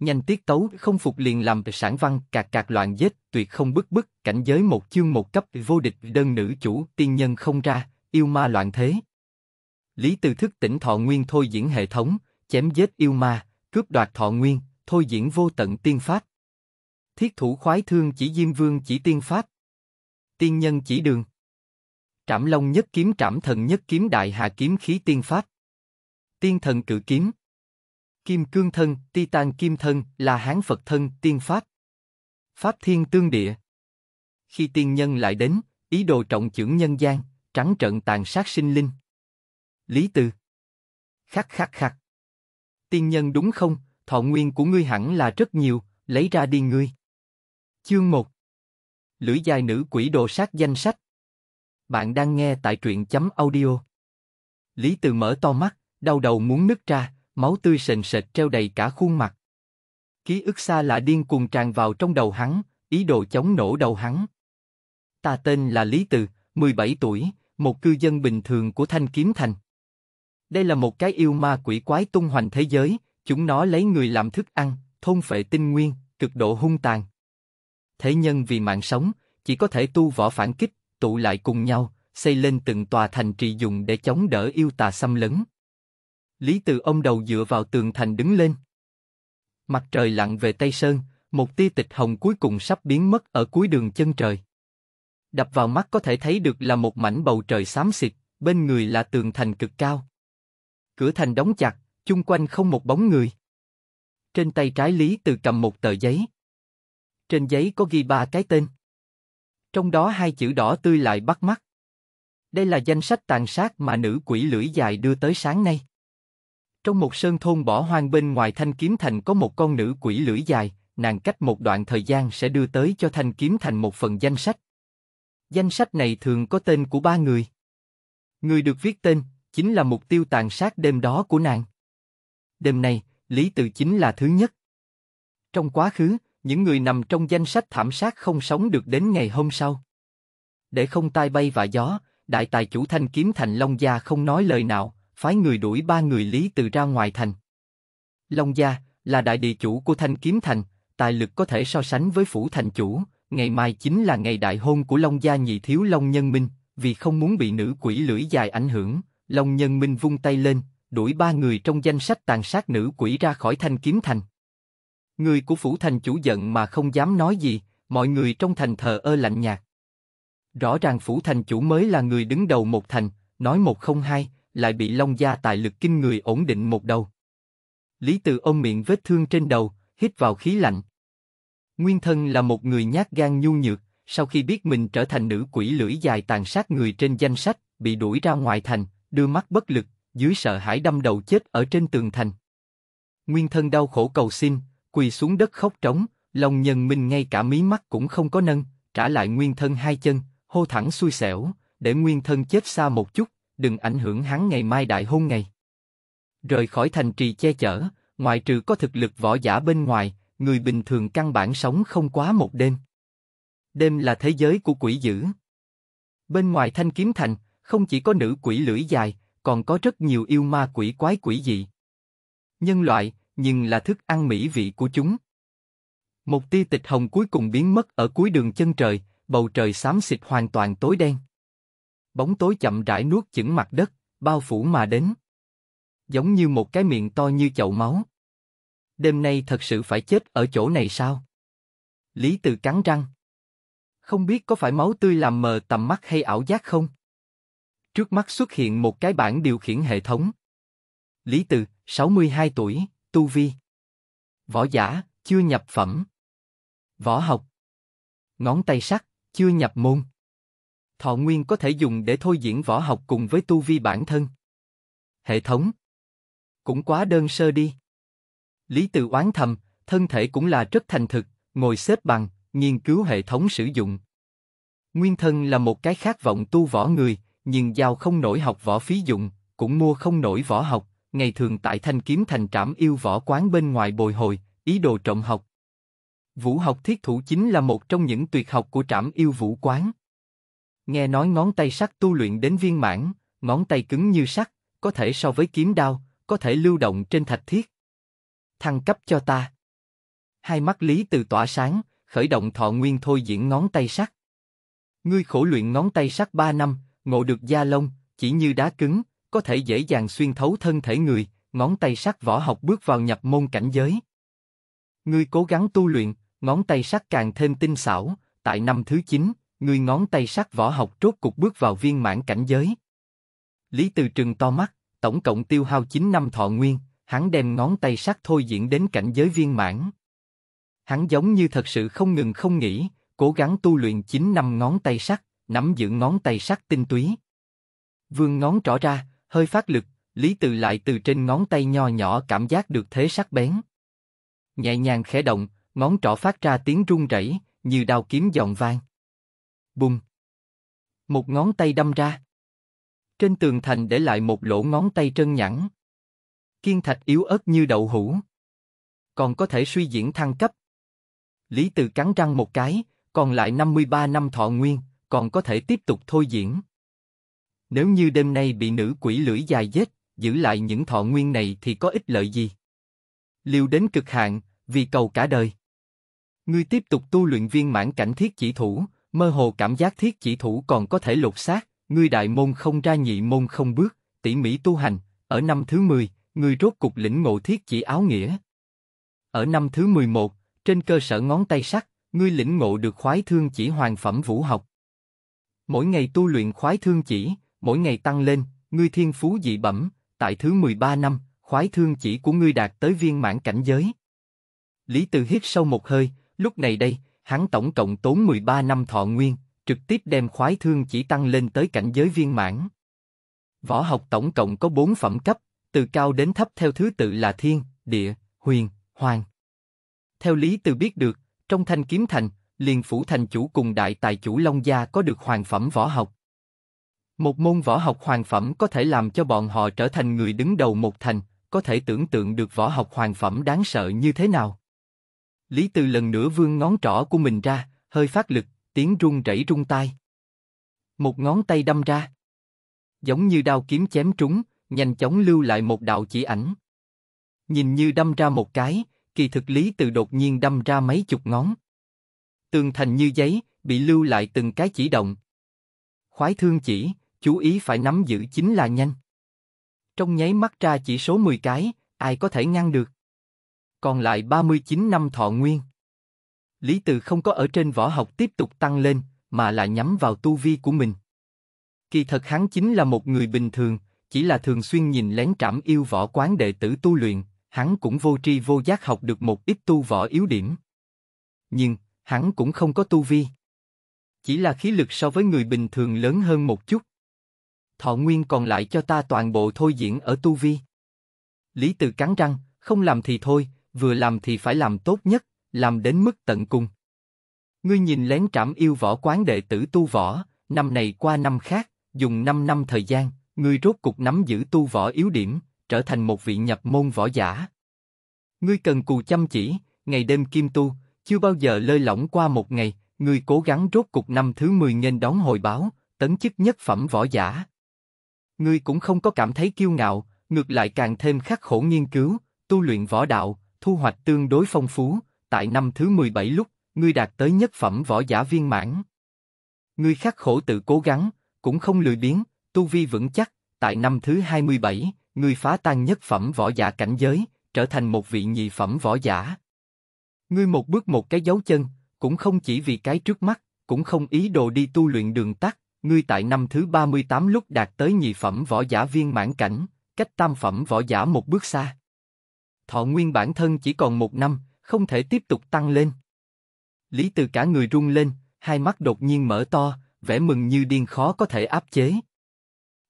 nhanh tiết tấu không phục liền làm sản văn cạc cạc loạn dết tuyệt không bức bức cảnh giới một chương một cấp vô địch đơn nữ chủ tiên nhân không ra yêu ma loạn thế lý từ thức tỉnh thọ nguyên thôi diễn hệ thống chém dết yêu ma cướp đoạt thọ nguyên thôi diễn vô tận tiên pháp thiết thủ khoái thương chỉ diêm vương chỉ tiên pháp tiên nhân chỉ đường trảm long nhất kiếm trảm thần nhất kiếm đại hạ kiếm khí tiên pháp tiên thần cự kiếm Kim Cương Thân, Titan Kim Thân là Hán Phật Thân, Tiên Pháp. Pháp Thiên Tương Địa. Khi tiên nhân lại đến, ý đồ trọng chưởng nhân gian, trắng trận tàn sát sinh linh. Lý Từ. Khắc khắc khắc. Tiên nhân đúng không, thọ nguyên của ngươi hẳn là rất nhiều, lấy ra đi ngươi. Chương 1 Lưỡi dài nữ quỷ đồ sát danh sách Bạn đang nghe tại truyện chấm audio. Lý Từ mở to mắt, đau đầu muốn nứt ra, máu tươi sền sệt treo đầy cả khuôn mặt. Ký ức xa lạ điên cuồng tràn vào trong đầu hắn, ý đồ chống nổ đầu hắn. Ta tên là Lý Từ, 17 tuổi, một cư dân bình thường của Thanh Kiếm Thành. Đây là một cái yêu ma quỷ quái tung hoành thế giới, chúng nó lấy người làm thức ăn, thôn phệ tinh nguyên, cực độ hung tàn. Thế nhân vì mạng sống, chỉ có thể tu võ phản kích, tụ lại cùng nhau, xây lên từng tòa thành trì dùng để chống đỡ yêu tà xâm lấn. Lý Từ ông đầu dựa vào tường thành đứng lên. Mặt trời lặn về Tây Sơn, một tia tịch hồng cuối cùng sắp biến mất ở cuối đường chân trời. Đập vào mắt có thể thấy được là một mảnh bầu trời xám xịt, bên người là tường thành cực cao. Cửa thành đóng chặt, chung quanh không một bóng người. Trên tay trái Lý Từ cầm một tờ giấy. Trên giấy có ghi ba cái tên. Trong đó hai chữ đỏ tươi lại bắt mắt. Đây là danh sách tàn sát mà nữ quỷ lưỡi dài đưa tới sáng nay. Trong một sơn thôn bỏ hoang bên ngoài thanh kiếm thành có một con nữ quỷ lưỡi dài, nàng cách một đoạn thời gian sẽ đưa tới cho thanh kiếm thành một phần danh sách. Danh sách này thường có tên của ba người. Người được viết tên chính là mục tiêu tàn sát đêm đó của nàng. Đêm này, Lý Tự Chính là thứ nhất. Trong quá khứ, những người nằm trong danh sách thảm sát không sống được đến ngày hôm sau. Để không tai bay và gió, đại tài chủ thanh kiếm thành Long Gia không nói lời nào, phái người đuổi ba người Lý Từ ra ngoài thành. Long Gia là đại địa chủ của Thanh Kiếm Thành, tài lực có thể so sánh với phủ thành chủ. Ngày mai chính là ngày đại hôn của Long Gia nhị thiếu Long Nhân Minh, vì không muốn bị nữ quỷ lưỡi dài ảnh hưởng, Long Nhân Minh vung tay lên, đuổi ba người trong danh sách tàn sát nữ quỷ ra khỏi Thanh Kiếm Thành. Người của phủ thành chủ giận mà không dám nói gì, mọi người trong thành thờ ơ lạnh nhạt. Rõ ràng phủ thành chủ mới là người đứng đầu một thành, nói một không hai, lại bị Long Gia tài lực kinh người ổn định một đầu. Lý Từ ôm miệng vết thương trên đầu, hít vào khí lạnh. Nguyên thân là một người nhát gan nhu nhược, sau khi biết mình trở thành nữ quỷ lưỡi dài tàn sát người trên danh sách, bị đuổi ra ngoài thành, đưa mắt bất lực, dưới sợ hãi đâm đầu chết ở trên tường thành. Nguyên thân đau khổ cầu xin, quỳ xuống đất khóc trống, lòng nhân minh ngay cả mí mắt cũng không có nâng, trả lại nguyên thân hai chân, hô thẳng xui xẻo, để nguyên thân chết xa một chút, đừng ảnh hưởng hắn ngày mai đại hôn ngày. Rời khỏi thành trì che chở, ngoại trừ có thực lực võ giả bên ngoài, người bình thường căn bản sống không quá một đêm. Đêm là thế giới của quỷ dữ. Bên ngoài thanh kiếm thành, không chỉ có nữ quỷ lưỡi dài, còn có rất nhiều yêu ma quỷ quái quỷ dị. Nhân loại, nhưng là thức ăn mỹ vị của chúng. Một tia tịch hồng cuối cùng biến mất ở cuối đường chân trời, bầu trời xám xịt hoàn toàn tối đen bóng tối chậm rãi nuốt chửng mặt đất, bao phủ mà đến. Giống như một cái miệng to như chậu máu. Đêm nay thật sự phải chết ở chỗ này sao? Lý Từ cắn răng. Không biết có phải máu tươi làm mờ tầm mắt hay ảo giác không? Trước mắt xuất hiện một cái bảng điều khiển hệ thống. Lý Từ, 62 tuổi, tu vi. Võ giả, chưa nhập phẩm. Võ học. Ngón tay sắt, chưa nhập môn thọ nguyên có thể dùng để thôi diễn võ học cùng với tu vi bản thân. Hệ thống Cũng quá đơn sơ đi. Lý tự oán thầm, thân thể cũng là rất thành thực, ngồi xếp bằng, nghiên cứu hệ thống sử dụng. Nguyên thân là một cái khát vọng tu võ người, nhưng giao không nổi học võ phí dụng, cũng mua không nổi võ học, ngày thường tại thanh kiếm thành trảm yêu võ quán bên ngoài bồi hồi, ý đồ trộm học. Vũ học thiết thủ chính là một trong những tuyệt học của trảm yêu vũ quán. Nghe nói ngón tay sắt tu luyện đến viên mãn, ngón tay cứng như sắt, có thể so với kiếm đao, có thể lưu động trên thạch thiết. Thăng cấp cho ta. Hai mắt Lý Từ tỏa sáng, khởi động thọ nguyên thôi diễn ngón tay sắt. Ngươi khổ luyện ngón tay sắt ba năm, ngộ được da lông, chỉ như đá cứng, có thể dễ dàng xuyên thấu thân thể người, ngón tay sắt võ học bước vào nhập môn cảnh giới. Ngươi cố gắng tu luyện, ngón tay sắt càng thêm tinh xảo, tại năm thứ 9, Người ngón tay sắc võ học trốt cục bước vào viên mãn cảnh giới. Lý Từ Trừng to mắt, tổng cộng tiêu hao 9 năm thọ nguyên, hắn đem ngón tay sắc thôi diễn đến cảnh giới viên mãn. Hắn giống như thật sự không ngừng không nghỉ, cố gắng tu luyện 9 năm ngón tay sắc, nắm giữ ngón tay sắc tinh túy. Vương ngón trỏ ra, hơi phát lực, Lý Từ lại từ trên ngón tay nho nhỏ cảm giác được thế sắc bén. Nhẹ nhàng khẽ động, ngón trỏ phát ra tiếng rung rẩy, như đao kiếm giòn vang bùng. Một ngón tay đâm ra. Trên tường thành để lại một lỗ ngón tay trơn nhẵn. Kiên thạch yếu ớt như đậu hũ. Còn có thể suy diễn thăng cấp. Lý Từ cắn răng một cái, còn lại 53 năm thọ nguyên, còn có thể tiếp tục thôi diễn. Nếu như đêm nay bị nữ quỷ lưỡi dài giết, giữ lại những thọ nguyên này thì có ích lợi gì? Liều đến cực hạn, vì cầu cả đời. Ngươi tiếp tục tu luyện viên mãn cảnh thiết chỉ thủ, mơ hồ cảm giác thiết chỉ thủ còn có thể lột xác, ngươi đại môn không ra nhị môn không bước, tỉ mỉ tu hành, ở năm thứ 10, ngươi rốt cục lĩnh ngộ thiết chỉ áo nghĩa. Ở năm thứ 11, trên cơ sở ngón tay sắt, ngươi lĩnh ngộ được khoái thương chỉ hoàng phẩm vũ học. Mỗi ngày tu luyện khoái thương chỉ, mỗi ngày tăng lên, ngươi thiên phú dị bẩm, tại thứ 13 năm, khoái thương chỉ của ngươi đạt tới viên mãn cảnh giới. Lý Từ hít sâu một hơi, lúc này đây, hắn tổng cộng tốn 13 năm thọ nguyên, trực tiếp đem khoái thương chỉ tăng lên tới cảnh giới viên mãn. Võ học tổng cộng có 4 phẩm cấp, từ cao đến thấp theo thứ tự là thiên, địa, huyền, hoàng. Theo lý từ biết được, trong thanh kiếm thành, liền phủ thành chủ cùng đại tài chủ Long Gia có được hoàng phẩm võ học. Một môn võ học hoàng phẩm có thể làm cho bọn họ trở thành người đứng đầu một thành, có thể tưởng tượng được võ học hoàng phẩm đáng sợ như thế nào. Lý Tư lần nữa vươn ngón trỏ của mình ra, hơi phát lực, tiếng rung rẩy rung tai. Một ngón tay đâm ra. Giống như đao kiếm chém trúng, nhanh chóng lưu lại một đạo chỉ ảnh. Nhìn như đâm ra một cái, kỳ thực Lý Tư đột nhiên đâm ra mấy chục ngón. Tường thành như giấy, bị lưu lại từng cái chỉ động. Khoái thương chỉ, chú ý phải nắm giữ chính là nhanh. Trong nháy mắt ra chỉ số 10 cái, ai có thể ngăn được còn lại 39 năm thọ nguyên. Lý Từ không có ở trên võ học tiếp tục tăng lên, mà là nhắm vào tu vi của mình. Kỳ thật hắn chính là một người bình thường, chỉ là thường xuyên nhìn lén trảm yêu võ quán đệ tử tu luyện, hắn cũng vô tri vô giác học được một ít tu võ yếu điểm. Nhưng, hắn cũng không có tu vi. Chỉ là khí lực so với người bình thường lớn hơn một chút. Thọ nguyên còn lại cho ta toàn bộ thôi diễn ở tu vi. Lý Từ cắn răng, không làm thì thôi, vừa làm thì phải làm tốt nhất, làm đến mức tận cùng. Ngươi nhìn lén trảm yêu võ quán đệ tử tu võ, năm này qua năm khác, dùng 5 năm thời gian, ngươi rốt cục nắm giữ tu võ yếu điểm, trở thành một vị nhập môn võ giả. Ngươi cần cù chăm chỉ, ngày đêm kim tu, chưa bao giờ lơi lỏng qua một ngày, ngươi cố gắng rốt cục năm thứ 10 nghênh đón hồi báo, tấn chức nhất phẩm võ giả. Ngươi cũng không có cảm thấy kiêu ngạo, ngược lại càng thêm khắc khổ nghiên cứu, tu luyện võ đạo, thu hoạch tương đối phong phú, tại năm thứ 17 lúc, ngươi đạt tới nhất phẩm võ giả viên mãn. Ngươi khắc khổ tự cố gắng, cũng không lười biếng, tu vi vững chắc, tại năm thứ 27, ngươi phá tan nhất phẩm võ giả cảnh giới, trở thành một vị nhị phẩm võ giả. Ngươi một bước một cái dấu chân, cũng không chỉ vì cái trước mắt, cũng không ý đồ đi tu luyện đường tắt, ngươi tại năm thứ 38 lúc đạt tới nhị phẩm võ giả viên mãn cảnh, cách tam phẩm võ giả một bước xa thọ nguyên bản thân chỉ còn một năm, không thể tiếp tục tăng lên. Lý Từ cả người rung lên, hai mắt đột nhiên mở to, vẻ mừng như điên khó có thể áp chế.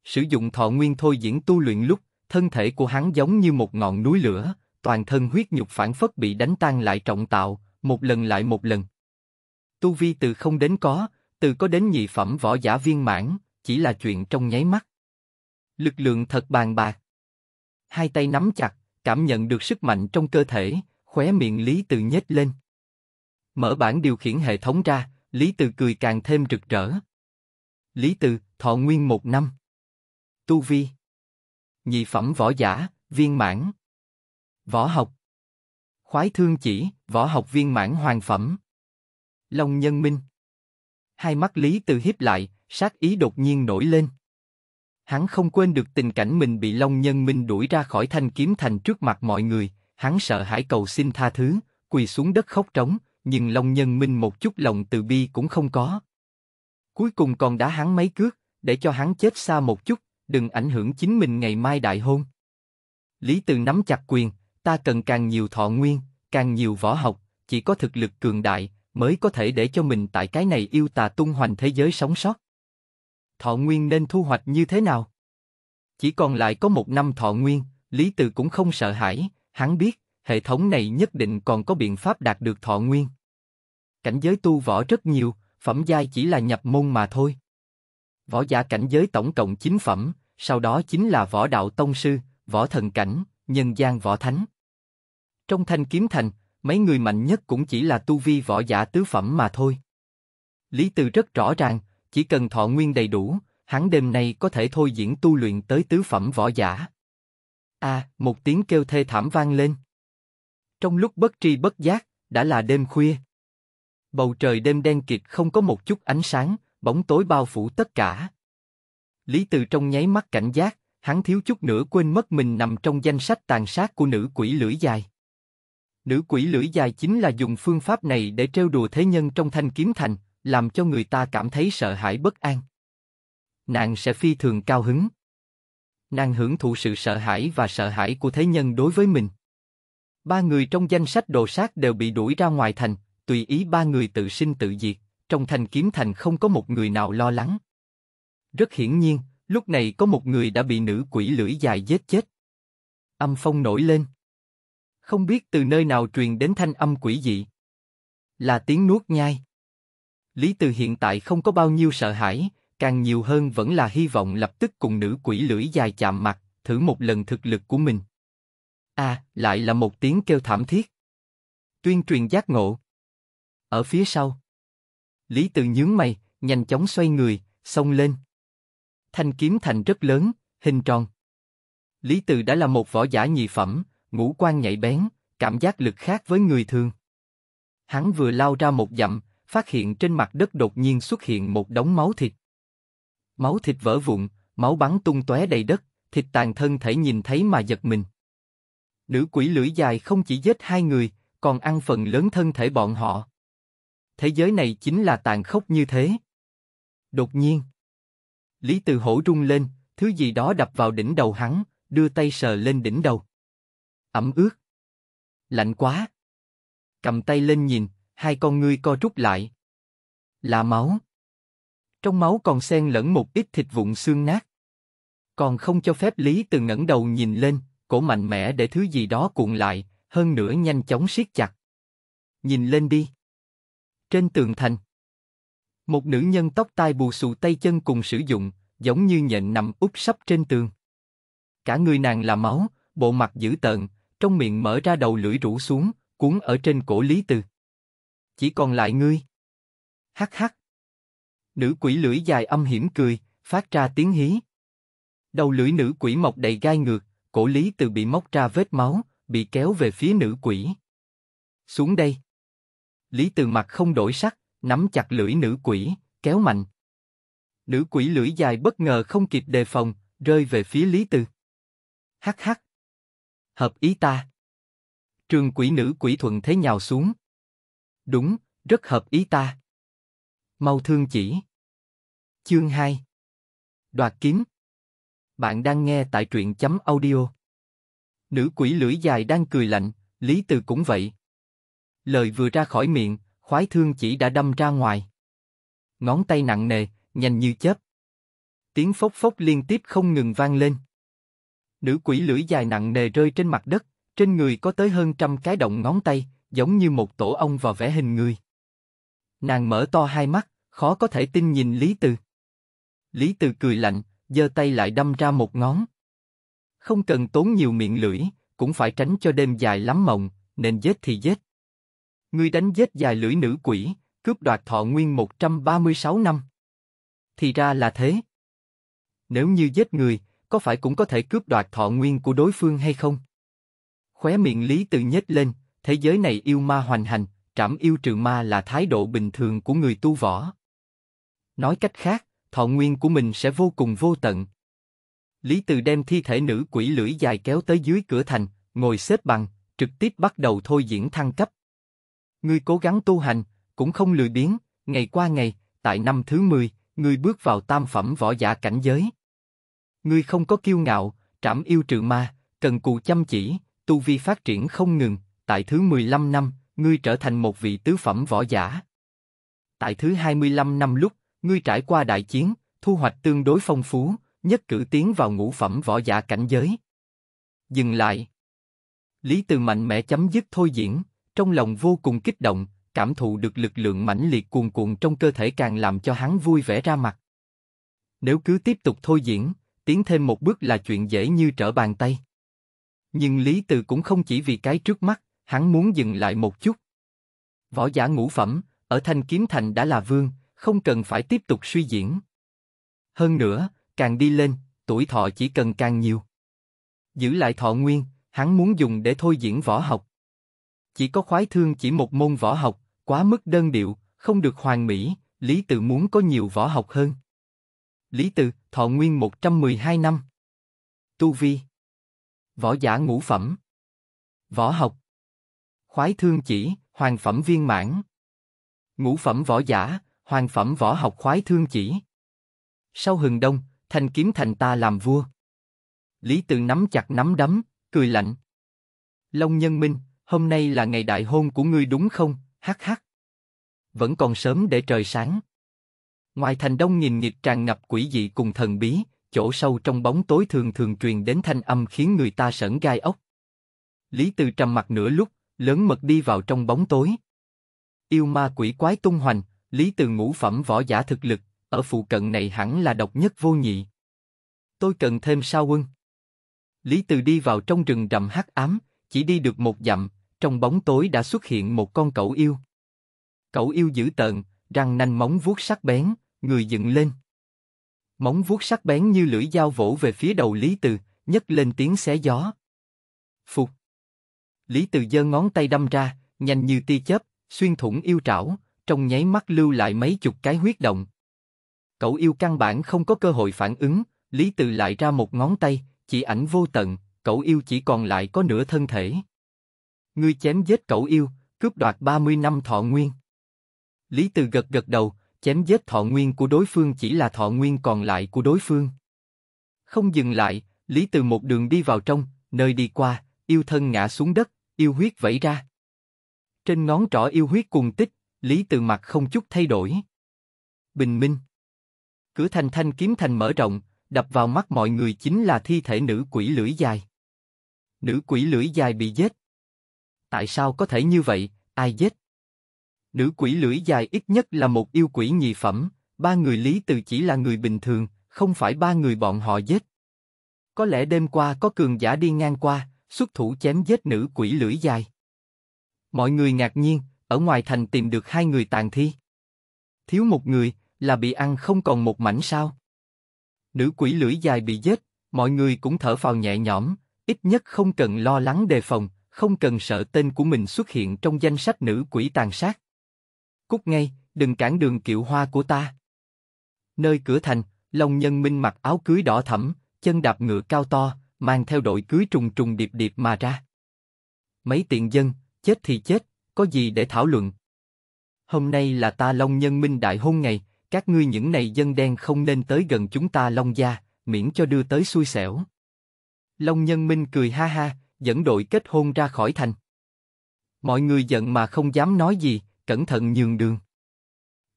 Sử dụng thọ nguyên thôi diễn tu luyện lúc, thân thể của hắn giống như một ngọn núi lửa, toàn thân huyết nhục phản phất bị đánh tan lại trọng tạo, một lần lại một lần. Tu vi từ không đến có, từ có đến nhị phẩm võ giả viên mãn, chỉ là chuyện trong nháy mắt. Lực lượng thật bàn bạc. Hai tay nắm chặt, cảm nhận được sức mạnh trong cơ thể, khóe miệng Lý Từ nhếch lên. Mở bản điều khiển hệ thống ra, Lý Từ cười càng thêm rực rỡ. Lý Từ, thọ nguyên một năm. Tu vi. Nhị phẩm võ giả, viên mãn. Võ học. Khoái thương chỉ, võ học viên mãn hoàn phẩm. Long nhân minh. Hai mắt Lý Từ hiếp lại, sát ý đột nhiên nổi lên. Hắn không quên được tình cảnh mình bị Long Nhân Minh đuổi ra khỏi thanh kiếm thành trước mặt mọi người, hắn sợ hãi cầu xin tha thứ, quỳ xuống đất khóc trống, nhưng Long Nhân Minh một chút lòng từ bi cũng không có. Cuối cùng còn đá hắn mấy cước, để cho hắn chết xa một chút, đừng ảnh hưởng chính mình ngày mai đại hôn. Lý Từ nắm chặt quyền, ta cần càng nhiều thọ nguyên, càng nhiều võ học, chỉ có thực lực cường đại mới có thể để cho mình tại cái này yêu tà tung hoành thế giới sống sót thọ nguyên nên thu hoạch như thế nào? Chỉ còn lại có một năm thọ nguyên, Lý Từ cũng không sợ hãi, hắn biết, hệ thống này nhất định còn có biện pháp đạt được thọ nguyên. Cảnh giới tu võ rất nhiều, phẩm giai chỉ là nhập môn mà thôi. Võ giả cảnh giới tổng cộng 9 phẩm, sau đó chính là võ đạo tông sư, võ thần cảnh, nhân gian võ thánh. Trong thanh kiếm thành, mấy người mạnh nhất cũng chỉ là tu vi võ giả tứ phẩm mà thôi. Lý Từ rất rõ ràng, chỉ cần thọ nguyên đầy đủ, hắn đêm nay có thể thôi diễn tu luyện tới tứ phẩm võ giả. A, một tiếng kêu thê thảm vang lên. Trong lúc bất tri bất giác, đã là đêm khuya. Bầu trời đêm đen kịt không có một chút ánh sáng, bóng tối bao phủ tất cả. Lý Từ trong nháy mắt cảnh giác, hắn thiếu chút nữa quên mất mình nằm trong danh sách tàn sát của nữ quỷ lưỡi dài. Nữ quỷ lưỡi dài chính là dùng phương pháp này để trêu đùa thế nhân trong thanh kiếm thành, làm cho người ta cảm thấy sợ hãi bất an. Nàng sẽ phi thường cao hứng. Nàng hưởng thụ sự sợ hãi và sợ hãi của thế nhân đối với mình. Ba người trong danh sách đồ sát đều bị đuổi ra ngoài thành, tùy ý ba người tự sinh tự diệt, trong thành kiếm thành không có một người nào lo lắng. Rất hiển nhiên, lúc này có một người đã bị nữ quỷ lưỡi dài giết chết. Âm phong nổi lên. Không biết từ nơi nào truyền đến thanh âm quỷ dị. Là tiếng nuốt nhai. Lý Từ hiện tại không có bao nhiêu sợ hãi, càng nhiều hơn vẫn là hy vọng lập tức cùng nữ quỷ lưỡi dài chạm mặt, thử một lần thực lực của mình. À, lại là một tiếng kêu thảm thiết. Tuyên truyền giác ngộ. Ở phía sau. Lý Từ nhướng mày, nhanh chóng xoay người, xông lên. Thanh kiếm thành rất lớn, hình tròn. Lý Từ đã là một võ giả nhị phẩm, ngũ quan nhạy bén, cảm giác lực khác với người thường. Hắn vừa lao ra một dặm, phát hiện trên mặt đất đột nhiên xuất hiện một đống máu thịt. Máu thịt vỡ vụn, máu bắn tung tóe đầy đất, thịt tàn thân thể nhìn thấy mà giật mình. Nữ quỷ lưỡi dài không chỉ giết hai người, còn ăn phần lớn thân thể bọn họ. Thế giới này chính là tàn khốc như thế. Đột nhiên, Lý Từ Hổ rung lên, thứ gì đó đập vào đỉnh đầu hắn, đưa tay sờ lên đỉnh đầu. Ẩm ướt. Lạnh quá. Cầm tay lên nhìn, hai con ngươi co rút lại. Là máu. Trong máu còn xen lẫn một ít thịt vụn xương nát. Còn không cho phép Lý Từ ngẩng đầu nhìn lên, cổ mạnh mẽ để thứ gì đó cuộn lại, hơn nữa nhanh chóng siết chặt. Nhìn lên đi. Trên tường thành, một nữ nhân tóc tai bù xù tay chân cùng sử dụng, giống như nhện nằm úp sấp trên tường. Cả người nàng là máu, bộ mặt dữ tợn, trong miệng mở ra đầu lưỡi rũ xuống, cuốn ở trên cổ Lý Từ chỉ còn lại ngươi. Hắc hắc. Nữ quỷ lưỡi dài âm hiểm cười, phát ra tiếng hí. Đầu lưỡi nữ quỷ mọc đầy gai ngược, cổ lý từ bị móc ra vết máu, bị kéo về phía nữ quỷ. Xuống đây. Lý từ mặt không đổi sắc, nắm chặt lưỡi nữ quỷ, kéo mạnh. Nữ quỷ lưỡi dài bất ngờ không kịp đề phòng, rơi về phía Lý Từ. Hắc hắc. Hợp ý ta. Trường quỷ nữ quỷ thuận thế nhào xuống. Đúng, rất hợp ý ta. Mau thương chỉ. Chương 2 Đoạt kiếm Bạn đang nghe tại truyện chấm audio. Nữ quỷ lưỡi dài đang cười lạnh, Lý Từ cũng vậy. Lời vừa ra khỏi miệng, khoái thương chỉ đã đâm ra ngoài. Ngón tay nặng nề, nhanh như chớp. Tiếng phốc phốc liên tiếp không ngừng vang lên. Nữ quỷ lưỡi dài nặng nề rơi trên mặt đất, trên người có tới hơn trăm cái động ngón tay, giống như một tổ ong vào vẽ hình người. Nàng mở to hai mắt, khó có thể tin nhìn Lý Từ. Lý Từ cười lạnh, giơ tay lại đâm ra một ngón. Không cần tốn nhiều miệng lưỡi, cũng phải tránh cho đêm dài lắm mộng, nên giết thì giết. Ngươi đánh giết dài lưỡi nữ quỷ, cướp đoạt thọ nguyên 136 năm. Thì ra là thế. Nếu như giết người, có phải cũng có thể cướp đoạt thọ nguyên của đối phương hay không? Khóe miệng Lý Từ nhếch lên, thế giới này yêu ma hoành hành, trảm yêu trừ ma là thái độ bình thường của người tu võ. Nói cách khác, thọ nguyên của mình sẽ vô cùng vô tận. Lý Từ đem thi thể nữ quỷ lưỡi dài kéo tới dưới cửa thành, ngồi xếp bằng, trực tiếp bắt đầu thôi diễn thăng cấp. người cố gắng tu hành, cũng không lười biếng, ngày qua ngày, tại năm thứ 10, người bước vào tam phẩm võ giả cảnh giới. người không có kiêu ngạo, trảm yêu trừ ma, cần cù chăm chỉ, tu vi phát triển không ngừng, tại thứ 15 năm, ngươi trở thành một vị tứ phẩm võ giả. Tại thứ 25 năm lúc, ngươi trải qua đại chiến, thu hoạch tương đối phong phú, nhất cử tiến vào ngũ phẩm võ giả cảnh giới. Dừng lại. Lý Từ mạnh mẽ chấm dứt thôi diễn, trong lòng vô cùng kích động, cảm thụ được lực lượng mãnh liệt cuồn cuộn trong cơ thể càng làm cho hắn vui vẻ ra mặt. Nếu cứ tiếp tục thôi diễn, tiến thêm một bước là chuyện dễ như trở bàn tay. Nhưng Lý Từ cũng không chỉ vì cái trước mắt, hắn muốn dừng lại một chút. Võ giả ngũ phẩm, ở Thanh Kiếm Thành đã là vương, không cần phải tiếp tục suy diễn. Hơn nữa, càng đi lên, tuổi thọ chỉ cần càng nhiều. Giữ lại thọ nguyên, hắn muốn dùng để thôi diễn võ học. Chỉ có khoái thương chỉ một môn võ học, quá mức đơn điệu, không được hoàn mỹ, Lý Tự muốn có nhiều võ học hơn. Lý Tự, thọ nguyên 112 năm. Tu Vi Võ giả ngũ phẩm Võ học khoái thương chỉ, hoàng phẩm viên mãn. Ngũ phẩm võ giả, hoàng phẩm võ học khoái thương chỉ. Sau hừng đông, thành kiếm thành ta làm vua. Lý Tự nắm chặt nắm đấm, cười lạnh. Long Nhân Minh, hôm nay là ngày đại hôn của ngươi đúng không? Hắc hắc. Vẫn còn sớm để trời sáng. Ngoài thành đông nghìn nghịch tràn ngập quỷ dị cùng thần bí, chỗ sâu trong bóng tối thường thường truyền đến thanh âm khiến người ta sởn gai ốc. Lý Từ trầm mặt nửa lúc, lớn mật đi vào trong bóng tối. Yêu ma quỷ quái tung hoành, Lý Từ ngũ phẩm võ giả thực lực, ở phụ cận này hẳn là độc nhất vô nhị. Tôi cần thêm sao quân. Lý Từ đi vào trong rừng rậm hắc ám, chỉ đi được một dặm, trong bóng tối đã xuất hiện một con cẩu yêu. Cẩu yêu dữ tợn, răng nanh móng vuốt sắc bén, người dựng lên. Móng vuốt sắc bén như lưỡi dao vỗ về phía đầu Lý Từ, nhấc lên tiếng xé gió. Phục. Lý Từ giơ ngón tay đâm ra, nhanh như tia chớp, xuyên thủng yêu trảo, trong nháy mắt lưu lại mấy chục cái huyết động. Cậu yêu căn bản không có cơ hội phản ứng, Lý Từ lại ra một ngón tay, chỉ ảnh vô tận, cậu yêu chỉ còn lại có nửa thân thể. Ngươi chém giết cậu yêu, cướp đoạt 30 năm thọ nguyên. Lý Từ gật gật đầu, chém giết thọ nguyên của đối phương chỉ là thọ nguyên còn lại của đối phương. Không dừng lại, Lý Từ một đường đi vào trong, nơi đi qua, yêu thân ngã xuống đất, yêu huyết vẫy ra. Trên ngón trỏ yêu huyết cuồng tích, Lý Từ Mặt không chút thay đổi. Bình minh. Cửa thành thanh kiếm thành mở rộng, đập vào mắt mọi người chính là thi thể nữ quỷ lưỡi dài. Nữ quỷ lưỡi dài bị giết. Tại sao có thể như vậy, ai giết? Nữ quỷ lưỡi dài ít nhất là một yêu quỷ nhị phẩm, ba người Lý Từ chỉ là người bình thường, không phải ba người bọn họ giết. Có lẽ đêm qua có cường giả đi ngang qua, xuất thủ chém giết nữ quỷ lưỡi dài. Mọi người ngạc nhiên, ở ngoài thành tìm được hai người tàn thi. Thiếu một người, là bị ăn không còn một mảnh sao. Nữ quỷ lưỡi dài bị giết, mọi người cũng thở phào nhẹ nhõm, ít nhất không cần lo lắng đề phòng, không cần sợ tên của mình xuất hiện trong danh sách nữ quỷ tàn sát. Cút ngay, đừng cản đường kiệu hoa của ta. Nơi cửa thành, Long Nhân Minh mặc áo cưới đỏ thẫm, chân đạp ngựa cao to, mang theo đội cưới trùng trùng điệp điệp mà ra. Mấy tiện dân, chết thì chết, có gì để thảo luận? Hôm nay là ta Long Nhân Minh Đại hôn ngày, các ngươi những này dân đen không nên tới gần chúng ta Long gia, miễn cho đưa tới xui xẻo. Long Nhân Minh cười ha ha, dẫn đội kết hôn ra khỏi thành. Mọi người giận mà không dám nói gì, cẩn thận nhường đường.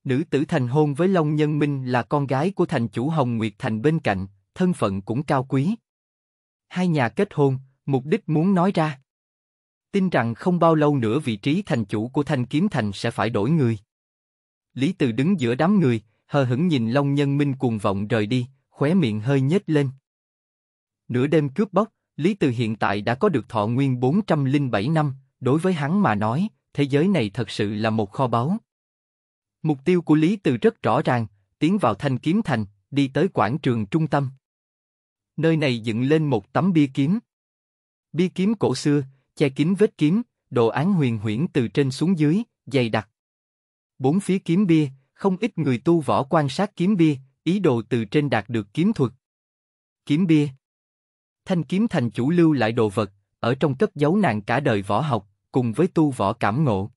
Nữ tử thành hôn với Long Nhân Minh là con gái của thành chủ Hồng Nguyệt Thành bên cạnh, thân phận cũng cao quý hai nhà kết hôn, mục đích muốn nói ra. Tin rằng không bao lâu nữa vị trí thành chủ của Thanh Kiếm Thành sẽ phải đổi người. Lý Từ đứng giữa đám người, hờ hững nhìn Long Nhân Minh cuồng vọng rời đi, khóe miệng hơi nhếch lên. Nửa đêm cướp bóc, Lý Từ hiện tại đã có được thọ nguyên 407 năm, đối với hắn mà nói, thế giới này thật sự là một kho báu. Mục tiêu của Lý Từ rất rõ ràng, tiến vào thanh kiếm thành, đi tới quảng trường trung tâm nơi này dựng lên một tấm bia kiếm. Bia kiếm cổ xưa, che kín vết kiếm, đồ án huyền huyễn từ trên xuống dưới, dày đặc. Bốn phía kiếm bia, không ít người tu võ quan sát kiếm bia, ý đồ từ trên đạt được kiếm thuật. Kiếm bia Thanh kiếm thành chủ lưu lại đồ vật, ở trong cất giấu nàng cả đời võ học, cùng với tu võ cảm ngộ.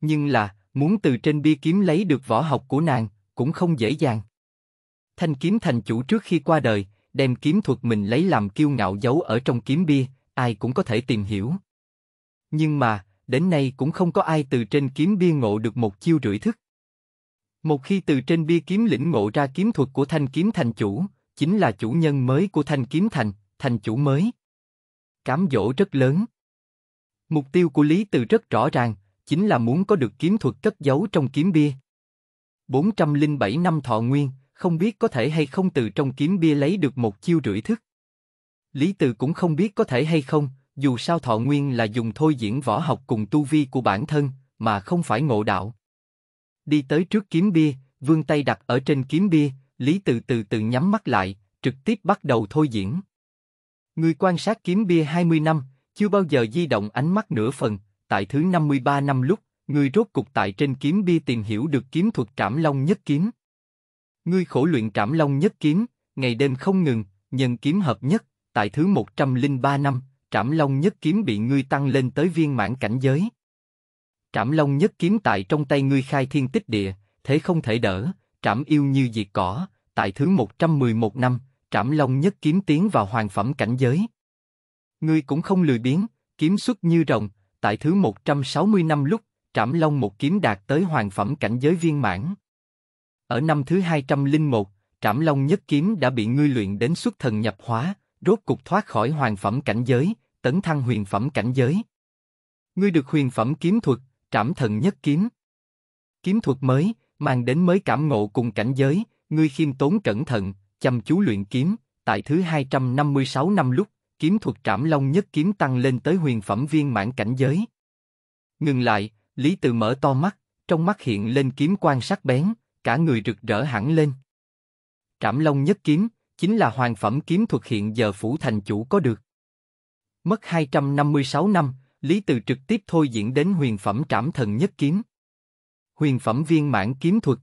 Nhưng là, muốn từ trên bia kiếm lấy được võ học của nàng, cũng không dễ dàng. Thanh kiếm thành chủ trước khi qua đời, đem kiếm thuật mình lấy làm kiêu ngạo giấu ở trong kiếm bia, ai cũng có thể tìm hiểu. Nhưng mà, đến nay cũng không có ai từ trên kiếm bia ngộ được một chiêu rưỡi thức. Một khi từ trên bia kiếm lĩnh ngộ ra kiếm thuật của thanh kiếm thành chủ, chính là chủ nhân mới của thanh kiếm thành, thành chủ mới. Cám dỗ rất lớn. Mục tiêu của Lý Từ rất rõ ràng, chính là muốn có được kiếm thuật cất giấu trong kiếm bia. 407 năm thọ nguyên, không biết có thể hay không từ trong kiếm bia lấy được một chiêu rưỡi thức. Lý Từ cũng không biết có thể hay không, dù sao thọ nguyên là dùng thôi diễn võ học cùng tu vi của bản thân, mà không phải ngộ đạo. Đi tới trước kiếm bia, vương tay đặt ở trên kiếm bia, Lý Từ từ từ nhắm mắt lại, trực tiếp bắt đầu thôi diễn. Người quan sát kiếm bia 20 năm, chưa bao giờ di động ánh mắt nửa phần, tại thứ 53 năm lúc, người rốt cục tại trên kiếm bia tìm hiểu được kiếm thuật trảm long nhất kiếm. Ngươi khổ luyện trảm long nhất kiếm, ngày đêm không ngừng, nhân kiếm hợp nhất, tại thứ 103 năm, trảm long nhất kiếm bị ngươi tăng lên tới viên mãn cảnh giới. Trảm long nhất kiếm tại trong tay ngươi khai thiên tích địa, thế không thể đỡ, trảm yêu như diệt cỏ, tại thứ 111 năm, trảm long nhất kiếm tiến vào hoàng phẩm cảnh giới. Ngươi cũng không lười biếng, kiếm xuất như rồng, tại thứ 160 năm lúc, trảm long một kiếm đạt tới hoàng phẩm cảnh giới viên mãn. Ở năm thứ 201, Trảm Long Nhất Kiếm đã bị ngươi luyện đến xuất thần nhập hóa, rốt cục thoát khỏi hoàng phẩm cảnh giới, tấn thăng huyền phẩm cảnh giới. Ngươi được huyền phẩm kiếm thuật, Trảm Thần Nhất Kiếm. Kiếm thuật mới, mang đến mới cảm ngộ cùng cảnh giới, ngươi khiêm tốn cẩn thận, chăm chú luyện kiếm, tại thứ 256 năm lúc, kiếm thuật Trảm Long Nhất Kiếm tăng lên tới huyền phẩm viên mãn cảnh giới. Ngừng lại, Lý Từ mở to mắt, trong mắt hiện lên kiếm quan sắc bén, cả người rực rỡ hẳn lên. Trảm Long Nhất Kiếm chính là hoàng phẩm kiếm thuật hiện giờ phủ thành chủ có được. Mất 256 năm, Lý Từ trực tiếp thôi diễn đến huyền phẩm Trảm Thần Nhất Kiếm. Huyền phẩm viên mãn kiếm thuật.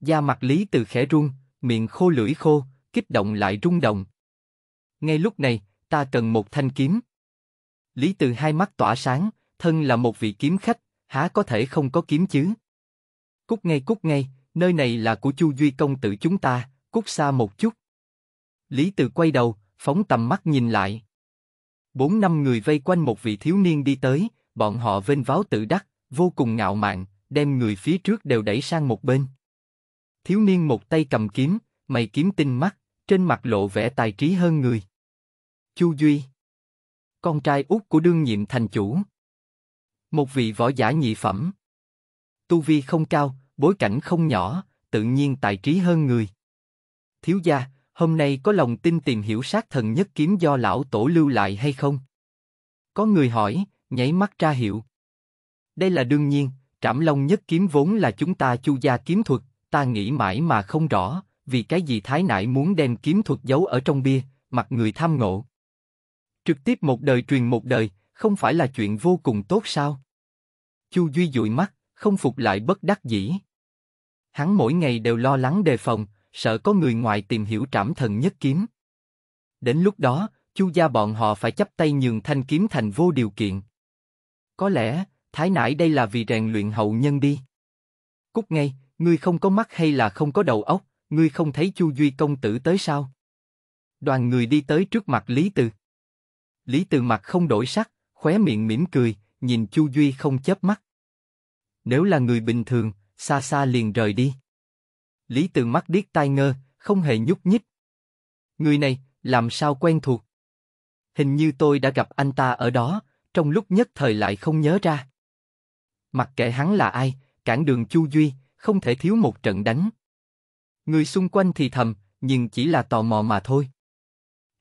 Da mặt Lý Từ khẽ run, miệng khô lưỡi khô, kích động lại rung động. Ngay lúc này, ta cần một thanh kiếm. Lý Từ hai mắt tỏa sáng, thân là một vị kiếm khách, há có thể không có kiếm chứ? Cút ngay cút ngay, nơi này là của Chu Duy công tử chúng ta, cút xa một chút. Lý Từ quay đầu, phóng tầm mắt nhìn lại. Bốn năm người vây quanh một vị thiếu niên đi tới, bọn họ vênh váo tự đắc, vô cùng ngạo mạn, đem người phía trước đều đẩy sang một bên. Thiếu niên một tay cầm kiếm, mày kiếm tinh mắt, trên mặt lộ vẻ tài trí hơn người. Chu Duy, con trai út của đương nhiệm thành chủ, một vị võ giả nhị phẩm, tu vi không cao, bối cảnh không nhỏ, tự nhiên tài trí hơn người. Thiếu gia, hôm nay có lòng tin tìm hiểu sát thần nhất kiếm do lão tổ lưu lại hay không? Có người hỏi, nháy mắt ra hiệu. Đây là đương nhiên, trảm long nhất kiếm vốn là chúng ta chu gia kiếm thuật, ta nghĩ mãi mà không rõ, vì cái gì thái nại muốn đem kiếm thuật giấu ở trong bia, mặt người tham ngộ. Trực tiếp một đời truyền một đời, không phải là chuyện vô cùng tốt sao? Chu Duy dụi mắt, không phục lại bất đắc dĩ. Hắn mỗi ngày đều lo lắng đề phòng, sợ có người ngoài tìm hiểu trảm thần nhất kiếm. Đến lúc đó, Chu gia bọn họ phải chấp tay nhường thanh kiếm thành vô điều kiện. Có lẽ, thái nãi đây là vì rèn luyện hậu nhân đi. cút ngay, ngươi không có mắt hay là không có đầu óc, ngươi không thấy Chu Duy công tử tới sao? Đoàn người đi tới trước mặt Lý Từ. Lý Từ mặt không đổi sắc, khóe miệng mỉm cười, nhìn Chu Duy không chớp mắt nếu là người bình thường, xa xa liền rời đi. Lý Từ mắt điếc tai ngơ, không hề nhúc nhích. Người này, làm sao quen thuộc? Hình như tôi đã gặp anh ta ở đó, trong lúc nhất thời lại không nhớ ra. Mặc kệ hắn là ai, cản đường Chu Duy, không thể thiếu một trận đánh. Người xung quanh thì thầm, nhưng chỉ là tò mò mà thôi.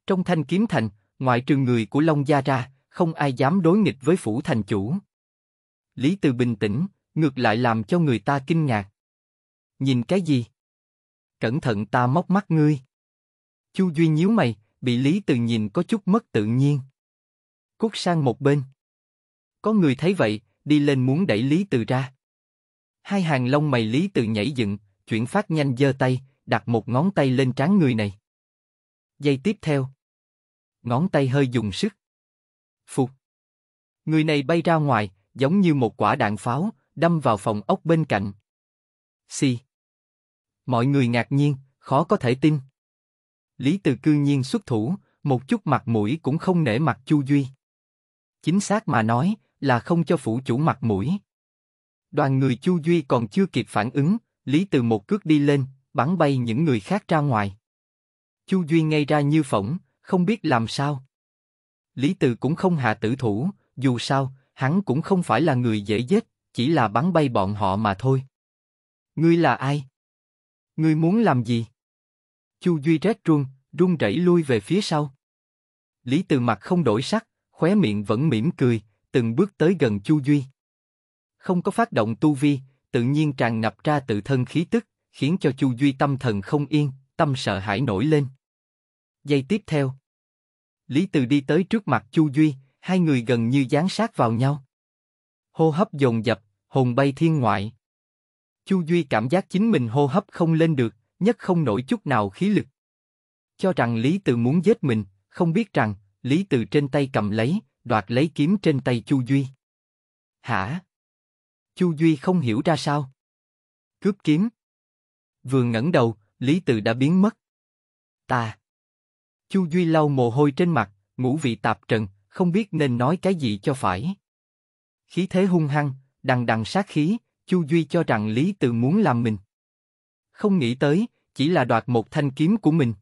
Trong thanh kiếm thành, ngoại trừ người của Long Gia ra, không ai dám đối nghịch với phủ thành chủ. Lý Từ bình tĩnh, ngược lại làm cho người ta kinh ngạc. Nhìn cái gì? Cẩn thận ta móc mắt ngươi. Chu Duy nhíu mày, bị Lý Từ nhìn có chút mất tự nhiên. Cút sang một bên. Có người thấy vậy, đi lên muốn đẩy Lý Từ ra. Hai hàng lông mày Lý Từ nhảy dựng, chuyển phát nhanh giơ tay, đặt một ngón tay lên trán người này. Giây tiếp theo. Ngón tay hơi dùng sức. Phục. Người này bay ra ngoài, giống như một quả đạn pháo, đâm vào phòng ốc bên cạnh. Xì. Si. Mọi người ngạc nhiên, khó có thể tin. Lý Từ cư nhiên xuất thủ, một chút mặt mũi cũng không nể mặt Chu Duy. Chính xác mà nói, là không cho phủ chủ mặt mũi. Đoàn người Chu Duy còn chưa kịp phản ứng, Lý Từ một cước đi lên, bắn bay những người khác ra ngoài. Chu Duy ngay ra như phỏng, không biết làm sao. Lý Từ cũng không hạ tử thủ, dù sao, hắn cũng không phải là người dễ giết, chỉ là bắn bay bọn họ mà thôi. Ngươi là ai? Ngươi muốn làm gì? Chu Duy rét run, run rẩy lui về phía sau. Lý Từ Mặt không đổi sắc, khóe miệng vẫn mỉm cười, từng bước tới gần Chu Duy. Không có phát động tu vi, tự nhiên tràn ngập ra tự thân khí tức, khiến cho Chu Duy tâm thần không yên, tâm sợ hãi nổi lên. Giây tiếp theo, Lý Từ đi tới trước mặt Chu Duy, hai người gần như dán sát vào nhau hô hấp dồn dập, hồn bay thiên ngoại. Chu Duy cảm giác chính mình hô hấp không lên được, nhất không nổi chút nào khí lực. Cho rằng Lý Từ muốn giết mình, không biết rằng, Lý Từ trên tay cầm lấy, đoạt lấy kiếm trên tay Chu Duy. Hả? Chu Duy không hiểu ra sao. Cướp kiếm. Vừa ngẩng đầu, Lý Từ đã biến mất. Ta. Chu Duy lau mồ hôi trên mặt, ngũ vị tạp trần, không biết nên nói cái gì cho phải khí thế hung hăng, đằng đằng sát khí, Chu Duy cho rằng Lý Từ muốn làm mình. Không nghĩ tới, chỉ là đoạt một thanh kiếm của mình.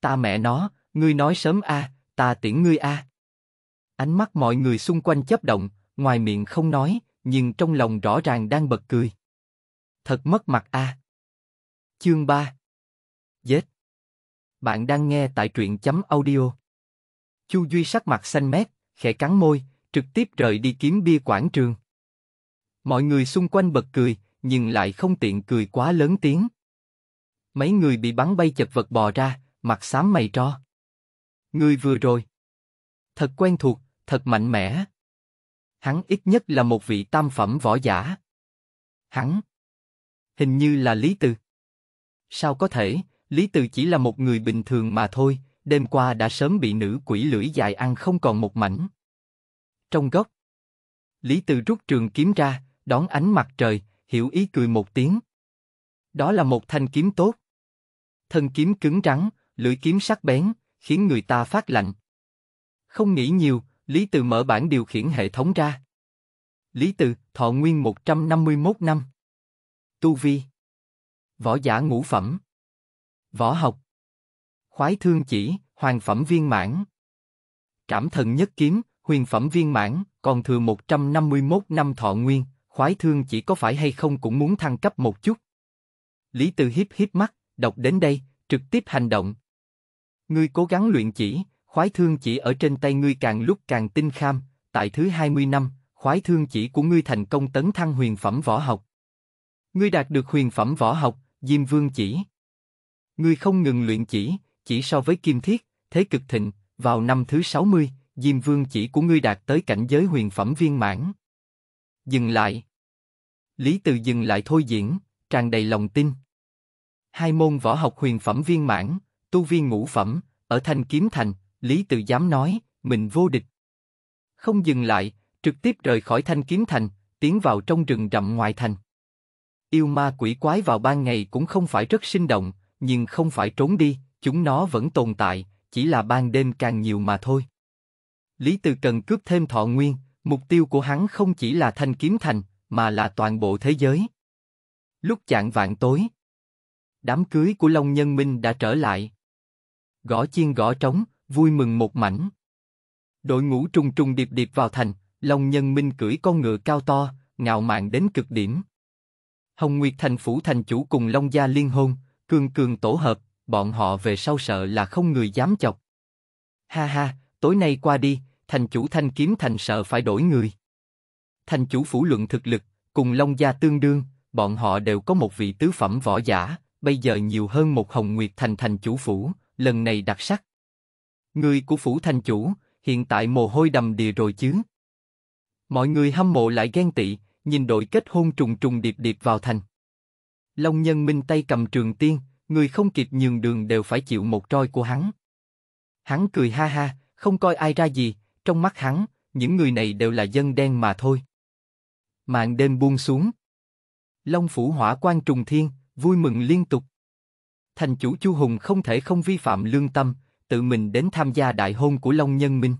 Ta mẹ nó, ngươi nói sớm a, ta tiễn ngươi a. Ánh mắt mọi người xung quanh chớp động, ngoài miệng không nói, nhưng trong lòng rõ ràng đang bật cười. Thật mất mặt a. Chương 3 Dết Bạn đang nghe tại truyện chấm audio. Chu Duy sắc mặt xanh mét, khẽ cắn môi, trực tiếp rời đi kiếm bia quảng trường. Mọi người xung quanh bật cười, nhưng lại không tiện cười quá lớn tiếng. Mấy người bị bắn bay chật vật bò ra, mặt xám mày tro. Người vừa rồi. Thật quen thuộc, thật mạnh mẽ. Hắn ít nhất là một vị tam phẩm võ giả. Hắn. Hình như là Lý Từ. Sao có thể, Lý Từ chỉ là một người bình thường mà thôi, đêm qua đã sớm bị nữ quỷ lưỡi dài ăn không còn một mảnh trong góc. Lý Từ rút trường kiếm ra, đón ánh mặt trời, hiểu ý cười một tiếng. Đó là một thanh kiếm tốt. Thân kiếm cứng rắn, lưỡi kiếm sắc bén, khiến người ta phát lạnh. Không nghĩ nhiều, Lý Từ mở bản điều khiển hệ thống ra. Lý Từ, thọ nguyên 151 năm. Tu vi. Võ giả ngũ phẩm. Võ học. Khoái thương chỉ, hoàng phẩm viên mãn. cảm thần nhất kiếm, huyền phẩm viên mãn, còn thừa 151 năm thọ nguyên, khoái thương chỉ có phải hay không cũng muốn thăng cấp một chút. Lý tư hiếp hiếp mắt, đọc đến đây, trực tiếp hành động. Ngươi cố gắng luyện chỉ, khoái thương chỉ ở trên tay ngươi càng lúc càng tinh kham, tại thứ 20 năm, khoái thương chỉ của ngươi thành công tấn thăng huyền phẩm võ học. Ngươi đạt được huyền phẩm võ học, Diêm Vương chỉ. Ngươi không ngừng luyện chỉ, chỉ so với kim thiết, thế cực thịnh, vào năm thứ 60, Diêm Vương chỉ của ngươi đạt tới cảnh giới huyền phẩm viên mãn. Dừng lại. Lý Từ dừng lại thôi diễn, tràn đầy lòng tin. Hai môn võ học huyền phẩm viên mãn, tu viên ngũ phẩm, ở Thanh Kiếm Thành, Lý Từ dám nói, mình vô địch. Không dừng lại, trực tiếp rời khỏi Thanh Kiếm Thành, tiến vào trong rừng rậm ngoài thành. Yêu ma quỷ quái vào ban ngày cũng không phải rất sinh động, nhưng không phải trốn đi, chúng nó vẫn tồn tại, chỉ là ban đêm càng nhiều mà thôi. Lý Từ Cần cướp thêm thọ nguyên, mục tiêu của hắn không chỉ là thanh kiếm thành, mà là toàn bộ thế giới. Lúc chạng vạn tối, đám cưới của Long Nhân Minh đã trở lại. Gõ chiên gõ trống, vui mừng một mảnh. Đội ngũ trùng trùng điệp điệp vào thành, Long Nhân Minh cưỡi con ngựa cao to, ngạo mạn đến cực điểm. Hồng Nguyệt thành phủ thành chủ cùng Long gia liên hôn, cường cường tổ hợp, bọn họ về sau sợ là không người dám chọc. Ha ha, tối nay qua đi, thành chủ thanh kiếm thành sợ phải đổi người. Thành chủ phủ luận thực lực, cùng Long Gia tương đương, bọn họ đều có một vị tứ phẩm võ giả, bây giờ nhiều hơn một hồng nguyệt thành thành chủ phủ, lần này đặc sắc. Người của phủ thành chủ, hiện tại mồ hôi đầm đìa rồi chứ. Mọi người hâm mộ lại ghen tị, nhìn đội kết hôn trùng trùng điệp điệp vào thành. Long Nhân Minh tay cầm trường tiên, người không kịp nhường đường đều phải chịu một roi của hắn. Hắn cười ha ha, không coi ai ra gì, trong mắt hắn, những người này đều là dân đen mà thôi. màn đêm buông xuống. Long phủ hỏa quan trùng thiên, vui mừng liên tục. Thành chủ Chu Hùng không thể không vi phạm lương tâm, tự mình đến tham gia đại hôn của Long Nhân Minh.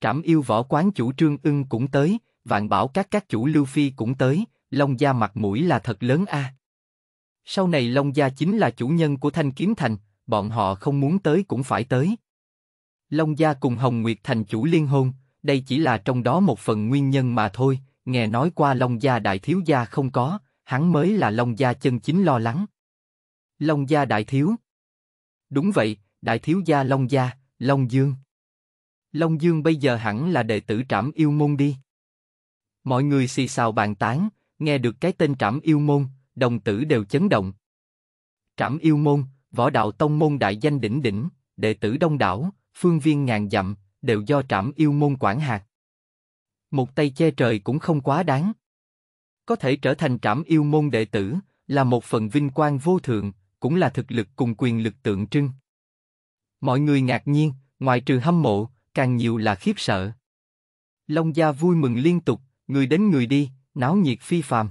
Trảm yêu võ quán chủ Trương ưng cũng tới, vạn bảo các các chủ Lưu Phi cũng tới, Long gia mặt mũi là thật lớn a. À. Sau này Long gia chính là chủ nhân của Thanh Kiếm Thành, bọn họ không muốn tới cũng phải tới. Long Gia cùng Hồng Nguyệt thành chủ liên hôn, đây chỉ là trong đó một phần nguyên nhân mà thôi, nghe nói qua Long Gia đại thiếu gia không có, hắn mới là Long Gia chân chính lo lắng. Long Gia đại thiếu Đúng vậy, đại thiếu gia Long Gia, Long Dương. Long Dương bây giờ hẳn là đệ tử trảm yêu môn đi. Mọi người xì xào bàn tán, nghe được cái tên trảm yêu môn, đồng tử đều chấn động. Trảm yêu môn, võ đạo tông môn đại danh đỉnh đỉnh, đệ tử đông đảo, phương viên ngàn dặm, đều do trảm yêu môn quản hạt. Một tay che trời cũng không quá đáng. Có thể trở thành trảm yêu môn đệ tử, là một phần vinh quang vô thượng, cũng là thực lực cùng quyền lực tượng trưng. Mọi người ngạc nhiên, ngoài trừ hâm mộ, càng nhiều là khiếp sợ. Long gia vui mừng liên tục, người đến người đi, náo nhiệt phi phàm.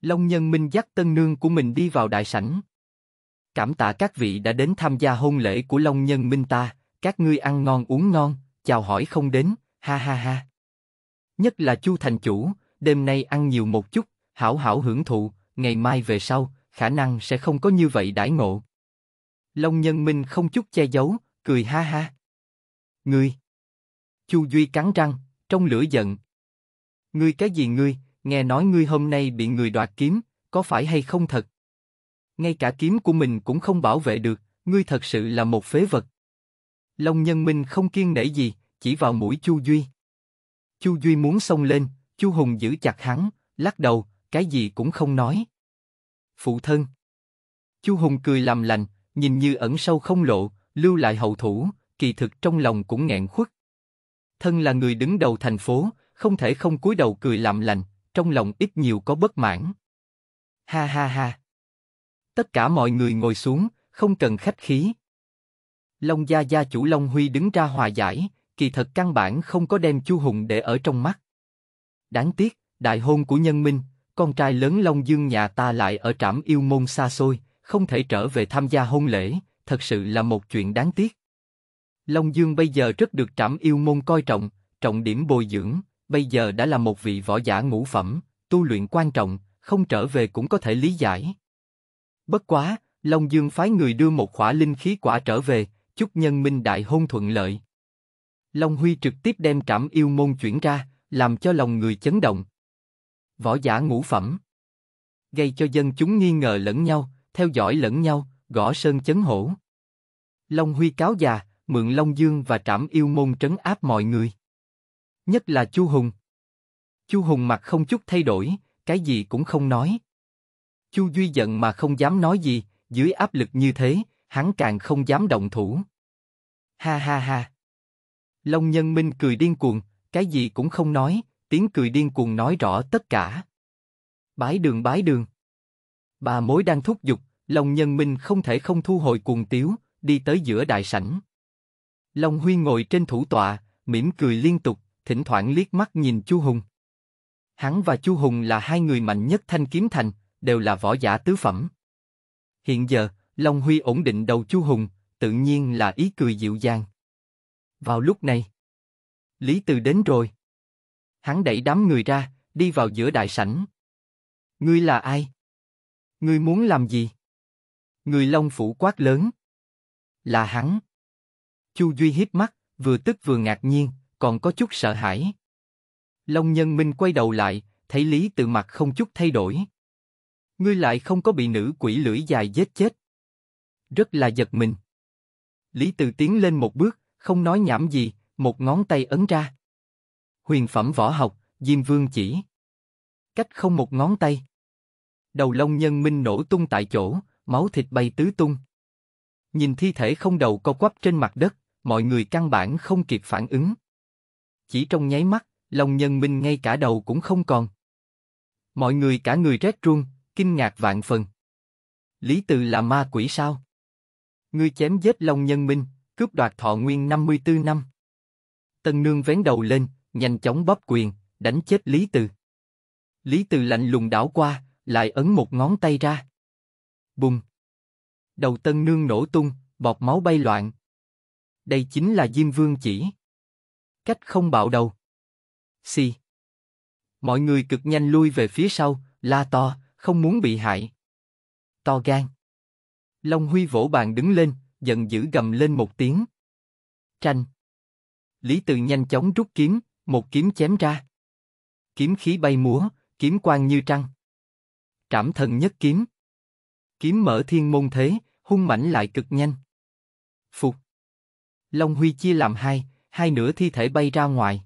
Long Nhân Minh dắt tân nương của mình đi vào đại sảnh. Cảm tạ các vị đã đến tham gia hôn lễ của Long Nhân Minh ta, các ngươi ăn ngon uống ngon, chào hỏi không đến, ha ha ha. Nhất là Chu thành chủ, đêm nay ăn nhiều một chút, hảo hảo hưởng thụ, ngày mai về sau, khả năng sẽ không có như vậy đãi ngộ. Long Nhân Minh không chút che giấu, cười ha ha. Ngươi! Chu Duy cắn răng, trong lửa giận. Ngươi cái gì ngươi, nghe nói ngươi hôm nay bị người đoạt kiếm, có phải hay không thật? Ngay cả kiếm của mình cũng không bảo vệ được, ngươi thật sự là một phế vật. Long Nhân Minh không kiên nể gì, chỉ vào mũi Chu Duy. Chu Duy muốn xông lên, Chu Hùng giữ chặt hắn, lắc đầu, cái gì cũng không nói. Phụ thân. Chu Hùng cười làm lành, nhìn như ẩn sâu không lộ, lưu lại hậu thủ, kỳ thực trong lòng cũng nghẹn khuất. Thân là người đứng đầu thành phố, không thể không cúi đầu cười làm lành, trong lòng ít nhiều có bất mãn. Ha ha ha. Tất cả mọi người ngồi xuống, không cần khách khí, Long gia gia chủ Long Huy đứng ra hòa giải, kỳ thật căn bản không có đem Chu Hùng để ở trong mắt. Đáng tiếc, đại hôn của nhân minh, con trai lớn Long Dương nhà ta lại ở trạm yêu môn xa xôi, không thể trở về tham gia hôn lễ, thật sự là một chuyện đáng tiếc. Long Dương bây giờ rất được trạm yêu môn coi trọng, trọng điểm bồi dưỡng, bây giờ đã là một vị võ giả ngũ phẩm, tu luyện quan trọng, không trở về cũng có thể lý giải. Bất quá, Long Dương phái người đưa một khỏa linh khí quả trở về, chúc nhân minh đại hôn thuận lợi. Long Huy trực tiếp đem trảm yêu môn chuyển ra, làm cho lòng người chấn động. Võ giả ngũ phẩm. Gây cho dân chúng nghi ngờ lẫn nhau, theo dõi lẫn nhau, gõ sơn chấn hổ. Long Huy cáo già, mượn Long Dương và trảm yêu môn trấn áp mọi người. Nhất là Chu Hùng. Chu Hùng mặt không chút thay đổi, cái gì cũng không nói. Chu Duy giận mà không dám nói gì, dưới áp lực như thế, hắn càng không dám động thủ. Ha ha ha. Long Nhân Minh cười điên cuồng, cái gì cũng không nói, tiếng cười điên cuồng nói rõ tất cả. Bái đường bái đường. Bà mối đang thúc giục, Long Nhân Minh không thể không thu hồi cuồng tiếu, đi tới giữa đại sảnh. Long huy ngồi trên thủ tọa, mỉm cười liên tục, thỉnh thoảng liếc mắt nhìn Chu Hùng. Hắn và Chu Hùng là hai người mạnh nhất Thanh Kiếm Thành, đều là võ giả tứ phẩm. Hiện giờ, Long Huy ổn định đầu Chu Hùng, tự nhiên là ý cười dịu dàng. Vào lúc này, Lý Từ đến rồi. Hắn đẩy đám người ra, đi vào giữa đại sảnh. Ngươi là ai? Ngươi muốn làm gì? Người Long phủ quát lớn. Là hắn. Chu Duy híp mắt, vừa tức vừa ngạc nhiên, còn có chút sợ hãi. Long Nhân Minh quay đầu lại, thấy Lý Từ mặt không chút thay đổi. Ngươi lại không có bị nữ quỷ lưỡi dài giết chết rất là giật mình. Lý Từ tiến lên một bước, không nói nhảm gì, một ngón tay ấn ra. Huyền phẩm võ học, Diêm Vương chỉ. Cách không một ngón tay. Đầu long nhân minh nổ tung tại chỗ, máu thịt bay tứ tung. Nhìn thi thể không đầu co quắp trên mặt đất, mọi người căn bản không kịp phản ứng. Chỉ trong nháy mắt, long nhân minh ngay cả đầu cũng không còn. Mọi người cả người rét run, kinh ngạc vạn phần. Lý Từ là ma quỷ sao? Ngươi chém giết Long Nhân Minh, cướp đoạt thọ nguyên 54 năm. Tần Nương vén đầu lên, nhanh chóng bóp quyền, đánh chết Lý Từ. Lý Từ lạnh lùng đảo qua, lại ấn một ngón tay ra. Bùng! Đầu Tần Nương nổ tung, bọt máu bay loạn. Đây chính là Diêm Vương chỉ. Cách không bạo đầu. Xì! Mọi người cực nhanh lui về phía sau, la to, không muốn bị hại. To gan! Long Huy vỗ bàn đứng lên, giận dữ gầm lên một tiếng. Tranh. Lý Tự nhanh chóng rút kiếm, một kiếm chém ra. Kiếm khí bay múa, kiếm quang như trăng. Trảm thần nhất kiếm. Kiếm mở thiên môn thế, hung mãnh lại cực nhanh. Phục. Long Huy chia làm hai, hai nửa thi thể bay ra ngoài.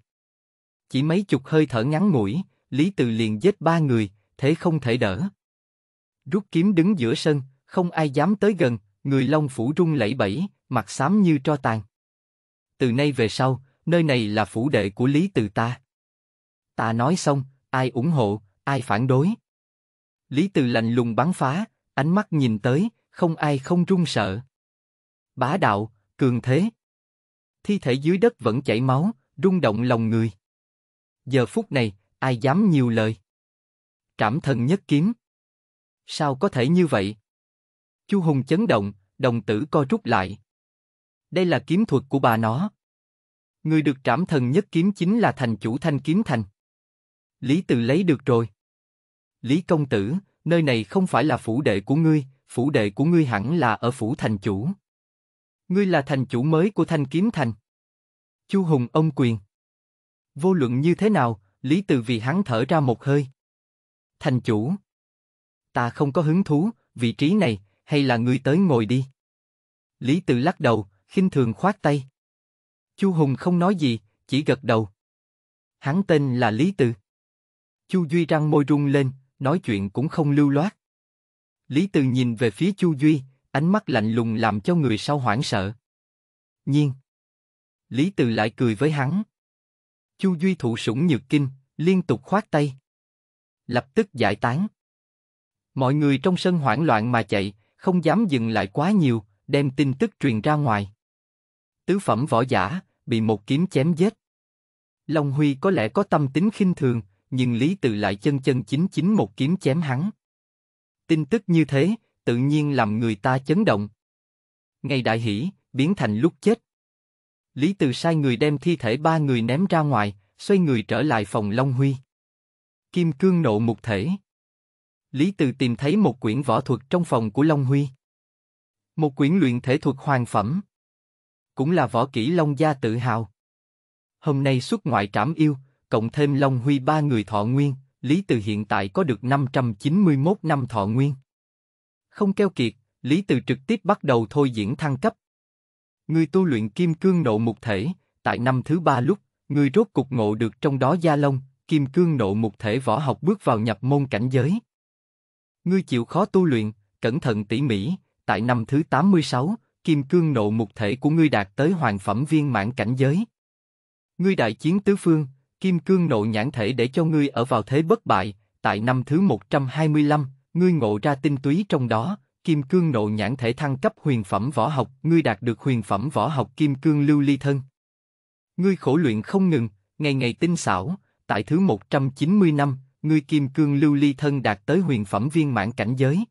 Chỉ mấy chục hơi thở ngắn ngủi, Lý Từ liền giết ba người, thế không thể đỡ. Rút kiếm đứng giữa sân, không ai dám tới gần, người Long phủ rung lẩy bẩy, mặt xám như tro tàn. Từ nay về sau, nơi này là phủ đệ của Lý Từ ta. Ta nói xong, ai ủng hộ, ai phản đối. Lý Từ lạnh lùng bắn phá, ánh mắt nhìn tới, không ai không run sợ. Bá đạo, cường thế. Thi thể dưới đất vẫn chảy máu, rung động lòng người. Giờ phút này, ai dám nhiều lời? Trảm thần nhất kiếm. Sao có thể như vậy? Chu Hùng chấn động, đồng tử co rút lại. Đây là kiếm thuật của bà nó. Người được trảm thần nhất kiếm chính là thành chủ thanh kiếm thành. Lý Từ lấy được rồi. Lý công tử, nơi này không phải là phủ đệ của ngươi, phủ đệ của ngươi hẳn là ở phủ thành chủ. Ngươi là thành chủ mới của thanh kiếm thành. Chu Hùng ông quyền. Vô luận như thế nào, Lý Từ vì hắn thở ra một hơi. Thành chủ. Ta không có hứng thú, vị trí này, hay là ngươi tới ngồi đi. Lý Tự lắc đầu, khinh thường khoát tay. Chu Hùng không nói gì, chỉ gật đầu. Hắn tên là Lý Tự. Chu Duy răng môi rung lên, nói chuyện cũng không lưu loát. Lý Tự nhìn về phía Chu Duy, ánh mắt lạnh lùng làm cho người sau hoảng sợ. Nhiên. Lý Tự lại cười với hắn. Chu Duy thụ sủng nhược kinh, liên tục khoát tay. Lập tức giải tán. Mọi người trong sân hoảng loạn mà chạy, không dám dừng lại quá nhiều, đem tin tức truyền ra ngoài. Tứ phẩm võ giả, bị một kiếm chém giết. Long Huy có lẽ có tâm tính khinh thường, nhưng Lý Từ lại chân chân chính chính một kiếm chém hắn. Tin tức như thế, tự nhiên làm người ta chấn động. Ngày đại hỷ, biến thành lúc chết. Lý Từ sai người đem thi thể ba người ném ra ngoài, xoay người trở lại phòng Long Huy. Kim cương nộ mục thể. Lý Từ tìm thấy một quyển võ thuật trong phòng của Long Huy. Một quyển luyện thể thuật hoàng phẩm. Cũng là võ kỹ Long Gia tự hào. Hôm nay xuất ngoại trảm yêu, cộng thêm Long Huy ba người thọ nguyên, Lý Từ hiện tại có được 591 năm thọ nguyên. Không keo kiệt, Lý Từ trực tiếp bắt đầu thôi diễn thăng cấp. Người tu luyện kim cương nộ mục thể, tại năm thứ ba lúc, người rốt cục ngộ được trong đó gia long, kim cương nộ mục thể võ học bước vào nhập môn cảnh giới ngươi chịu khó tu luyện, cẩn thận tỉ mỉ, tại năm thứ 86, kim cương nộ mục thể của ngươi đạt tới hoàng phẩm viên mãn cảnh giới. Ngươi đại chiến tứ phương, kim cương nộ nhãn thể để cho ngươi ở vào thế bất bại, tại năm thứ 125, ngươi ngộ ra tinh túy trong đó, kim cương nộ nhãn thể thăng cấp huyền phẩm võ học, ngươi đạt được huyền phẩm võ học kim cương lưu ly thân. Ngươi khổ luyện không ngừng, ngày ngày tinh xảo, tại thứ 190 năm, ngươi kim cương lưu ly thân đạt tới huyền phẩm viên mãn cảnh giới.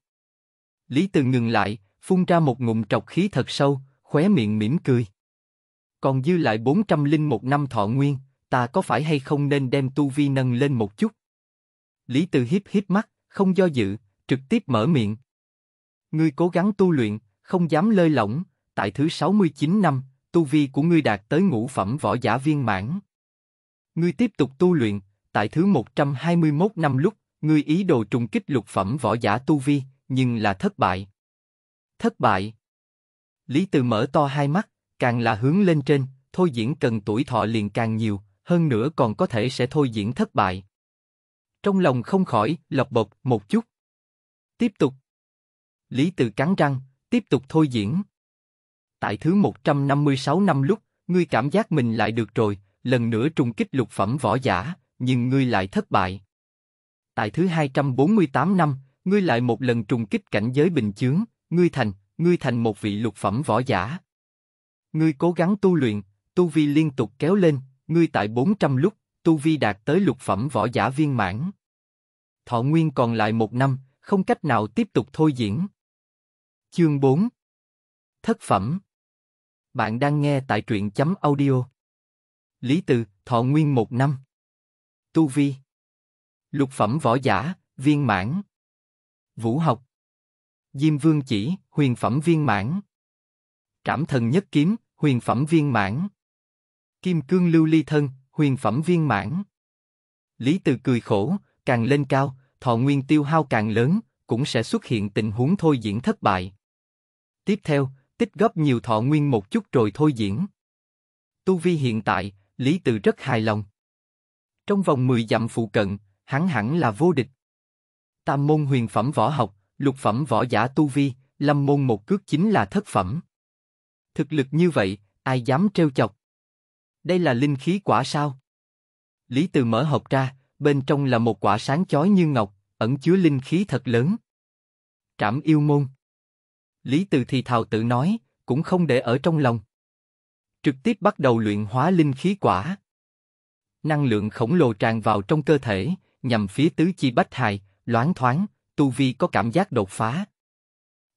Lý Từ ngừng lại, phun ra một ngụm trọc khí thật sâu, khóe miệng mỉm cười. Còn dư lại linh một năm thọ nguyên, ta có phải hay không nên đem tu vi nâng lên một chút? Lý Từ hiếp hiếp mắt, không do dự, trực tiếp mở miệng. Ngươi cố gắng tu luyện, không dám lơi lỏng, tại thứ 69 năm, tu vi của ngươi đạt tới ngũ phẩm võ giả viên mãn. Ngươi tiếp tục tu luyện, tại thứ 121 năm lúc, ngươi ý đồ trùng kích lục phẩm võ giả tu vi, nhưng là thất bại. Thất bại. Lý Từ mở to hai mắt, càng là hướng lên trên, thôi diễn cần tuổi thọ liền càng nhiều, hơn nữa còn có thể sẽ thôi diễn thất bại. Trong lòng không khỏi, lọc bột một chút. Tiếp tục. Lý Từ cắn răng, tiếp tục thôi diễn. Tại thứ 156 năm lúc, ngươi cảm giác mình lại được rồi, lần nữa trùng kích lục phẩm võ giả, nhưng ngươi lại thất bại. Tại thứ 248 năm, ngươi lại một lần trùng kích cảnh giới bình chướng, ngươi thành, ngươi thành một vị lục phẩm võ giả. Ngươi cố gắng tu luyện, tu vi liên tục kéo lên, ngươi tại 400 lúc, tu vi đạt tới lục phẩm võ giả viên mãn. Thọ nguyên còn lại một năm, không cách nào tiếp tục thôi diễn. Chương 4 Thất phẩm Bạn đang nghe tại truyện chấm audio. Lý từ, thọ nguyên một năm. Tu vi Lục phẩm võ giả, viên mãn Vũ học Diêm vương chỉ, huyền phẩm viên mãn Trảm thần nhất kiếm, huyền phẩm viên mãn Kim cương lưu ly thân, huyền phẩm viên mãn Lý từ cười khổ, càng lên cao, thọ nguyên tiêu hao càng lớn, cũng sẽ xuất hiện tình huống thôi diễn thất bại. Tiếp theo, tích góp nhiều thọ nguyên một chút rồi thôi diễn. Tu vi hiện tại, Lý Từ rất hài lòng. Trong vòng 10 dặm phụ cận, hắn hẳn là vô địch. Tam môn huyền phẩm võ học, lục phẩm võ giả tu vi, lâm môn một cước chính là thất phẩm. Thực lực như vậy, ai dám trêu chọc? Đây là linh khí quả sao? Lý Từ mở hộp ra, bên trong là một quả sáng chói như ngọc, ẩn chứa linh khí thật lớn. Trảm yêu môn. Lý Từ thì thào tự nói, cũng không để ở trong lòng. Trực tiếp bắt đầu luyện hóa linh khí quả năng lượng khổng lồ tràn vào trong cơ thể, nhằm phía tứ chi bách hài, loáng thoáng, tu vi có cảm giác đột phá.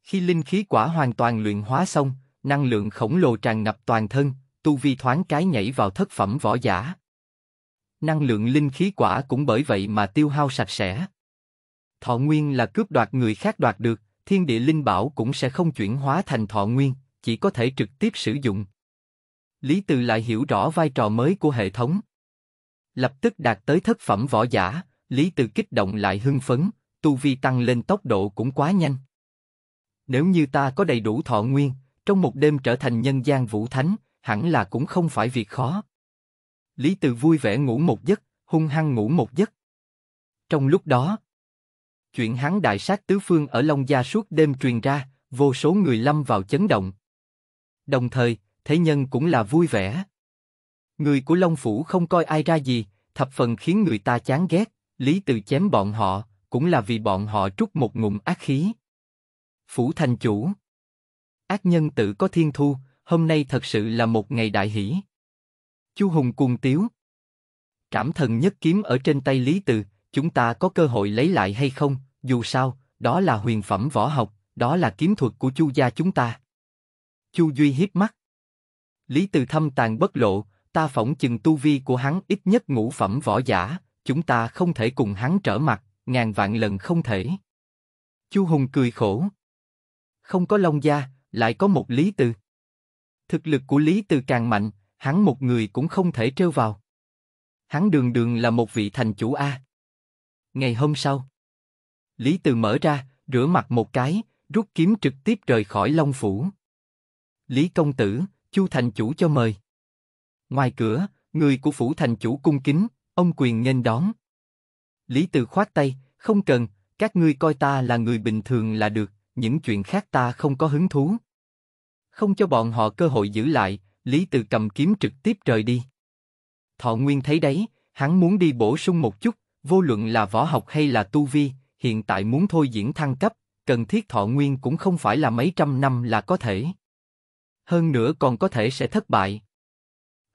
Khi linh khí quả hoàn toàn luyện hóa xong, năng lượng khổng lồ tràn ngập toàn thân, tu vi thoáng cái nhảy vào thất phẩm võ giả. Năng lượng linh khí quả cũng bởi vậy mà tiêu hao sạch sẽ. Thọ nguyên là cướp đoạt người khác đoạt được, thiên địa linh bảo cũng sẽ không chuyển hóa thành thọ nguyên, chỉ có thể trực tiếp sử dụng. Lý Từ lại hiểu rõ vai trò mới của hệ thống lập tức đạt tới thất phẩm võ giả, Lý Từ kích động lại hưng phấn, tu vi tăng lên tốc độ cũng quá nhanh. Nếu như ta có đầy đủ thọ nguyên, trong một đêm trở thành nhân gian vũ thánh, hẳn là cũng không phải việc khó. Lý Từ vui vẻ ngủ một giấc, hung hăng ngủ một giấc. Trong lúc đó, chuyện hắn đại sát tứ phương ở Long Gia suốt đêm truyền ra, vô số người lâm vào chấn động. Đồng thời, thế nhân cũng là vui vẻ. Người của Long Phủ không coi ai ra gì, thập phần khiến người ta chán ghét, Lý Từ chém bọn họ, cũng là vì bọn họ trút một ngụm ác khí. Phủ thành chủ Ác nhân tự có thiên thu, hôm nay thật sự là một ngày đại hỷ. Chu Hùng cuồng tiếu. Trảm thần nhất kiếm ở trên tay Lý Từ, chúng ta có cơ hội lấy lại hay không, dù sao, đó là huyền phẩm võ học, đó là kiếm thuật của Chu gia chúng ta. Chu Duy hiếp mắt. Lý Từ thâm tàn bất lộ, ta phỏng chừng tu vi của hắn ít nhất ngũ phẩm võ giả, chúng ta không thể cùng hắn trở mặt, ngàn vạn lần không thể. Chu Hùng cười khổ. Không có Long Gia, lại có một Lý Từ. Thực lực của Lý Từ càng mạnh, hắn một người cũng không thể trêu vào. Hắn đường đường là một vị thành chủ A. Ngày hôm sau, Lý Từ mở ra, rửa mặt một cái, rút kiếm trực tiếp rời khỏi Long Phủ. Lý Công Tử, Chu Thành Chủ cho mời. Ngoài cửa, người của phủ thành chủ cung kính, ông quyền nghênh đón. Lý Từ khoát tay, không cần, các ngươi coi ta là người bình thường là được, những chuyện khác ta không có hứng thú. Không cho bọn họ cơ hội giữ lại, Lý Từ cầm kiếm trực tiếp rời đi. Thọ Nguyên thấy đấy, hắn muốn đi bổ sung một chút, vô luận là võ học hay là tu vi, hiện tại muốn thôi diễn thăng cấp, cần thiết thọ nguyên cũng không phải là mấy trăm năm là có thể. Hơn nữa còn có thể sẽ thất bại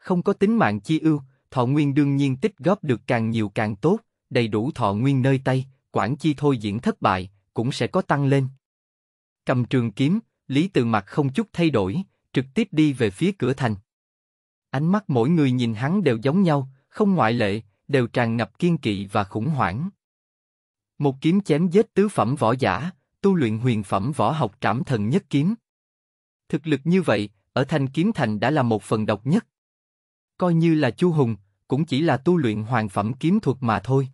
không có tính mạng chi ưu, thọ nguyên đương nhiên tích góp được càng nhiều càng tốt, đầy đủ thọ nguyên nơi tay, quản chi thôi diễn thất bại, cũng sẽ có tăng lên. Cầm trường kiếm, Lý Từ Mặt không chút thay đổi, trực tiếp đi về phía cửa thành. Ánh mắt mỗi người nhìn hắn đều giống nhau, không ngoại lệ, đều tràn ngập kiên kỵ và khủng hoảng. Một kiếm chém giết tứ phẩm võ giả, tu luyện huyền phẩm võ học trảm thần nhất kiếm. Thực lực như vậy, ở thanh kiếm thành đã là một phần độc nhất coi như là Chu Hùng, cũng chỉ là tu luyện hoàng phẩm kiếm thuật mà thôi.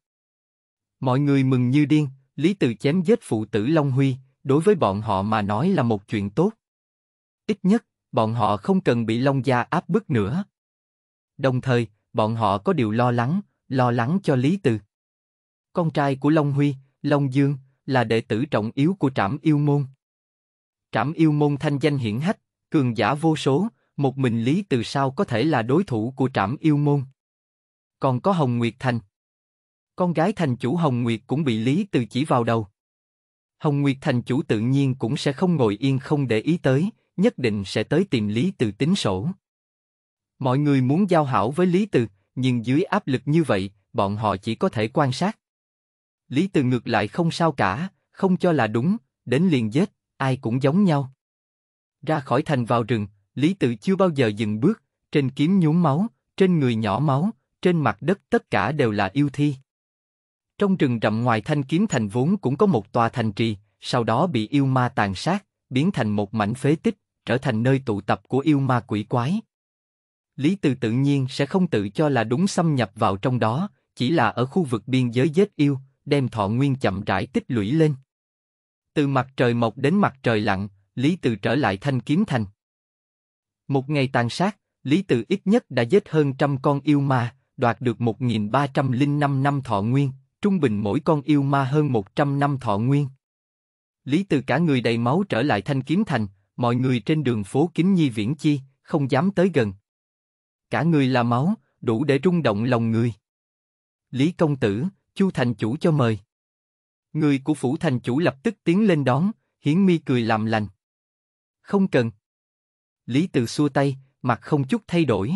Mọi người mừng như điên, Lý từ chém giết phụ tử Long Huy, đối với bọn họ mà nói là một chuyện tốt. Ít nhất, bọn họ không cần bị Long Gia áp bức nữa. Đồng thời, bọn họ có điều lo lắng, lo lắng cho Lý Từ. Con trai của Long Huy, Long Dương, là đệ tử trọng yếu của Trảm Yêu Môn. Trảm Yêu Môn thanh danh hiển hách, cường giả vô số, một mình Lý Từ sao có thể là đối thủ của Trảm Yêu Môn. Còn có Hồng Nguyệt Thành. Con gái thành chủ Hồng Nguyệt cũng bị Lý Từ chỉ vào đầu. Hồng Nguyệt thành chủ tự nhiên cũng sẽ không ngồi yên không để ý tới, nhất định sẽ tới tìm Lý Từ tính sổ. Mọi người muốn giao hảo với Lý Từ, nhưng dưới áp lực như vậy, bọn họ chỉ có thể quan sát. Lý Từ ngược lại không sao cả, không cho là đúng, đến liền giết, ai cũng giống nhau. Ra khỏi thành vào rừng, Lý Tự chưa bao giờ dừng bước, trên kiếm nhuốm máu, trên người nhỏ máu, trên mặt đất tất cả đều là yêu thi. Trong rừng rậm ngoài thanh kiếm thành vốn cũng có một tòa thành trì, sau đó bị yêu ma tàn sát, biến thành một mảnh phế tích, trở thành nơi tụ tập của yêu ma quỷ quái. Lý Từ tự nhiên sẽ không tự cho là đúng xâm nhập vào trong đó, chỉ là ở khu vực biên giới giết yêu, đem thọ nguyên chậm rãi tích lũy lên. Từ mặt trời mọc đến mặt trời lặn, Lý Từ trở lại thanh kiếm thành. Một ngày tàn sát, Lý Tự ít nhất đã giết hơn trăm con yêu ma, đoạt được 1.305 năm thọ nguyên, trung bình mỗi con yêu ma hơn 100 năm thọ nguyên. Lý Tự cả người đầy máu trở lại Thanh Kiếm Thành, mọi người trên đường phố kính nhi viễn chi, không dám tới gần. Cả người là máu, đủ để rung động lòng người. Lý Công Tử, Chu Thành Chủ cho mời. Người của Phủ Thành Chủ lập tức tiến lên đón, Hiến mi cười làm lành. Không cần. Lý Từ xua tay, mặt không chút thay đổi.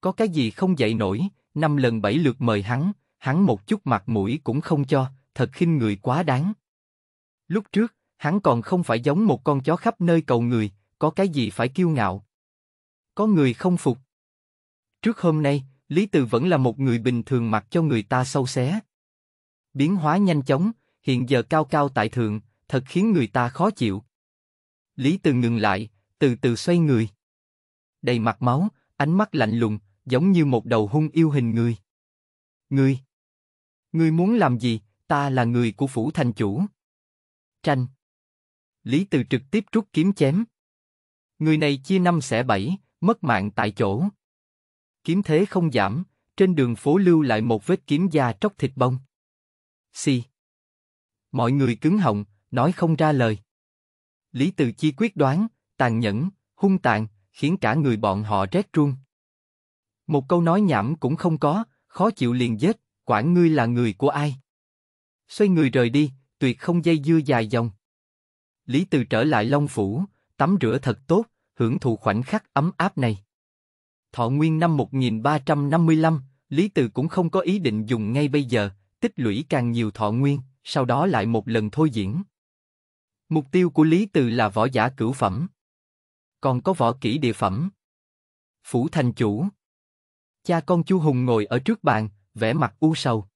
Có cái gì không dậy nổi, năm lần bảy lượt mời hắn, hắn một chút mặt mũi cũng không cho, thật khinh người quá đáng. Lúc trước, hắn còn không phải giống một con chó khắp nơi cầu người, có cái gì phải kiêu ngạo. Có người không phục. Trước hôm nay, Lý Từ vẫn là một người bình thường mặc cho người ta sâu xé. Biến hóa nhanh chóng, hiện giờ cao cao tại thượng, thật khiến người ta khó chịu. Lý Từ ngừng lại, từ từ xoay người. Đầy mặt máu, ánh mắt lạnh lùng, giống như một đầu hung yêu hình người. Ngươi! Ngươi muốn làm gì? Ta là người của phủ thành chủ. Tranh! Lý Từ trực tiếp rút kiếm chém. Người này chia năm xẻ bảy, mất mạng tại chỗ. Kiếm thế không giảm, trên đường phố lưu lại một vết kiếm da tróc thịt bông. Si. Mọi người cứng họng, nói không ra lời. Lý Từ Chi quyết đoán, tàn nhẫn, hung tàn, khiến cả người bọn họ rét run. Một câu nói nhảm cũng không có, khó chịu liền giết, quản ngươi là người của ai. Xoay người rời đi, tuyệt không dây dưa dài dòng. Lý Từ trở lại Long Phủ, tắm rửa thật tốt, hưởng thụ khoảnh khắc ấm áp này. Thọ nguyên năm 1355, Lý Từ cũng không có ý định dùng ngay bây giờ, tích lũy càng nhiều thọ nguyên, sau đó lại một lần thôi diễn. Mục tiêu của Lý Từ là võ giả cửu phẩm còn có võ kỹ địa phẩm. Phủ thành chủ. Cha con Chu Hùng ngồi ở trước bàn, vẻ mặt u sầu.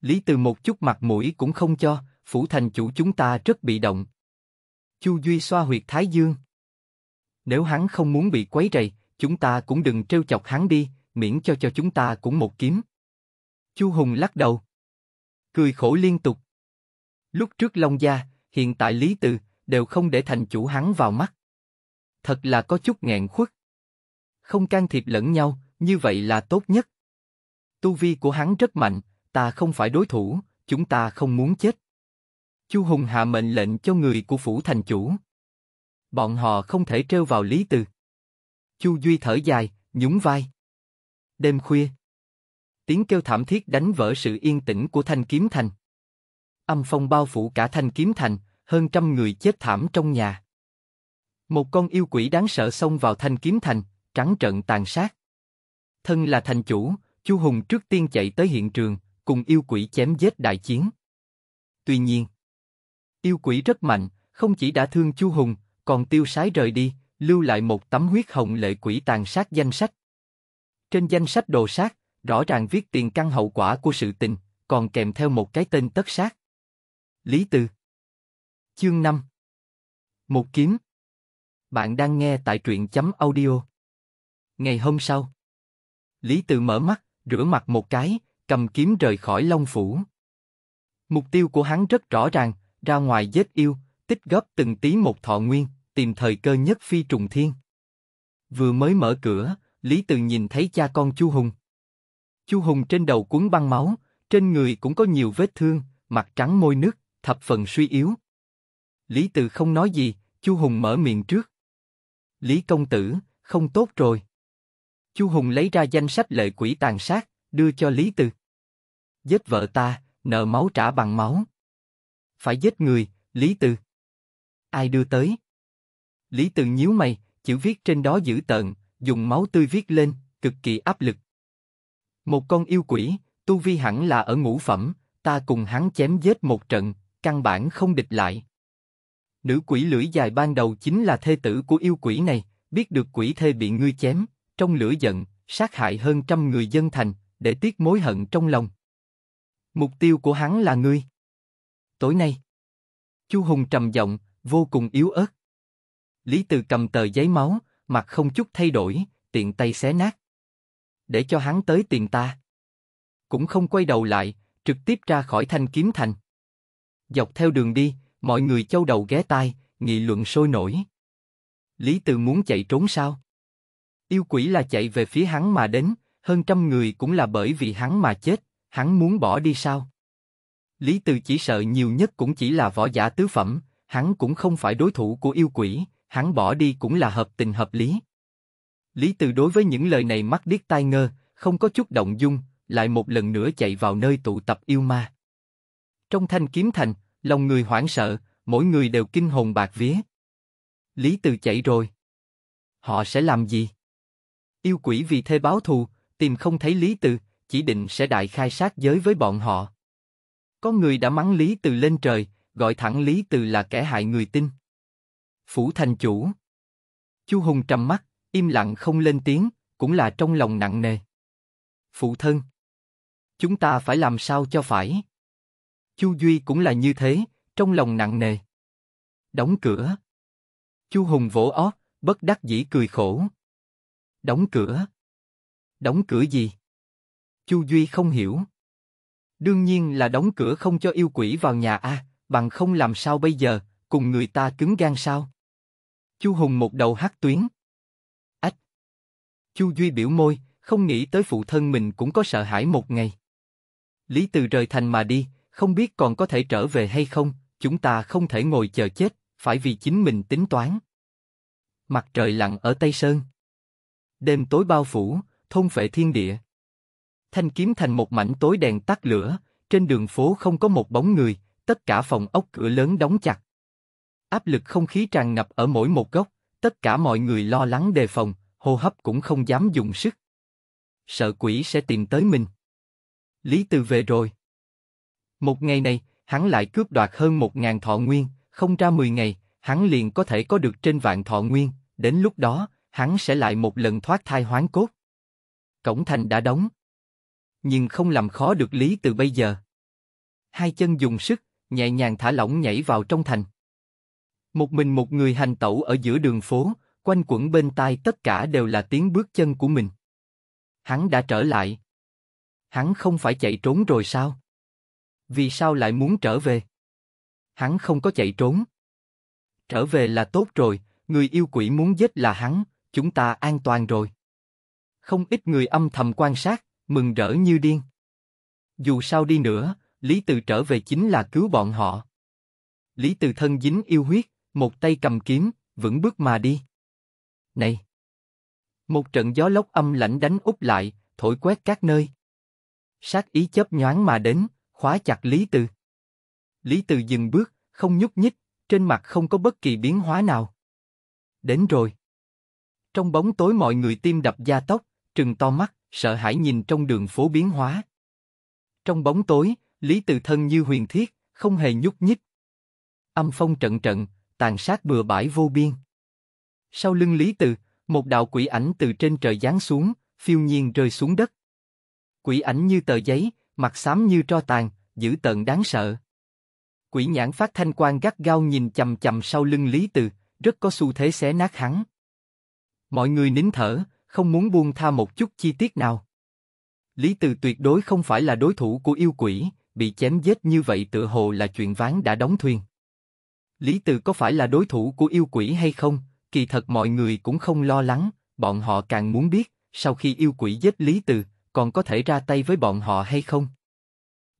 Lý Từ một chút mặt mũi cũng không cho, phủ thành chủ chúng ta rất bị động. Chu Duy xoa huyệt Thái Dương. Nếu hắn không muốn bị quấy rầy, chúng ta cũng đừng trêu chọc hắn đi, miễn cho cho chúng ta cũng một kiếm. Chu Hùng lắc đầu, cười khổ liên tục. Lúc trước Long Gia, hiện tại Lý Từ đều không để thành chủ hắn vào mắt thật là có chút nghẹn khuất. Không can thiệp lẫn nhau, như vậy là tốt nhất. Tu vi của hắn rất mạnh, ta không phải đối thủ, chúng ta không muốn chết. Chu Hùng hạ mệnh lệnh cho người của phủ thành chủ. Bọn họ không thể trêu vào Lý Từ. Chu Duy thở dài, nhún vai. Đêm khuya, tiếng kêu thảm thiết đánh vỡ sự yên tĩnh của Thanh Kiếm Thành. Âm phong bao phủ cả Thanh Kiếm Thành, hơn trăm người chết thảm trong nhà. Một con yêu quỷ đáng sợ xông vào thanh kiếm thành, trắng trận tàn sát. Thân là thành chủ, Chu Hùng trước tiên chạy tới hiện trường, cùng yêu quỷ chém giết đại chiến. Tuy nhiên, yêu quỷ rất mạnh, không chỉ đã thương Chu Hùng, còn tiêu sái rời đi, lưu lại một tấm huyết hồng lệ quỷ tàn sát danh sách. Trên danh sách đồ sát, rõ ràng viết tiền căn hậu quả của sự tình, còn kèm theo một cái tên tất sát. Lý Từ Chương 5 Một kiếm bạn đang nghe tại truyện chấm audio. Ngày hôm sau, Lý Tự mở mắt, rửa mặt một cái, cầm kiếm rời khỏi Long Phủ. Mục tiêu của hắn rất rõ ràng, ra ngoài giết yêu, tích góp từng tí một thọ nguyên, tìm thời cơ nhất phi trùng thiên. Vừa mới mở cửa, Lý Tự nhìn thấy cha con Chu Hùng. Chu Hùng trên đầu cuốn băng máu, trên người cũng có nhiều vết thương, mặt trắng môi nước, thập phần suy yếu. Lý Tự không nói gì, Chu Hùng mở miệng trước. Lý công tử, không tốt rồi. Chu Hùng lấy ra danh sách lệ quỷ tàn sát, đưa cho Lý Từ. Giết vợ ta, nợ máu trả bằng máu. Phải giết người, Lý Từ. Ai đưa tới? Lý Từ nhíu mày, chữ viết trên đó dữ tợn, dùng máu tươi viết lên, cực kỳ áp lực. Một con yêu quỷ, tu vi hẳn là ở ngũ phẩm, ta cùng hắn chém giết một trận, căn bản không địch lại. Nữ quỷ lưỡi dài ban đầu chính là thê tử của yêu quỷ này, biết được quỷ thê bị ngươi chém, trong lửa giận, sát hại hơn trăm người dân thành, để tiết mối hận trong lòng. Mục tiêu của hắn là ngươi. Tối nay, Chu Hùng trầm giọng, vô cùng yếu ớt. Lý Từ cầm tờ giấy máu, mặt không chút thay đổi, tiện tay xé nát. Để cho hắn tới tìm ta. Cũng không quay đầu lại, trực tiếp ra khỏi thanh kiếm thành. Dọc theo đường đi, Mọi người châu đầu ghé tai, nghị luận sôi nổi. Lý Từ muốn chạy trốn sao? Yêu quỷ là chạy về phía hắn mà đến, hơn trăm người cũng là bởi vì hắn mà chết, hắn muốn bỏ đi sao? Lý Từ chỉ sợ nhiều nhất cũng chỉ là võ giả tứ phẩm, hắn cũng không phải đối thủ của yêu quỷ, hắn bỏ đi cũng là hợp tình hợp lý. Lý Từ đối với những lời này mắt điếc tai ngơ, không có chút động dung, lại một lần nữa chạy vào nơi tụ tập yêu ma. Trong thanh kiếm thành, lòng người hoảng sợ, mỗi người đều kinh hồn bạc vía. Lý Từ chạy rồi. Họ sẽ làm gì? Yêu quỷ vì thế báo thù, tìm không thấy Lý Từ, chỉ định sẽ đại khai sát giới với bọn họ. Có người đã mắng Lý Từ lên trời, gọi thẳng Lý Từ là kẻ hại người tin. Phủ thành chủ. Chu Hùng trầm mắt, im lặng không lên tiếng, cũng là trong lòng nặng nề. Phụ thân. Chúng ta phải làm sao cho phải? Chu Duy cũng là như thế, trong lòng nặng nề. Đóng cửa. Chu Hùng vỗ ót, bất đắc dĩ cười khổ. Đóng cửa. Đóng cửa gì? Chu Duy không hiểu. Đương nhiên là đóng cửa không cho yêu quỷ vào nhà a, à, bằng không làm sao bây giờ, cùng người ta cứng gan sao? Chu Hùng một đầu hắt tuyến. Ách. Chu Duy biểu môi, không nghĩ tới phụ thân mình cũng có sợ hãi một ngày. Lý Từ rời thành mà đi, không biết còn có thể trở về hay không, chúng ta không thể ngồi chờ chết, phải vì chính mình tính toán. Mặt trời lặn ở Tây Sơn. Đêm tối bao phủ, thôn phệ thiên địa. Thanh kiếm thành một mảnh tối đèn tắt lửa, trên đường phố không có một bóng người, tất cả phòng ốc cửa lớn đóng chặt. Áp lực không khí tràn ngập ở mỗi một góc, tất cả mọi người lo lắng đề phòng, hô hấp cũng không dám dùng sức. Sợ quỷ sẽ tìm tới mình. Lý Từ về rồi. Một ngày này, hắn lại cướp đoạt hơn một ngàn thọ nguyên, không ra mười ngày, hắn liền có thể có được trên vạn thọ nguyên, đến lúc đó, hắn sẽ lại một lần thoát thai hoán cốt. Cổng thành đã đóng. Nhưng không làm khó được Lý từ bây giờ. Hai chân dùng sức, nhẹ nhàng thả lỏng nhảy vào trong thành. Một mình một người hành tẩu ở giữa đường phố, quanh quẩn bên tai tất cả đều là tiếng bước chân của mình. Hắn đã trở lại. Hắn không phải chạy trốn rồi sao? Vì sao lại muốn trở về? Hắn không có chạy trốn. Trở về là tốt rồi, người yêu quỷ muốn giết là hắn, chúng ta an toàn rồi. Không ít người âm thầm quan sát, mừng rỡ như điên. Dù sao đi nữa, Lý Từ trở về chính là cứu bọn họ. Lý Từ thân dính yêu huyết, một tay cầm kiếm, vững bước mà đi. Này! Một trận gió lốc âm lạnh đánh úp lại, thổi quét các nơi. Sát ý chớp nhoáng mà đến, khóa chặt Lý Từ. Lý Từ dừng bước, không nhúc nhích, trên mặt không có bất kỳ biến hóa nào. Đến rồi. Trong bóng tối mọi người tim đập gia tốc, trừng to mắt, sợ hãi nhìn trong đường phố biến hóa. Trong bóng tối, Lý Từ thân như huyền thiết, không hề nhúc nhích. Âm phong trận trận, tàn sát bừa bãi vô biên. Sau lưng Lý Từ, một đạo quỷ ảnh từ trên trời giáng xuống, phiêu nhiên rơi xuống đất. Quỷ ảnh như tờ giấy, mặt xám như tro tàn, dữ tợn đáng sợ. Quỷ nhãn phát thanh quan gắt gao nhìn chầm chầm sau lưng Lý Từ, rất có xu thế xé nát hắn. Mọi người nín thở, không muốn buông tha một chút chi tiết nào. Lý Từ tuyệt đối không phải là đối thủ của yêu quỷ, bị chém giết như vậy tựa hồ là chuyện ván đã đóng thuyền. Lý Từ có phải là đối thủ của yêu quỷ hay không, kỳ thật mọi người cũng không lo lắng, bọn họ càng muốn biết, sau khi yêu quỷ giết Lý Từ, còn có thể ra tay với bọn họ hay không?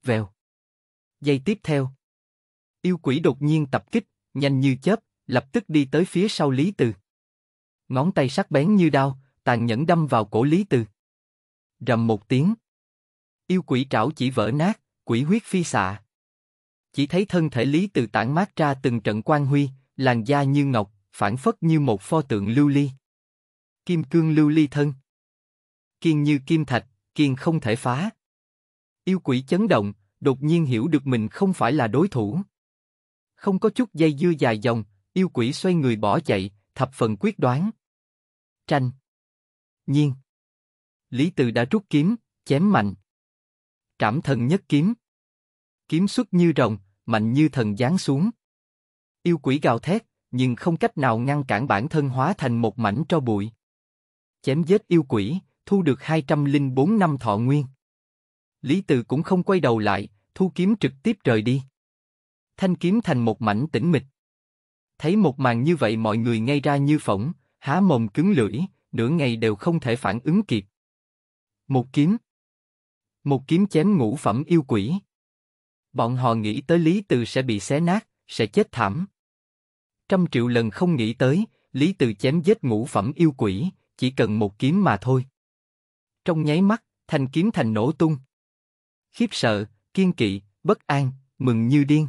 Vèo. Giây tiếp theo. Yêu quỷ đột nhiên tập kích, nhanh như chớp, lập tức đi tới phía sau Lý Từ. Ngón tay sắc bén như đao, tàn nhẫn đâm vào cổ Lý Từ. Rầm một tiếng. Yêu quỷ trảo chỉ vỡ nát, quỷ huyết phi xạ. Chỉ thấy thân thể Lý Từ tản mát ra từng trận quang huy, làn da như ngọc, phản phất như một pho tượng lưu ly. Kim cương lưu ly thân. Kiên như kim thạch, kiên không thể phá. Yêu quỷ chấn động, đột nhiên hiểu được mình không phải là đối thủ. Không có chút dây dưa dài dòng, yêu quỷ xoay người bỏ chạy, thập phần quyết đoán. Tranh. Nhiên. Lý Từ đã rút kiếm, chém mạnh. Trảm thần nhất kiếm. Kiếm xuất như rồng, mạnh như thần giáng xuống. Yêu quỷ gào thét, nhưng không cách nào ngăn cản bản thân hóa thành một mảnh tro bụi. Chém giết yêu quỷ, thu được 204 năm thọ nguyên. Lý Từ cũng không quay đầu lại, thu kiếm trực tiếp rời đi. Thanh kiếm thành một mảnh tĩnh mịch. Thấy một màn như vậy mọi người ngay ra như phỏng, há mồm cứng lưỡi, nửa ngày đều không thể phản ứng kịp. Một kiếm. Một kiếm chém ngũ phẩm yêu quỷ. Bọn họ nghĩ tới Lý Từ sẽ bị xé nát, sẽ chết thảm. Trăm triệu lần không nghĩ tới, Lý Từ chém giết ngũ phẩm yêu quỷ, chỉ cần một kiếm mà thôi trong nháy mắt, thành kiếm thành nổ tung. Khiếp sợ, kiên kỵ, bất an, mừng như điên.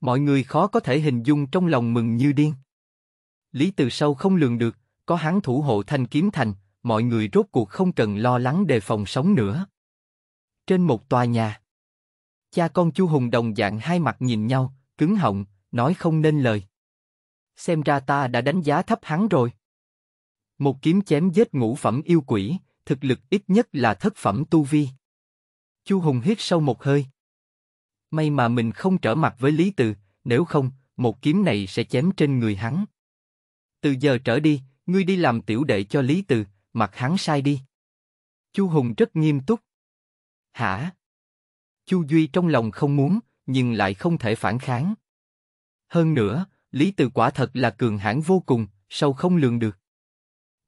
Mọi người khó có thể hình dung trong lòng mừng như điên. Lý Từ Sâu không lường được, có hắn thủ hộ thanh kiếm thành, mọi người rốt cuộc không cần lo lắng đề phòng sống nữa. Trên một tòa nhà, cha con Chu Hùng đồng dạng hai mặt nhìn nhau, cứng họng, nói không nên lời. Xem ra ta đã đánh giá thấp hắn rồi. Một kiếm chém giết ngũ phẩm yêu quỷ, thực lực ít nhất là thất phẩm tu vi. Chu Hùng hít sâu một hơi. May mà mình không trở mặt với Lý Từ, nếu không, một kiếm này sẽ chém trên người hắn. Từ giờ trở đi, ngươi đi làm tiểu đệ cho Lý Từ, mặc hắn sai đi. Chu Hùng rất nghiêm túc. Hả? Chu Duy trong lòng không muốn, nhưng lại không thể phản kháng. Hơn nữa, Lý Từ quả thật là cường hãn vô cùng, sâu không lường được.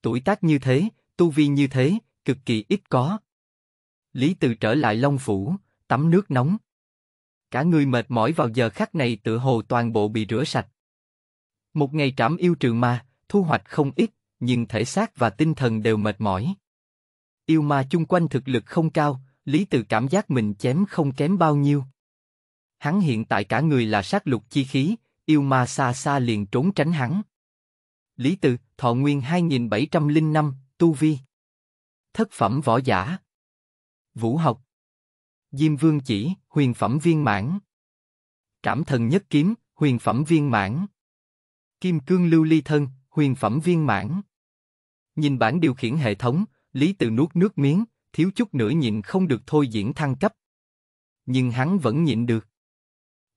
Tuổi tác như thế, tu vi như thế, cực kỳ ít có. Lý Từ trở lại Long Phủ, tắm nước nóng. Cả người mệt mỏi vào giờ khắc này tự hồ toàn bộ bị rửa sạch. Một ngày trảm yêu trường ma, thu hoạch không ít, nhưng thể xác và tinh thần đều mệt mỏi. Yêu ma chung quanh thực lực không cao, Lý Từ cảm giác mình chém không kém bao nhiêu. Hắn hiện tại cả người là sát lục chi khí, yêu ma xa xa liền trốn tránh hắn. Lý Từ, thọ nguyên 2705, tu vi thất phẩm võ giả. Vũ học. Diêm vương chỉ, huyền phẩm viên mãn. cảm thần nhất kiếm, huyền phẩm viên mãn. Kim cương lưu ly thân, huyền phẩm viên mãn. Nhìn bản điều khiển hệ thống, Lý Từ nuốt nước miếng, thiếu chút nữa nhịn không được thôi diễn thăng cấp. Nhưng hắn vẫn nhịn được.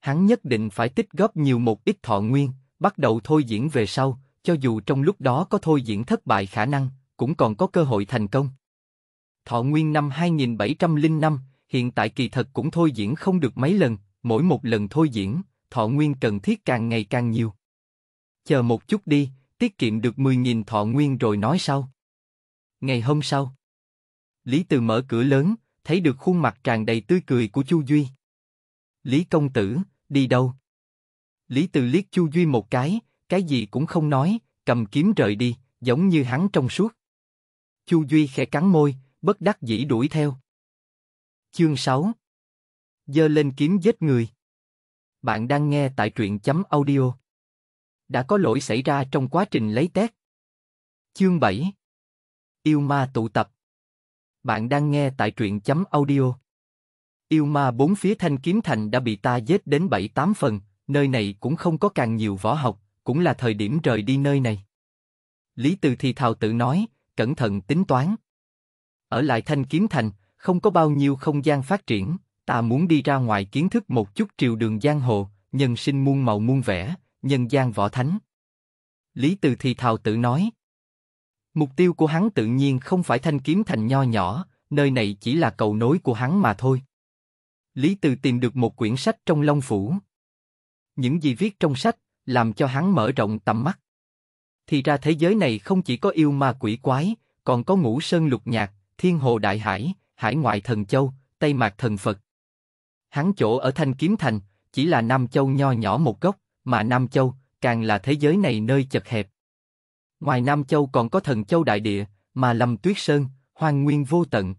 Hắn nhất định phải tích góp nhiều một ít thọ nguyên, bắt đầu thôi diễn về sau, cho dù trong lúc đó có thôi diễn thất bại khả năng, cũng còn có cơ hội thành công thọ nguyên năm 2705, hiện tại kỳ thật cũng thôi diễn không được mấy lần, mỗi một lần thôi diễn, thọ nguyên cần thiết càng ngày càng nhiều. Chờ một chút đi, tiết kiệm được 10.000 thọ nguyên rồi nói sau. Ngày hôm sau, Lý Từ mở cửa lớn, thấy được khuôn mặt tràn đầy tươi cười của Chu Duy. Lý công tử, đi đâu? Lý Từ liếc Chu Duy một cái, cái gì cũng không nói, cầm kiếm rời đi, giống như hắn trong suốt. Chu Duy khẽ cắn môi, bất đắc dĩ đuổi theo. Chương 6 Dơ lên kiếm giết người Bạn đang nghe tại truyện chấm audio. Đã có lỗi xảy ra trong quá trình lấy tét Chương 7 Yêu ma tụ tập Bạn đang nghe tại truyện chấm audio. Yêu ma bốn phía thanh kiếm thành đã bị ta giết đến 7-8 phần, nơi này cũng không có càng nhiều võ học, cũng là thời điểm rời đi nơi này. Lý Từ thì thào tự nói, cẩn thận tính toán. Ở lại Thanh Kiếm Thành, không có bao nhiêu không gian phát triển, ta muốn đi ra ngoài kiến thức một chút triều đường giang hồ, nhân sinh muôn màu muôn vẻ, nhân gian võ thánh. Lý Từ thì thào tự nói. Mục tiêu của hắn tự nhiên không phải Thanh Kiếm Thành nho nhỏ, nơi này chỉ là cầu nối của hắn mà thôi. Lý Từ tìm được một quyển sách trong Long Phủ. Những gì viết trong sách làm cho hắn mở rộng tầm mắt. Thì ra thế giới này không chỉ có yêu ma quỷ quái, còn có ngũ sơn lục nhạc, Thiên Hồ Đại Hải, Hải Ngoại Thần Châu, Tây Mạc Thần Phật. Hắn chỗ ở Thanh Kiếm Thành, chỉ là Nam Châu nho nhỏ một góc, mà Nam Châu, càng là thế giới này nơi chật hẹp. Ngoài Nam Châu còn có Thần Châu Đại Địa, mà Lâm Tuyết Sơn, hoang nguyên vô tận.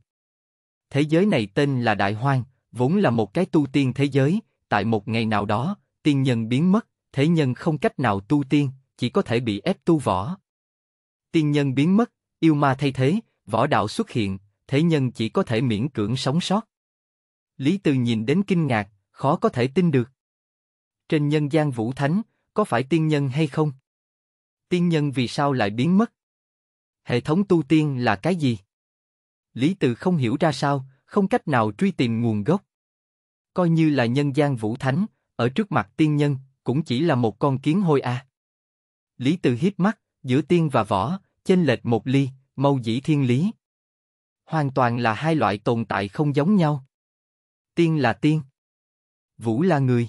Thế giới này tên là Đại Hoang, vốn là một cái tu tiên thế giới, tại một ngày nào đó, tiên nhân biến mất, thế nhân không cách nào tu tiên, chỉ có thể bị ép tu võ. Tiên nhân biến mất, yêu ma thay thế, võ đạo xuất hiện, thế nhân chỉ có thể miễn cưỡng sống sót. Lý Từ nhìn đến kinh ngạc, khó có thể tin được. Trên nhân gian vũ thánh, có phải tiên nhân hay không? Tiên nhân vì sao lại biến mất? Hệ thống tu tiên là cái gì? Lý Từ không hiểu ra sao, không cách nào truy tìm nguồn gốc. Coi như là nhân gian vũ thánh, ở trước mặt tiên nhân, cũng chỉ là một con kiến hôi a. À. Lý Từ hiếp mắt, giữa tiên và võ, chênh lệch một ly, mâu dĩ thiên lý. Hoàn toàn là hai loại tồn tại không giống nhau. Tiên là tiên. Vũ là người.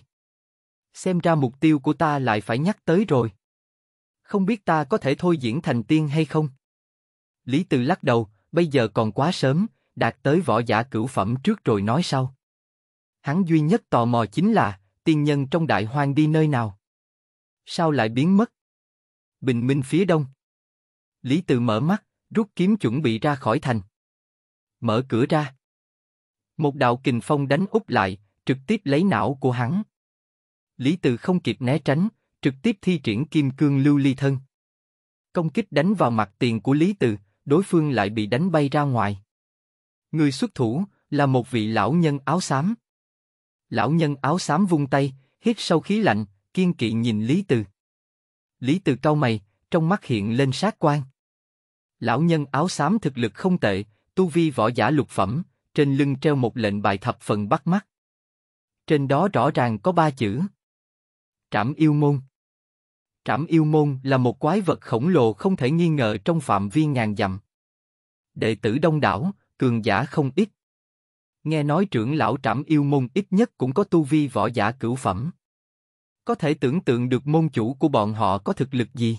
Xem ra mục tiêu của ta lại phải nhắc tới rồi. Không biết ta có thể thôi diễn thành tiên hay không? Lý Từ lắc đầu, bây giờ còn quá sớm, đạt tới võ giả cửu phẩm trước rồi nói sau. Hắn duy nhất tò mò chính là, tiên nhân trong đại hoang đi nơi nào? Sao lại biến mất? Bình minh phía đông. Lý Từ mở mắt, rút kiếm chuẩn bị ra khỏi thành. Mở cửa ra. Một đạo kình phong đánh úp lại, trực tiếp lấy não của hắn. Lý Từ không kịp né tránh, trực tiếp thi triển kim cương lưu ly thân. Công kích đánh vào mặt tiền của Lý Từ, đối phương lại bị đánh bay ra ngoài. Người xuất thủ là một vị lão nhân áo xám. Lão nhân áo xám vung tay, hít sâu khí lạnh, kiên kỵ nhìn Lý Từ. Lý Từ cau mày, trong mắt hiện lên sát quan. Lão nhân áo xám thực lực không tệ, tu vi võ giả lục phẩm, trên lưng treo một lệnh bài thập phần bắt mắt. Trên đó rõ ràng có ba chữ. Trảm yêu môn. Trảm yêu môn là một quái vật khổng lồ không thể nghi ngờ trong phạm vi ngàn dặm. Đệ tử đông đảo, cường giả không ít. Nghe nói trưởng lão trảm yêu môn ít nhất cũng có tu vi võ giả cửu phẩm. Có thể tưởng tượng được môn chủ của bọn họ có thực lực gì.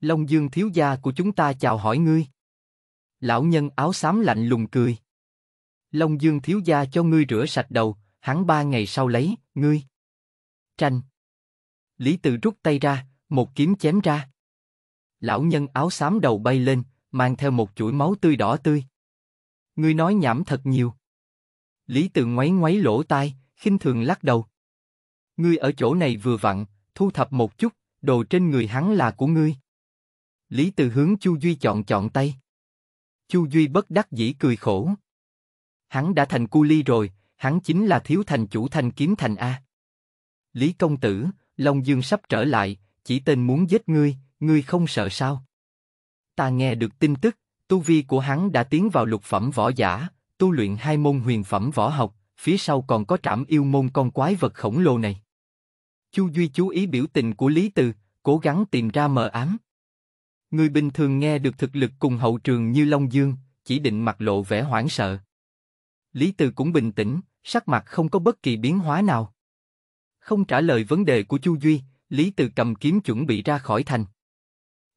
Long Dương thiếu gia của chúng ta chào hỏi ngươi. Lão nhân áo xám lạnh lùng cười. Long Dương thiếu gia cho ngươi rửa sạch đầu, hắn ba ngày sau lấy, ngươi. Tranh. Lý Tự rút tay ra, một kiếm chém ra. Lão nhân áo xám đầu bay lên, mang theo một chuỗi máu tươi đỏ tươi. Ngươi nói nhảm thật nhiều. Lý Tự ngoáy ngoáy lỗ tai, khinh thường lắc đầu. Ngươi ở chỗ này vừa vặn, thu thập một chút, đồ trên người hắn là của ngươi. Lý Từ hướng Chu Duy chọn chọn tay. Chu Duy bất đắc dĩ cười khổ. Hắn đã thành cu ly rồi, hắn chính là thiếu thành chủ thành kiếm thành A. Lý công tử, Long Dương sắp trở lại, chỉ tên muốn giết ngươi, ngươi không sợ sao? Ta nghe được tin tức, tu vi của hắn đã tiến vào lục phẩm võ giả, tu luyện hai môn huyền phẩm võ học, phía sau còn có trảm yêu môn con quái vật khổng lồ này. Chu Duy chú ý biểu tình của Lý Từ, cố gắng tìm ra mờ ám. Người bình thường nghe được thực lực cùng hậu trường như Long Dương, chỉ định mặt lộ vẻ hoảng sợ. Lý Từ cũng bình tĩnh, sắc mặt không có bất kỳ biến hóa nào. Không trả lời vấn đề của Chu Duy, Lý Từ cầm kiếm chuẩn bị ra khỏi thành.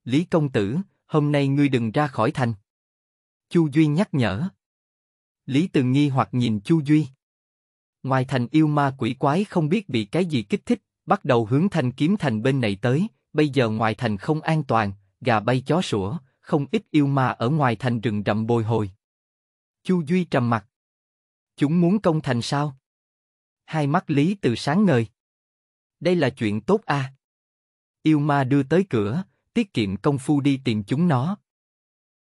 Lý công tử, hôm nay ngươi đừng ra khỏi thành. Chu Duy nhắc nhở. Lý Từ nghi hoặc nhìn Chu Duy. Ngoài thành yêu ma quỷ quái không biết bị cái gì kích thích, bắt đầu hướng thanh kiếm thành bên này tới, bây giờ ngoài thành không an toàn, gà bay chó sủa, không ít yêu ma ở ngoài thành rừng rậm bồi hồi. Chu Duy trầm mặt. Chúng muốn công thành sao? Hai mắt Lý Từ sáng ngời. Đây là chuyện tốt a. À? Yêu ma đưa tới cửa, tiết kiệm công phu đi tìm chúng nó.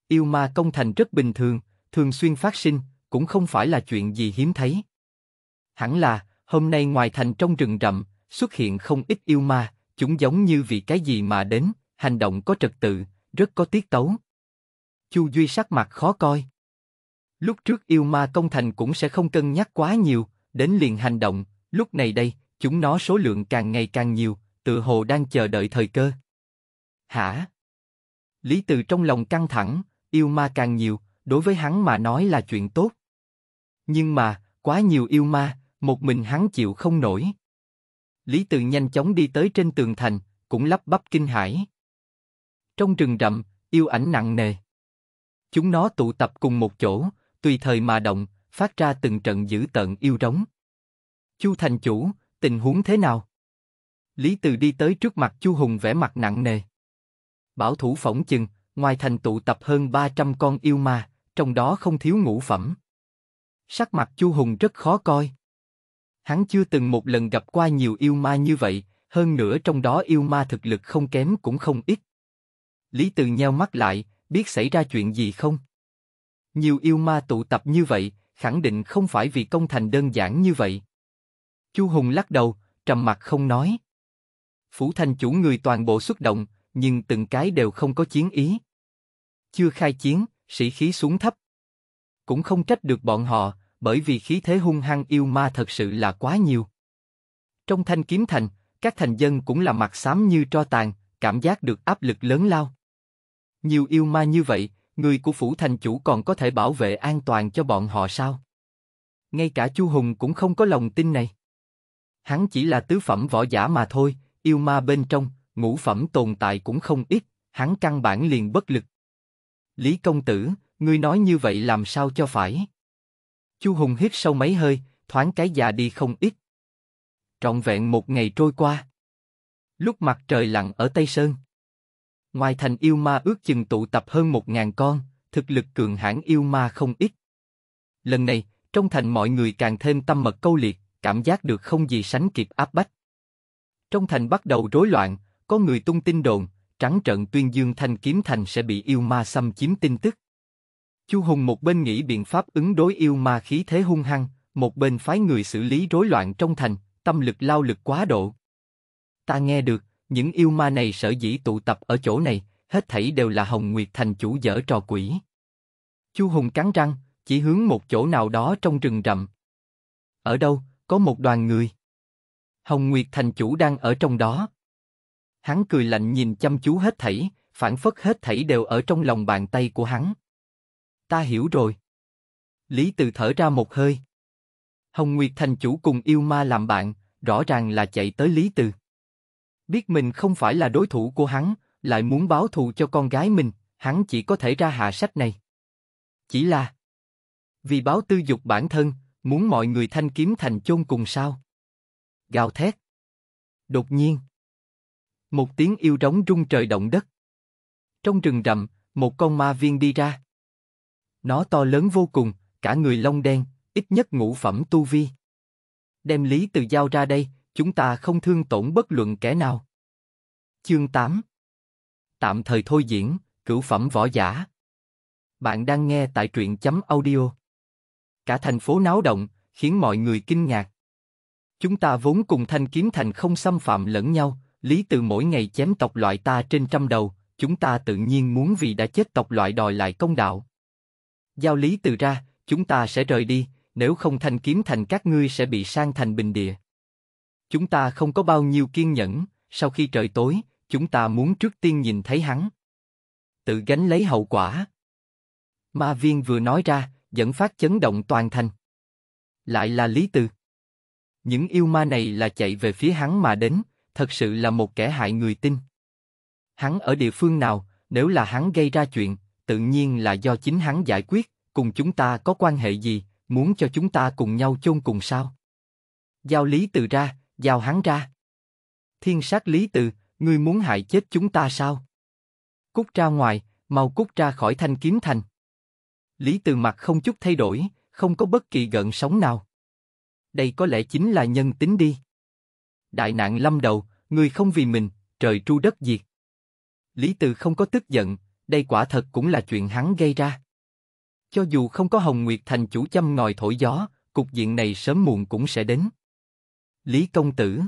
Yêu ma công thành rất bình thường, thường xuyên phát sinh, cũng không phải là chuyện gì hiếm thấy. Hẳn là, hôm nay ngoài thành trong rừng rậm, xuất hiện không ít yêu ma, chúng giống như vì cái gì mà đến, hành động có trật tự, rất có tiết tấu. Chu Duy sắc mặt khó coi. Lúc trước yêu ma công thành cũng sẽ không cân nhắc quá nhiều, đến liền hành động, lúc này đây, chúng nó số lượng càng ngày càng nhiều, tự hồ đang chờ đợi thời cơ. Hả? Lý Từ trong lòng căng thẳng, yêu ma càng nhiều, đối với hắn mà nói là chuyện tốt. Nhưng mà, quá nhiều yêu ma, một mình hắn chịu không nổi. Lý Từ nhanh chóng đi tới trên tường thành, cũng lắp bắp kinh hãi. Trong rừng rậm, yêu ảnh nặng nề. Chúng nó tụ tập cùng một chỗ, tùy thời mà động, phát ra từng trận dữ tận yêu rống. Chu thành chủ, tình huống thế nào? Lý Từ đi tới trước mặt Chu Hùng vẻ mặt nặng nề. Bảo thủ phỏng chừng, ngoài thành tụ tập hơn 300 con yêu ma, trong đó không thiếu ngũ phẩm. Sắc mặt Chu Hùng rất khó coi. Hắn chưa từng một lần gặp qua nhiều yêu ma như vậy, hơn nữa trong đó yêu ma thực lực không kém cũng không ít. Lý Từ nheo mắt lại, biết xảy ra chuyện gì không? Nhiều yêu ma tụ tập như vậy, khẳng định không phải vì công thành đơn giản như vậy. Chu Hùng lắc đầu, trầm mặt không nói. Phủ thành chủ người toàn bộ xuất động, nhưng từng cái đều không có chiến ý. Chưa khai chiến, sĩ khí xuống thấp. Cũng không trách được bọn họ, bởi vì khí thế hung hăng yêu ma thật sự là quá nhiều. Trong thanh kiếm thành, các thành dân cũng là mặt xám như tro tàn, cảm giác được áp lực lớn lao. Nhiều yêu ma như vậy, người của phủ thành chủ còn có thể bảo vệ an toàn cho bọn họ sao? Ngay cả Chu Hùng cũng không có lòng tin này. Hắn chỉ là tứ phẩm võ giả mà thôi, yêu ma bên trong, ngũ phẩm tồn tại cũng không ít, hắn căn bản liền bất lực. Lý công tử, ngươi nói như vậy làm sao cho phải? Chu Hùng hít sâu mấy hơi, thoáng cái già đi không ít. Trọn vẹn một ngày trôi qua. Lúc mặt trời lặn ở Tây Sơn. Ngoài thành yêu ma ước chừng tụ tập hơn một ngàn con, thực lực cường hãn yêu ma không ít. Lần này, trong thành mọi người càng thêm tâm mật câu liệt, cảm giác được không gì sánh kịp áp bách. Trong thành bắt đầu rối loạn, có người tung tin đồn, trắng trận tuyên dương thanh kiếm thành sẽ bị yêu ma xâm chiếm tin tức. Chu Hùng một bên nghĩ biện pháp ứng đối yêu ma khí thế hung hăng, một bên phái người xử lý rối loạn trong thành, tâm lực lao lực quá độ. Ta nghe được, những yêu ma này sở dĩ tụ tập ở chỗ này, hết thảy đều là Hồng Nguyệt Thành chủ dở trò quỷ. Chu Hùng cắn răng, chỉ hướng một chỗ nào đó trong rừng rậm. Ở đâu, có một đoàn người. Hồng Nguyệt Thành chủ đang ở trong đó. Hắn cười lạnh nhìn chăm chú hết thảy, phản phất hết thảy đều ở trong lòng bàn tay của hắn. Ta hiểu rồi. Lý Từ thở ra một hơi. Hồng Nguyệt Thành chủ cùng yêu ma làm bạn, rõ ràng là chạy tới Lý Từ. Biết mình không phải là đối thủ của hắn, lại muốn báo thù cho con gái mình, hắn chỉ có thể ra hạ sách này. Chỉ là vì báo tư dục bản thân, muốn mọi người thanh kiếm thành chôn cùng sao? Gào thét. Đột nhiên, một tiếng yêu rống rung trời động đất. Trong rừng rậm, một con ma viên đi ra. Nó to lớn vô cùng, cả người lông đen, ít nhất ngũ phẩm tu vi. Đem Lý Từ Giao ra đây, chúng ta không thương tổn bất luận kẻ nào. Chương 8 Tạm thời thôi diễn, cửu phẩm võ giả. Bạn đang nghe tại truyện chấm audio. Cả thành phố náo động, khiến mọi người kinh ngạc. Chúng ta vốn cùng thanh kiếm thành không xâm phạm lẫn nhau, lý từ mỗi ngày chém tộc loại ta trên trăm đầu, chúng ta tự nhiên muốn vì đã chết tộc loại đòi lại công đạo. Giao lý từ ra, chúng ta sẽ rời đi, nếu không thanh kiếm thành các ngươi sẽ bị sang thành bình địa. Chúng ta không có bao nhiêu kiên nhẫn, sau khi trời tối, chúng ta muốn trước tiên nhìn thấy hắn. Tự gánh lấy hậu quả. Ma viên vừa nói ra, dẫn phát chấn động toàn thành. Lại là Lý Từ. Những yêu ma này là chạy về phía hắn mà đến, thật sự là một kẻ hại người tin. Hắn ở địa phương nào, nếu là hắn gây ra chuyện, tự nhiên là do chính hắn giải quyết, cùng chúng ta có quan hệ gì, muốn cho chúng ta cùng nhau chôn cùng sao? Giao Lý Từ ra, giao hắn ra. Thiên sát lý từ, ngươi muốn hại chết chúng ta sao? Cút ra ngoài, mau cút ra khỏi thanh kiếm thành. Lý Từ mặt không chút thay đổi, không có bất kỳ gợn sóng nào. Đây có lẽ chính là nhân tính đi. Đại nạn lâm đầu, người không vì mình, trời tru đất diệt. Lý Từ không có tức giận, đây quả thật cũng là chuyện hắn gây ra. Cho dù không có Hồng Nguyệt thành chủ châm ngòi thổi gió, cục diện này sớm muộn cũng sẽ đến. Lý công tử.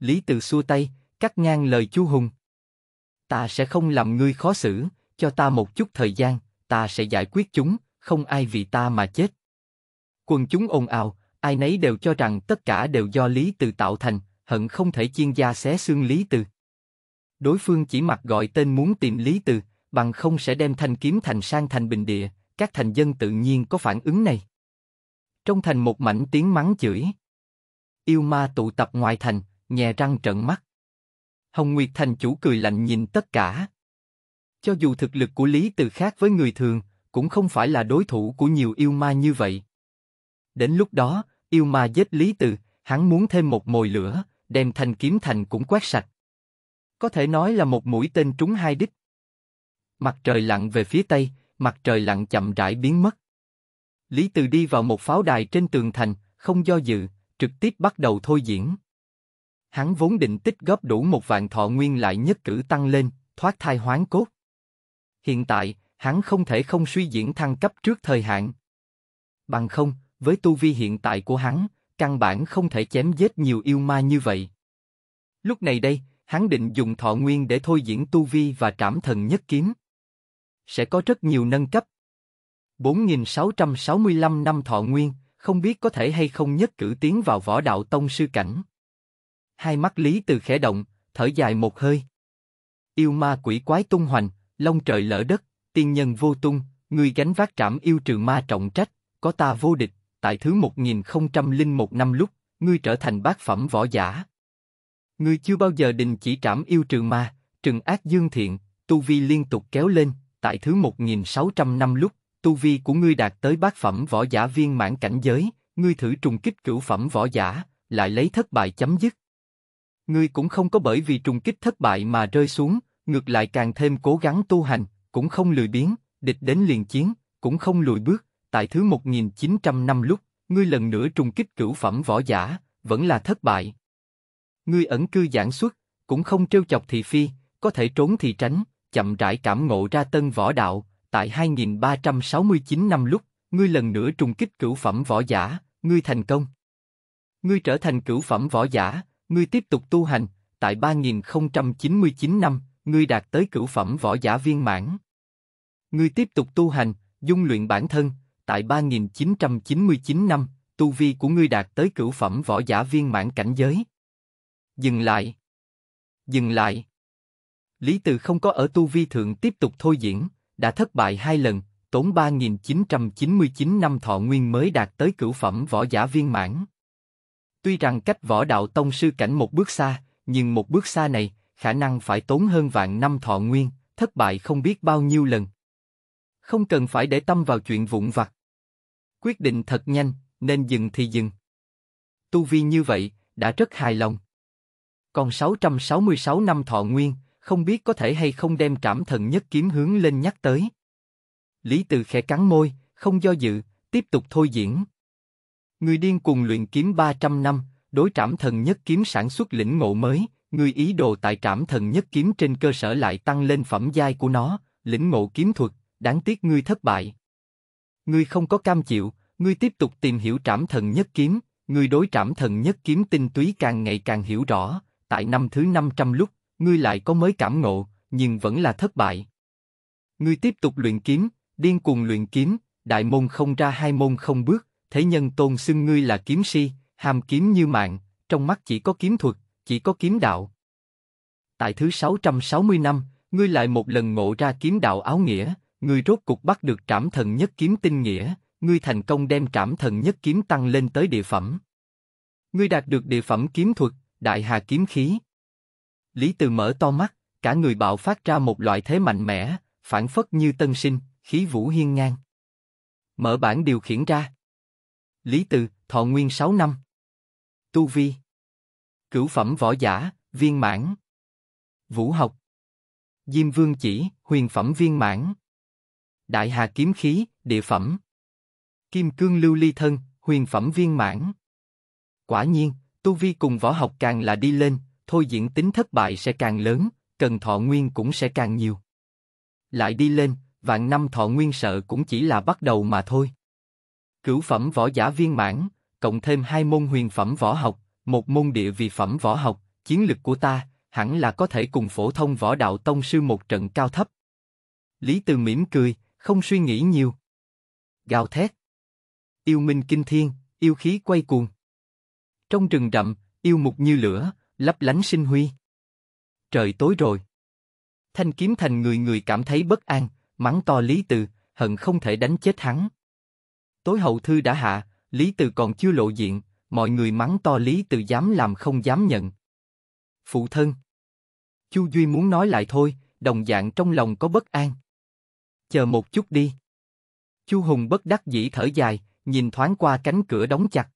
Lý Từ xua tay, cắt ngang lời Chu Hùng. Ta sẽ không làm ngươi khó xử, cho ta một chút thời gian, ta sẽ giải quyết chúng, không ai vì ta mà chết. Quần chúng ồn ào, ai nấy đều cho rằng tất cả đều do Lý Từ tạo thành, hận không thể chiên gia xé xương Lý Từ. Đối phương chỉ mặc gọi tên muốn tìm Lý Từ, bằng không sẽ đem thanh kiếm thành sang thành bình địa, các thành dân tự nhiên có phản ứng này. Trong thành một mảnh tiếng mắng chửi yêu ma tụ tập ngoài thành, nhè răng trợn mắt. Hồng Nguyệt thành chủ cười lạnh nhìn tất cả. Cho dù thực lực của Lý Từ khác với người thường, cũng không phải là đối thủ của nhiều yêu ma như vậy. Đến lúc đó, yêu ma giết Lý Từ, hắn muốn thêm một mồi lửa, đem thanh kiếm thành cũng quét sạch. Có thể nói là một mũi tên trúng hai đích. Mặt trời lặn về phía tây, mặt trời lặn chậm rãi biến mất. Lý Từ đi vào một pháo đài trên tường thành, không do dự, trực tiếp bắt đầu thôi diễn. Hắn vốn định tích góp đủ một vạn thọ nguyên lại nhất cử tăng lên, thoát thai hoán cốt. Hiện tại, hắn không thể không suy diễn thăng cấp trước thời hạn. Bằng không, với tu vi hiện tại của hắn, căn bản không thể chém giết nhiều yêu ma như vậy. Lúc này đây, hắn định dùng thọ nguyên để thôi diễn tu vi và trảm thần nhất kiếm. Sẽ có rất nhiều nâng cấp. 4.665 năm thọ nguyên, không biết có thể hay không nhất cử tiến vào võ đạo tông sư cảnh. Hai mắt Lý Từ khẽ động, thở dài một hơi. Yêu ma quỷ quái tung hoành, long trời lỡ đất, tiên nhân vô tung, người gánh vác trảm yêu trừ ma trọng trách, có ta vô địch, tại thứ 1001 năm lúc, ngươi trở thành bác phẩm võ giả. Ngươi chưa bao giờ đình chỉ trảm yêu trừ ma, trừng ác dương thiện, tu vi liên tục kéo lên, tại thứ 1600 năm lúc, tu vi của ngươi đạt tới bát phẩm võ giả viên mãn cảnh giới, ngươi thử trùng kích cửu phẩm võ giả, lại lấy thất bại chấm dứt. Ngươi cũng không có bởi vì trùng kích thất bại mà rơi xuống, ngược lại càng thêm cố gắng tu hành, cũng không lười biếng, địch đến liền chiến, cũng không lùi bước, tại thứ 1900 năm lúc, ngươi lần nữa trùng kích cửu phẩm võ giả, vẫn là thất bại. Ngươi ẩn cư giảng xuất, cũng không trêu chọc thị phi, có thể trốn thì tránh, chậm rãi cảm ngộ ra tân võ đạo, tại 2369 năm lúc, ngươi lần nữa trùng kích cửu phẩm võ giả, ngươi thành công. Ngươi trở thành cửu phẩm võ giả, ngươi tiếp tục tu hành, tại 3099 năm, ngươi đạt tới cửu phẩm võ giả viên mãn. Ngươi tiếp tục tu hành, dung luyện bản thân, tại 3999 năm, tu vi của ngươi đạt tới cửu phẩm võ giả viên mãn cảnh giới. Dừng lại. Dừng lại. Lý Từ không có ở tu vi thượng tiếp tục thôi diễn, đã thất bại hai lần, tốn 3.999 năm thọ nguyên mới đạt tới cửu phẩm võ giả viên mãn. Tuy rằng cách võ đạo tông sư cảnh một bước xa, nhưng một bước xa này, khả năng phải tốn hơn vạn năm thọ nguyên, thất bại không biết bao nhiêu lần. Không cần phải để tâm vào chuyện vụn vặt. Quyết định thật nhanh, nên dừng thì dừng. Tu vi như vậy, đã rất hài lòng. Còn 666 năm thọ nguyên, không biết có thể hay không đem trảm thần nhất kiếm hướng lên nhắc tới. Lý Từ khẽ cắn môi, không do dự, tiếp tục thôi diễn. Người điên cùng luyện kiếm 300 năm, đối trảm thần nhất kiếm sản xuất lĩnh ngộ mới, người ý đồ tại trảm thần nhất kiếm trên cơ sở lại tăng lên phẩm giai của nó, lĩnh ngộ kiếm thuật, đáng tiếc ngươi thất bại. Ngươi không có cam chịu, ngươi tiếp tục tìm hiểu trảm thần nhất kiếm, người đối trảm thần nhất kiếm tinh túy càng ngày càng hiểu rõ, tại năm thứ 500 lúc, ngươi lại có mới cảm ngộ, nhưng vẫn là thất bại. Ngươi tiếp tục luyện kiếm, điên cuồng luyện kiếm, đại môn không ra hai môn không bước, thế nhân tôn xưng ngươi là kiếm si, hàm kiếm như mạng, trong mắt chỉ có kiếm thuật, chỉ có kiếm đạo. Tại thứ 660 năm, ngươi lại một lần ngộ ra kiếm đạo áo nghĩa, ngươi rốt cục bắt được trảm thần nhất kiếm tinh nghĩa, ngươi thành công đem trảm thần nhất kiếm tăng lên tới địa phẩm. Ngươi đạt được địa phẩm kiếm thuật, đại hà kiếm khí. Lý Từ mở to mắt, cả người bạo phát ra một loại thế mạnh mẽ, phản phất như tân sinh, khí vũ hiên ngang. Mở bản điều khiển ra. Lý Từ, thọ nguyên 6 năm. Tu Vi. Cửu phẩm võ giả, viên mãn. Vũ học. Diêm vương chỉ, huyền phẩm viên mãn. Đại hà kiếm khí, địa phẩm. Kim cương lưu ly thân, huyền phẩm viên mãn. Quả nhiên, tu vi cùng võ học càng là đi lên, thôi diễn tính thất bại sẽ càng lớn, cần thọ nguyên cũng sẽ càng nhiều. Lại đi lên, vạn năm thọ nguyên sợ cũng chỉ là bắt đầu mà thôi. Cửu phẩm võ giả viên mãn, cộng thêm hai môn huyền phẩm võ học, một môn địa vị phẩm võ học, chiến lực của ta hẳn là có thể cùng phổ thông võ đạo tông sư một trận cao thấp. Lý Từ mỉm cười, không suy nghĩ nhiều. Gào thét. Yêu minh kinh thiên, yêu khí quay cuồng. Trong rừng rậm, yêu mục như lửa, lấp lánh sinh huy. Trời tối rồi. Thanh kiếm thành người người cảm thấy bất an, mắng to Lý Từ, hận không thể đánh chết hắn. Tối hậu thư đã hạ, Lý Từ còn chưa lộ diện, mọi người mắng to Lý Từ dám làm không dám nhận. Phụ thân. Chu Duy muốn nói lại thôi, đồng dạng trong lòng có bất an. Chờ một chút đi. Chu Hùng bất đắc dĩ thở dài, nhìn thoáng qua cánh cửa đóng chặt.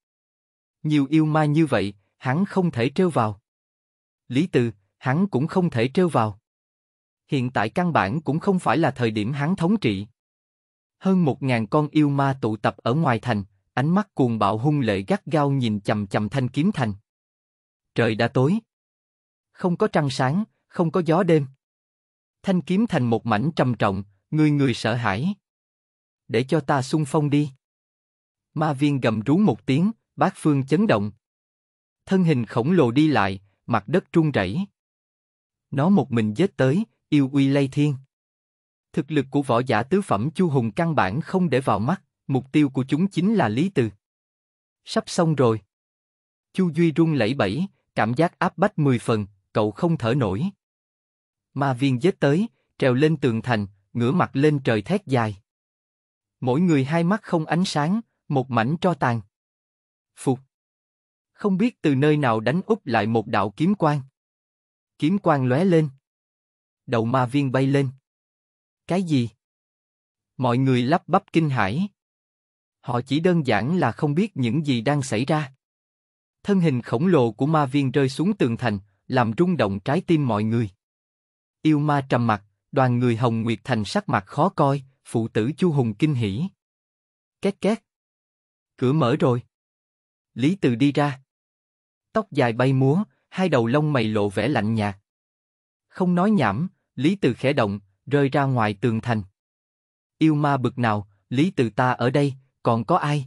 Nhiều yêu ma như vậy, hắn không thể trêu vào. Lý Từ, hắn cũng không thể trêu vào. Hiện tại căn bản cũng không phải là thời điểm hắn thống trị. Hơn một ngàn con yêu ma tụ tập ở ngoài thành, ánh mắt cuồng bạo hung lệ gắt gao nhìn chầm chầm thanh kiếm thành. Trời đã tối. Không có trăng sáng, không có gió đêm. Thanh kiếm thành một mảnh trầm trọng, người người sợ hãi. Để cho ta xung phong đi. Ma viên gầm rú một tiếng, bát phương chấn động. Thân hình khổng lồ đi lại, mặt đất trung rẩy. Nó một mình giết tới, yêu uy lây thiên. Thực lực của võ giả tứ phẩm Chu Hùng căn bản không để vào mắt, mục tiêu của chúng chính là Lý Từ. Sắp xong rồi. Chu Duy run lẩy bẩy, cảm giác áp bách mười phần, cậu không thở nổi. Ma viên giết tới, trèo lên tường thành, ngửa mặt lên trời thét dài. Mỗi người hai mắt không ánh sáng, một mảnh cho tàn. Phục không biết từ nơi nào đánh úp lại một đạo kiếm quang. Kiếm quang lóe lên. Đầu ma viên bay lên. Cái gì? Mọi người lắp bắp kinh hãi. Họ chỉ đơn giản là không biết những gì đang xảy ra. Thân hình khổng lồ của ma viên rơi xuống tường thành, làm rung động trái tim mọi người. Yêu ma trầm mặt, đoàn người Hồng Nguyệt Thành sắc mặt khó coi, phụ tử Chu Hùng kinh hỉ. Két két. Cửa mở rồi. Lý Từ đi ra tóc dài bay múa, hai đầu lông mày lộ vẻ lạnh nhạt. Không nói nhảm, Lý Từ khẽ động, rơi ra ngoài tường thành. Yêu ma bực nào, Lý Từ ta ở đây, còn có ai?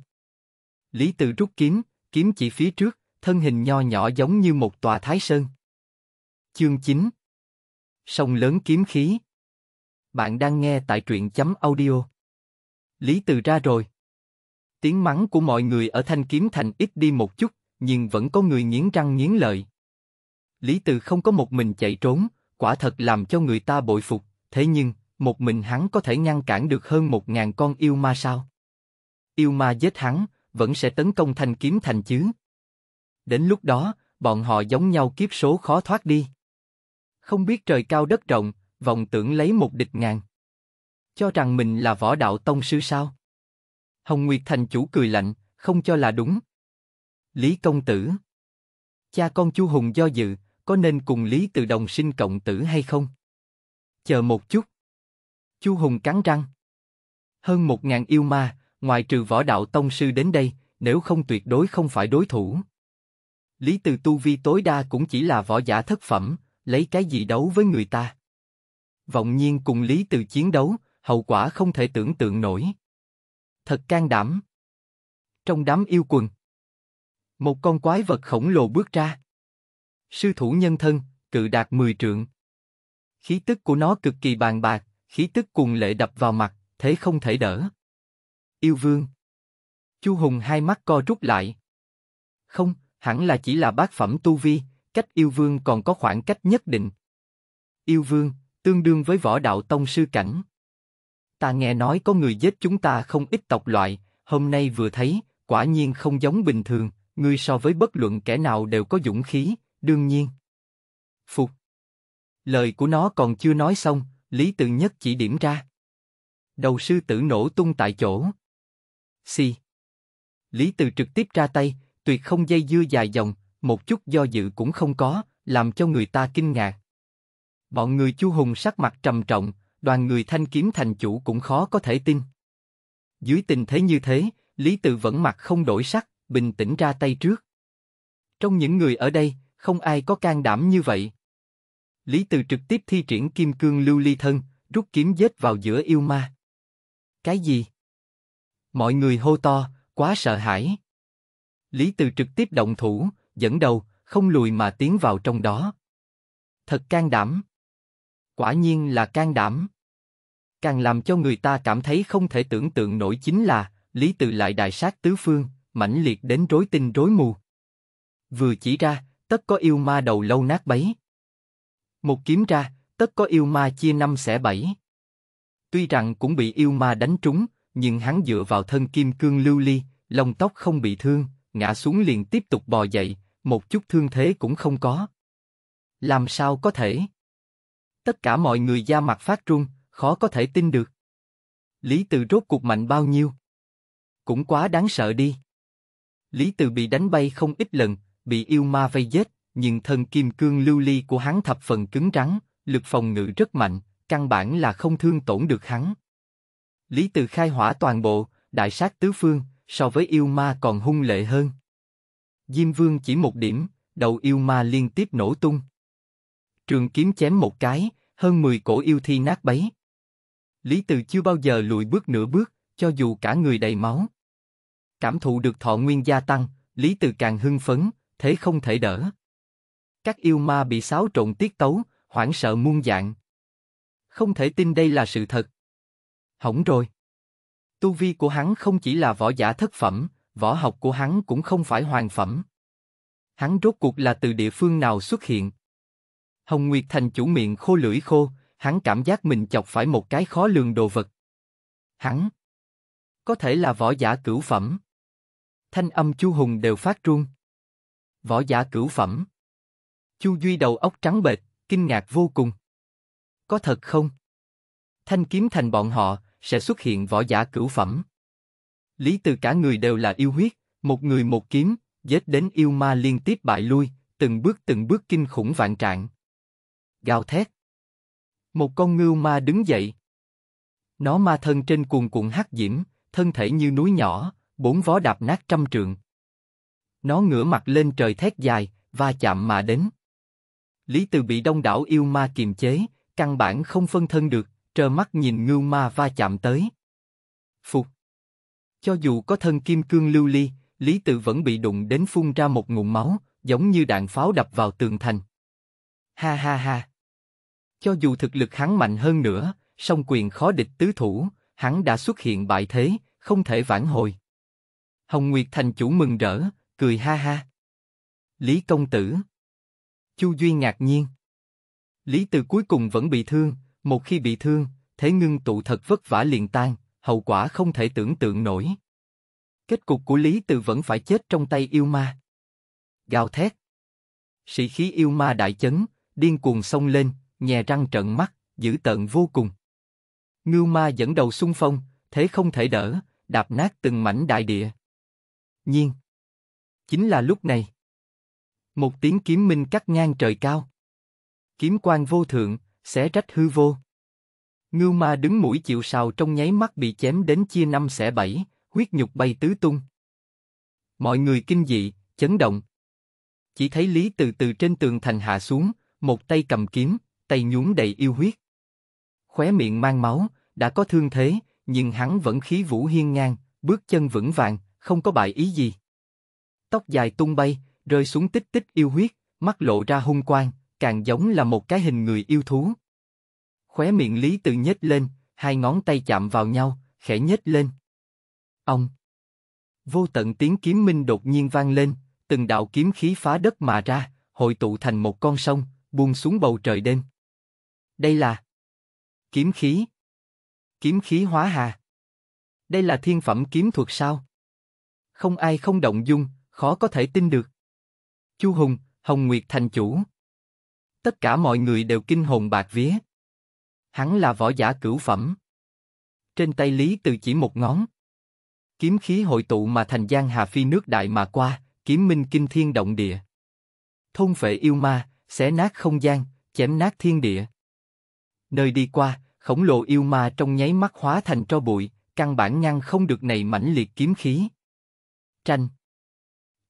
Lý Từ rút kiếm, kiếm chỉ phía trước, thân hình nho nhỏ giống như một tòa thái sơn. Chương 9 Sông lớn kiếm khí Bạn đang nghe tại truyện chấm audio. Lý Từ ra rồi. Tiếng mắng của mọi người ở thanh kiếm thành ít đi một chút, nhưng vẫn có người nghiến răng nghiến lợi. Lý Từ không có một mình chạy trốn, quả thật làm cho người ta bội phục, thế nhưng, một mình hắn có thể ngăn cản được hơn một ngàn con yêu ma sao? Yêu ma giết hắn, vẫn sẽ tấn công thành kiếm thành chứ. Đến lúc đó, bọn họ giống nhau kiếp số khó thoát đi. Không biết trời cao đất rộng, vòng tưởng lấy một địch ngàn. Cho rằng mình là võ đạo tông sư sao? Hồng Nguyệt Thành chủ cười lạnh, không cho là đúng. Lý Công Tử. Cha con Chu Hùng do dự, có nên cùng Lý Từ Đồng sinh cộng tử hay không? Chờ một chút. Chu Hùng cắn răng. Hơn một ngàn yêu ma, ngoài trừ võ đạo tông sư đến đây, nếu không tuyệt đối không phải đối thủ. Lý Từ tu vi tối đa cũng chỉ là võ giả thất phẩm, lấy cái gì đấu với người ta? Vọng nhiên cùng Lý Từ chiến đấu, hậu quả không thể tưởng tượng nổi. Thật can đảm. Trong đám yêu quần, một con quái vật khổng lồ bước ra. Sư thủ nhân thân, cự đạt mười trượng. Khí tức của nó cực kỳ bàn bạc, khí tức cuồng lệ đập vào mặt, thế không thể đỡ. Yêu vương. Chu Hùng hai mắt co rút lại. Không, hẳn là chỉ là bát phẩm tu vi, cách yêu vương còn có khoảng cách nhất định. Yêu vương, tương đương với võ đạo tông sư cảnh. Ta nghe nói có người giết chúng ta không ít tộc loại, hôm nay vừa thấy, quả nhiên không giống bình thường ngươi so với bất luận kẻ nào đều có dũng khí, đương nhiên. Phục. Lời của nó còn chưa nói xong, Lý Tự Nhất chỉ điểm ra. Đầu sư tử nổ tung tại chỗ. Si, Lý Tự trực tiếp ra tay, tuyệt không dây dưa dài dòng, một chút do dự cũng không có, làm cho người ta kinh ngạc. Bọn người Chu Hùng sắc mặt trầm trọng, đoàn người thanh kiếm thành chủ cũng khó có thể tin. Dưới tình thế như thế, Lý Tự vẫn mặt không đổi sắc bình tĩnh ra tay trước. Trong những người ở đây, không ai có can đảm như vậy. Lý Từ trực tiếp thi triển kim cương lưu ly thân, rút kiếm giết vào giữa yêu ma. Cái gì? Mọi người hô to, quá sợ hãi. Lý Từ trực tiếp động thủ, dẫn đầu, không lùi mà tiến vào trong đó. Thật can đảm. Quả nhiên là can đảm. Càng làm cho người ta cảm thấy không thể tưởng tượng nổi chính là Lý Từ lại đại sát tứ phương, mãnh liệt đến rối tinh rối mù. Vừa chỉ ra, tất có yêu ma đầu lâu nát bấy. Một kiếm ra, tất có yêu ma chia năm xẻ bảy. Tuy rằng cũng bị yêu ma đánh trúng, nhưng hắn dựa vào thân kim cương lưu ly, lông tóc không bị thương, ngã xuống liền tiếp tục bò dậy, một chút thương thế cũng không có. Làm sao có thể? Tất cả mọi người da mặt phát run, khó có thể tin được. Lý Từ rốt cuộc mạnh bao nhiêu? Cũng quá đáng sợ đi. Lý Từ bị đánh bay không ít lần, bị yêu ma vây giết, nhưng thân kim cương lưu ly của hắn thập phần cứng rắn, lực phòng ngự rất mạnh, căn bản là không thương tổn được hắn. Lý Từ khai hỏa toàn bộ, đại sát tứ phương, so với yêu ma còn hung lệ hơn. Diêm Vương chỉ một điểm, đầu yêu ma liên tiếp nổ tung. Trường kiếm chém một cái, hơn 10 cổ yêu thi nát bấy. Lý Từ chưa bao giờ lùi bước nửa bước, cho dù cả người đầy máu, cảm thụ được thọ nguyên gia tăng, Lý Từ càng hưng phấn, thế không thể đỡ. Các yêu ma bị xáo trộn tiết tấu, hoảng sợ muôn dạng. Không thể tin đây là sự thật. Hỏng rồi. Tu vi của hắn không chỉ là võ giả thất phẩm, võ học của hắn cũng không phải hoàng phẩm. Hắn rốt cuộc là từ địa phương nào xuất hiện? Hồng Nguyệt Thành chủ miệng khô lưỡi khô, hắn cảm giác mình chọc phải một cái khó lường đồ vật. Hắn có thể là võ giả cửu phẩm thanh âm Chu Hùng đều phát run. Võ giả cửu phẩm. Chu Duy đầu óc trắng bệch, kinh ngạc vô cùng. Có thật không? Thanh kiếm thành bọn họ sẽ xuất hiện võ giả cửu phẩm. Lý từ cả người đều là yêu huyết, một người một kiếm, giết đến yêu ma liên tiếp bại lui, từng bước từng bước kinh khủng vạn trạng. Gào thét. Một con ngưu ma đứng dậy. Nó ma thân trên cuồn cuộn hắc diễm, thân thể như núi nhỏ, bốn vó đạp nát trăm trượng. Nó ngửa mặt lên trời thét dài, va chạm mà đến. Lý Từ bị đông đảo yêu ma kiềm chế, căn bản không phân thân được, trơ mắt nhìn ngưu ma va chạm tới. Phục. Cho dù có thân kim cương lưu ly, Lý Tự vẫn bị đụng đến phun ra một ngụm máu, giống như đạn pháo đập vào tường thành. Ha ha ha. Cho dù thực lực hắn mạnh hơn nữa, song quyền khó địch tứ thủ, hắn đã xuất hiện bại thế, không thể vãn hồi. Hồng Nguyệt thành chủ mừng rỡ, cười ha ha. Lý công tử. Chu Duyên ngạc nhiên. Lý từ cuối cùng vẫn bị thương, một khi bị thương, thế ngưng tụ thật vất vả liền tan, hậu quả không thể tưởng tượng nổi. Kết cục của Lý từ vẫn phải chết trong tay yêu ma. Gào thét. Sĩ khí yêu ma đại chấn, điên cuồng xông lên, nhè răng trận mắt, dữ tợn vô cùng. Ngưu ma dẫn đầu xung phong, thế không thể đỡ, đạp nát từng mảnh đại địa nhiên. Chính là lúc này. Một tiếng kiếm minh cắt ngang trời cao. Kiếm quan vô thượng, xé rách hư vô. Ngưu ma đứng mũi chịu sào trong nháy mắt bị chém đến chia năm xẻ bảy, huyết nhục bay tứ tung. Mọi người kinh dị, chấn động. Chỉ thấy Lý từ từ trên tường thành hạ xuống, một tay cầm kiếm, tay nhún đầy yêu huyết. Khóe miệng mang máu, đã có thương thế, nhưng hắn vẫn khí vũ hiên ngang, bước chân vững vàng, không có bại ý gì. Tóc dài tung bay, rơi xuống tích tích yêu huyết, mắt lộ ra hung quang, càng giống là một cái hình người yêu thú. Khóe miệng Lý Tự nhếch lên, hai ngón tay chạm vào nhau, khẽ nhếch lên. Ông! Vô tận tiếng kiếm minh đột nhiên vang lên, từng đạo kiếm khí phá đất mà ra, hội tụ thành một con sông, buông xuống bầu trời đêm. Đây là kiếm khí. Kiếm khí hóa hà. Đây là thiên phẩm kiếm thuật sao? không ai không động dung, khó có thể tin được. Chu Hùng, Hồng Nguyệt thành chủ. Tất cả mọi người đều kinh hồn bạc vía. Hắn là võ giả cửu phẩm. Trên tay Lý Từ chỉ một ngón. Kiếm khí hội tụ mà thành giang hà phi nước đại mà qua, kiếm minh kinh thiên động địa. Thôn phệ yêu ma, xé nát không gian, chém nát thiên địa. Nơi đi qua, khổng lồ yêu ma trong nháy mắt hóa thành tro bụi, căn bản ngăn không được này mãnh liệt kiếm khí tranh.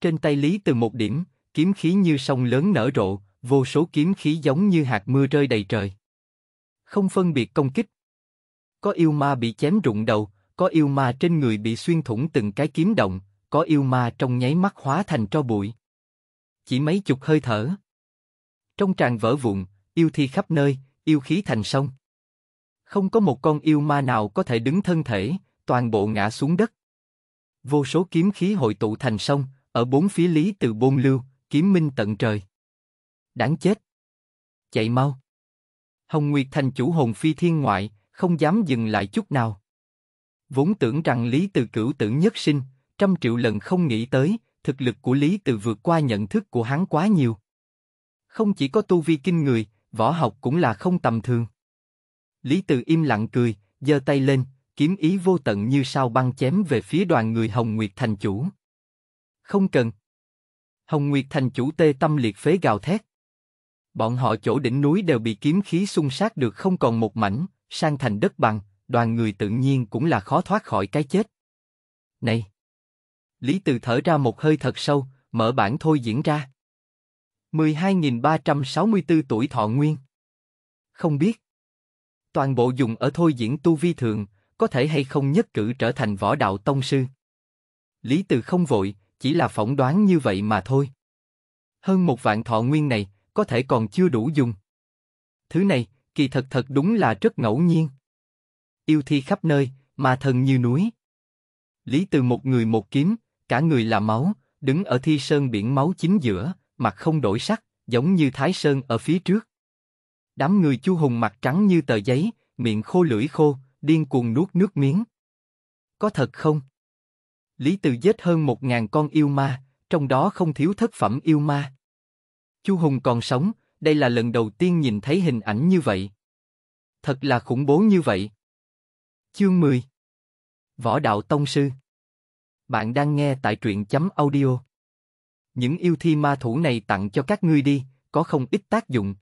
Trên tay Lý Từ một điểm, kiếm khí như sông lớn nở rộ, vô số kiếm khí giống như hạt mưa rơi đầy trời. Không phân biệt công kích. Có yêu ma bị chém rụng đầu, có yêu ma trên người bị xuyên thủng từng cái kiếm động, có yêu ma trong nháy mắt hóa thành tro bụi. Chỉ mấy chục hơi thở. Trong tràn vỡ vụn, yêu thi khắp nơi, yêu khí thành sông. Không có một con yêu ma nào có thể đứng thân thể, toàn bộ ngã xuống đất vô số kiếm khí hội tụ thành sông, ở bốn phía lý từ bôn lưu, kiếm minh tận trời. Đáng chết! Chạy mau! Hồng Nguyệt thành chủ hồn phi thiên ngoại, không dám dừng lại chút nào. Vốn tưởng rằng Lý Từ Cửu tử nhất sinh, trăm triệu lần không nghĩ tới, thực lực của Lý Từ vượt qua nhận thức của hắn quá nhiều. Không chỉ có tu vi kinh người, võ học cũng là không tầm thường. Lý Từ im lặng cười, giơ tay lên, kiếm ý vô tận như sao băng chém về phía đoàn người Hồng Nguyệt Thành Chủ. Không cần. Hồng Nguyệt Thành Chủ tê tâm liệt phế gào thét. Bọn họ chỗ đỉnh núi đều bị kiếm khí xung sát được không còn một mảnh, sang thành đất bằng, đoàn người tự nhiên cũng là khó thoát khỏi cái chết. Này! Lý Từ thở ra một hơi thật sâu, mở bản thôi diễn ra. 12.364 tuổi thọ nguyên. Không biết. Toàn bộ dùng ở thôi diễn tu vi thường, có thể hay không nhất cử trở thành võ đạo tông sư. Lý Từ không vội, chỉ là phỏng đoán như vậy mà thôi. Hơn một vạn thọ nguyên này, có thể còn chưa đủ dùng. Thứ này, kỳ thật thật đúng là rất ngẫu nhiên. Yêu thi khắp nơi, mà thần như núi. Lý Từ một người một kiếm, cả người là máu, đứng ở thi sơn biển máu chính giữa, mặt không đổi sắc, giống như Thái Sơn ở phía trước. Đám người chu hùng mặt trắng như tờ giấy, miệng khô lưỡi khô, điên cuồng nuốt nước miếng. Có thật không? Lý Từ giết hơn một ngàn con yêu ma, trong đó không thiếu thất phẩm yêu ma. Chu Hùng còn sống, đây là lần đầu tiên nhìn thấy hình ảnh như vậy. Thật là khủng bố như vậy. Chương 10 Võ Đạo Tông Sư Bạn đang nghe tại truyện chấm audio. Những yêu thi ma thủ này tặng cho các ngươi đi, có không ít tác dụng.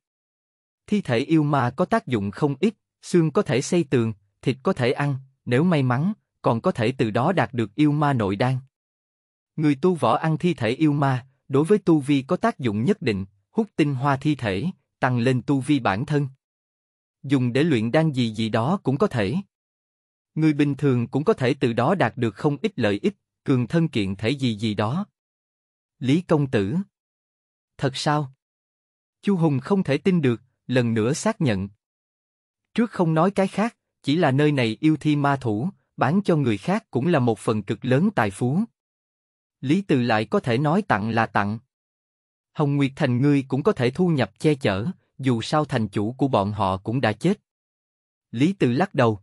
Thi thể yêu ma có tác dụng không ít, xương có thể xây tường, thịt có thể ăn, nếu may mắn, còn có thể từ đó đạt được yêu ma nội đan. Người tu võ ăn thi thể yêu ma, đối với tu vi có tác dụng nhất định, hút tinh hoa thi thể, tăng lên tu vi bản thân. Dùng để luyện đan gì gì đó cũng có thể. Người bình thường cũng có thể từ đó đạt được không ít lợi ích, cường thân kiện thể gì gì đó. Lý công tử. Thật sao? Chu Hùng không thể tin được, lần nữa xác nhận. Trước không nói cái khác, chỉ là nơi này yêu thi ma thủ, bán cho người khác cũng là một phần cực lớn tài phú. Lý Từ lại có thể nói tặng là tặng. Hồng Nguyệt Thành ngươi cũng có thể thu nhập che chở, dù sao thành chủ của bọn họ cũng đã chết. Lý Từ lắc đầu.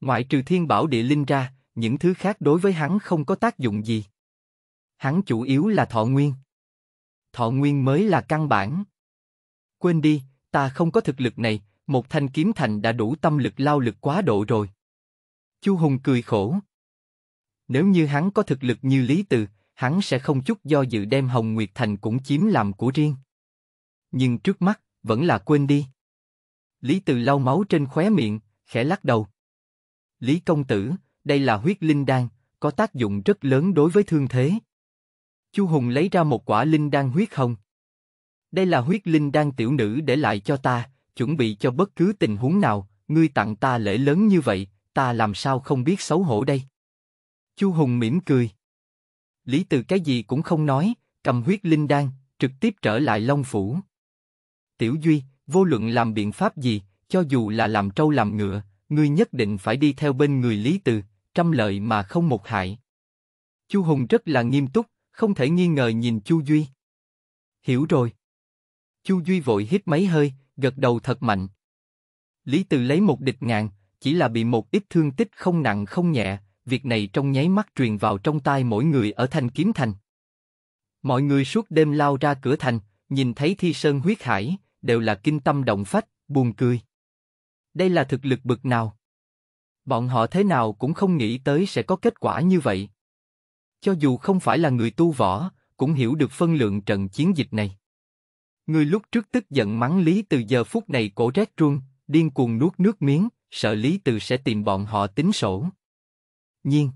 Ngoại trừ thiên bảo địa linh ra, những thứ khác đối với hắn không có tác dụng gì. Hắn chủ yếu là thọ nguyên. Thọ nguyên mới là căn bản. Quên đi, ta không có thực lực này, một thanh kiếm thành đã đủ tâm lực lao lực quá độ rồi. Chu Hùng cười khổ. Nếu như hắn có thực lực như Lý Từ, hắn sẽ không chút do dự đem Hồng Nguyệt Thành cũng chiếm làm của riêng. Nhưng trước mắt, vẫn là quên đi. Lý Từ lau máu trên khóe miệng, khẽ lắc đầu. Lý công tử, đây là huyết linh đan, có tác dụng rất lớn đối với thương thế. Chu Hùng lấy ra một quả linh đan huyết hồng. Đây là huyết linh đan tiểu nữ để lại cho ta, chuẩn bị cho bất cứ tình huống nào, ngươi tặng ta lễ lớn như vậy, ta làm sao không biết xấu hổ đây? Chu Hùng mỉm cười. Lý Từ cái gì cũng không nói, cầm huyết linh đan, trực tiếp trở lại Long Phủ. Tiểu Duy, vô luận làm biện pháp gì, cho dù là làm trâu làm ngựa, ngươi nhất định phải đi theo bên người Lý Từ, trăm lợi mà không một hại. Chu Hùng rất là nghiêm túc, không thể nghi ngờ nhìn Chu Duy. Hiểu rồi. Chu Duy vội hít mấy hơi, gật đầu thật mạnh. Lý Từ lấy một địch ngàn, chỉ là bị một ít thương tích không nặng không nhẹ, việc này trong nháy mắt truyền vào trong tai mỗi người ở thành kiếm thành. Mọi người suốt đêm lao ra cửa thành, nhìn thấy thi sơn huyết hải, đều là kinh tâm động phách, buồn cười. Đây là thực lực bực nào? Bọn họ thế nào cũng không nghĩ tới sẽ có kết quả như vậy. Cho dù không phải là người tu võ, cũng hiểu được phân lượng trận chiến dịch này. Người lúc trước tức giận mắng Lý Từ giờ phút này cổ rét run, điên cuồng nuốt nước miếng, sợ Lý Từ sẽ tìm bọn họ tính sổ. Nhiên.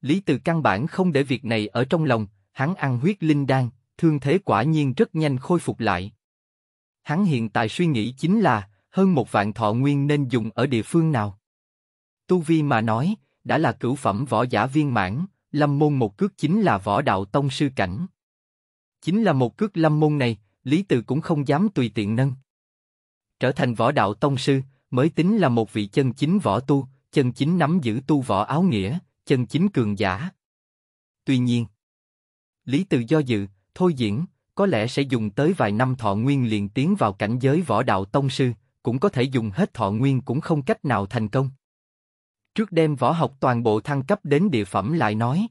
Lý Từ căn bản không để việc này ở trong lòng, hắn ăn huyết linh đan, thương thế quả nhiên rất nhanh khôi phục lại. Hắn hiện tại suy nghĩ chính là, hơn một vạn thọ nguyên nên dùng ở địa phương nào. Tu Vi mà nói, đã là cửu phẩm võ giả viên mãn, lâm môn một cước chính là võ đạo tông sư cảnh. Chính là một cước lâm môn này, Lý Từ cũng không dám tùy tiện nâng. Trở thành võ đạo tông sư, mới tính là một vị chân chính võ tu, chân chính nắm giữ tu võ áo nghĩa, chân chính cường giả. Tuy nhiên, Lý Từ do dự, thôi diễn, có lẽ sẽ dùng tới vài năm thọ nguyên liền tiến vào cảnh giới võ đạo tông sư, cũng có thể dùng hết thọ nguyên cũng không cách nào thành công. Trước đêm võ học toàn bộ thăng cấp đến địa phẩm lại nói.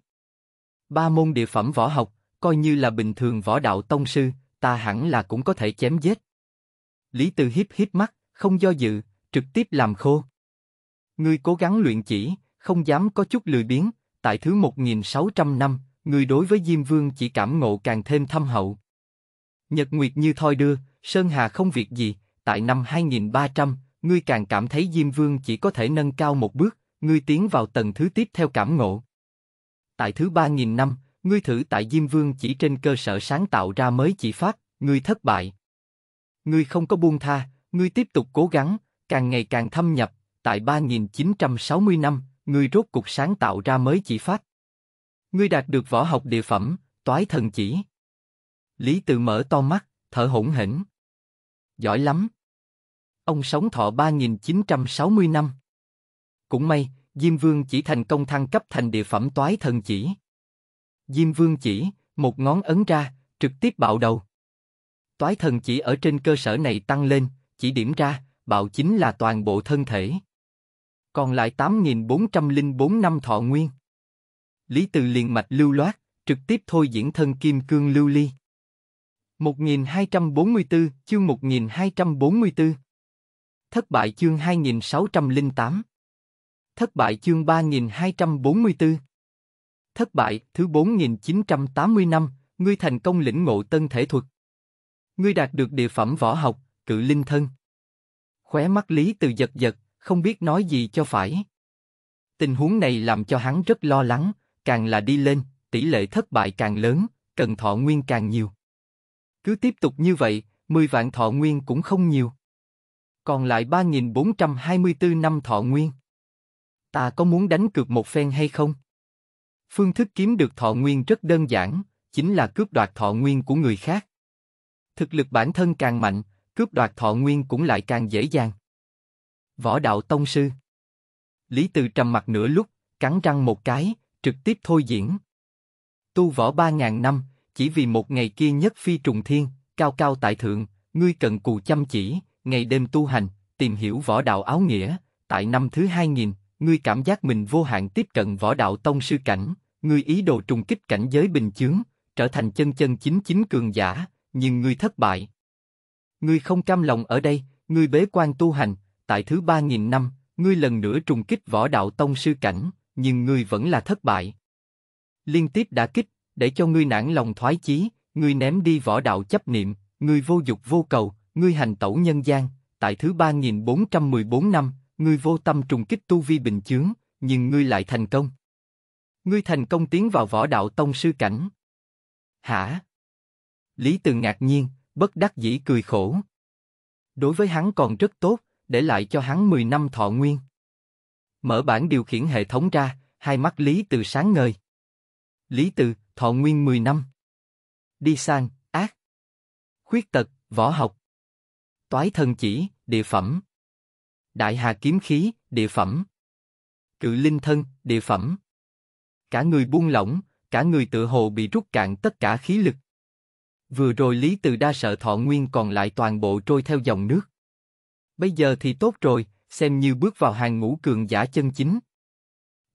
Ba môn địa phẩm võ học, coi như là bình thường võ đạo tông sư, ta hẳn là cũng có thể chém giết. Lý Tư hiếp hiếp mắt, không do dự, trực tiếp làm khô. Ngươi cố gắng luyện chỉ, không dám có chút lười biếng, tại thứ 1600 năm, ngươi đối với Diêm Vương chỉ cảm ngộ càng thêm thâm hậu. Nhật Nguyệt như thoi đưa, Sơn Hà không việc gì, tại năm 2300, ngươi càng cảm thấy Diêm Vương chỉ có thể nâng cao một bước, ngươi tiến vào tầng thứ tiếp theo cảm ngộ. Tại thứ 3000 năm, Ngươi thử tại Diêm Vương chỉ trên cơ sở sáng tạo ra mới chỉ phát, ngươi thất bại. Ngươi không có buông tha, ngươi tiếp tục cố gắng, càng ngày càng thâm nhập, tại 3.960 năm, ngươi rốt cục sáng tạo ra mới chỉ phát. Ngươi đạt được võ học địa phẩm, toái thần chỉ. Lý Tự mở to mắt, thở hổn hển. Giỏi lắm. Ông sống thọ 3.960 năm. Cũng may, Diêm Vương chỉ thành công thăng cấp thành địa phẩm toái thần chỉ. Diêm Vương chỉ, một ngón ấn ra, trực tiếp bạo đầu. Toái thần chỉ ở trên cơ sở này tăng lên, chỉ điểm ra, bạo chính là toàn bộ thân thể. Còn lại 8.404 năm thọ nguyên. Lý Từ liền mạch lưu loát, trực tiếp thôi diễn thân kim cương lưu ly. 1244, chương 1244. Thất bại chương 2608. Thất bại chương 3244 thất bại, thứ 4980 năm, ngươi thành công lĩnh ngộ tân thể thuật. Ngươi đạt được địa phẩm võ học, cự linh thân. Khóe mắt Lý Từ giật giật, không biết nói gì cho phải. Tình huống này làm cho hắn rất lo lắng, càng là đi lên, tỷ lệ thất bại càng lớn, cần thọ nguyên càng nhiều. Cứ tiếp tục như vậy, 10 vạn thọ nguyên cũng không nhiều. Còn lại 3.424 năm thọ nguyên. Ta có muốn đánh cược một phen hay không? Phương thức kiếm được thọ nguyên rất đơn giản, chính là cướp đoạt thọ nguyên của người khác. Thực lực bản thân càng mạnh, cướp đoạt thọ nguyên cũng lại càng dễ dàng. Võ đạo tông sư. Lý Từ trầm mặt nửa lúc, cắn răng một cái, trực tiếp thôi diễn. Tu võ ba ngàn năm, chỉ vì một ngày kia nhất phi trùng thiên, cao cao tại thượng, ngươi cần cù chăm chỉ, ngày đêm tu hành, tìm hiểu võ đạo áo nghĩa. Tại năm thứ hai nghìn, ngươi cảm giác mình vô hạn tiếp cận võ đạo tông sư cảnh, Ngươi ý đồ trùng kích cảnh giới bình chướng, trở thành chân chân chính chính cường giả, nhưng ngươi thất bại. Ngươi không cam lòng ở đây, ngươi bế quan tu hành, tại thứ ba nghìn năm, ngươi lần nữa trùng kích võ đạo tông sư cảnh, nhưng ngươi vẫn là thất bại. Liên tiếp đã kích, để cho ngươi nản lòng thoái chí, ngươi ném đi võ đạo chấp niệm, ngươi vô dục vô cầu, ngươi hành tẩu nhân gian, tại thứ ba nghìn bốn trăm mười bốn năm, ngươi vô tâm trùng kích tu vi bình chướng, nhưng ngươi lại thành công. Ngươi thành công tiến vào võ đạo tông sư cảnh. Hả? Lý Tường ngạc nhiên, bất đắc dĩ cười khổ. Đối với hắn còn rất tốt, để lại cho hắn 10 năm thọ nguyên. Mở bản điều khiển hệ thống ra, hai mắt Lý Từ sáng ngời. Lý Từ, thọ nguyên 10 năm. Đi sang, ác. Khuyết tật, võ học. Toái thân chỉ, địa phẩm. Đại hà kiếm khí, địa phẩm. Cự linh thân, địa phẩm cả người buông lỏng, cả người tự hồ bị rút cạn tất cả khí lực. Vừa rồi Lý Từ Đa sợ thọ nguyên còn lại toàn bộ trôi theo dòng nước. Bây giờ thì tốt rồi, xem như bước vào hàng ngũ cường giả chân chính.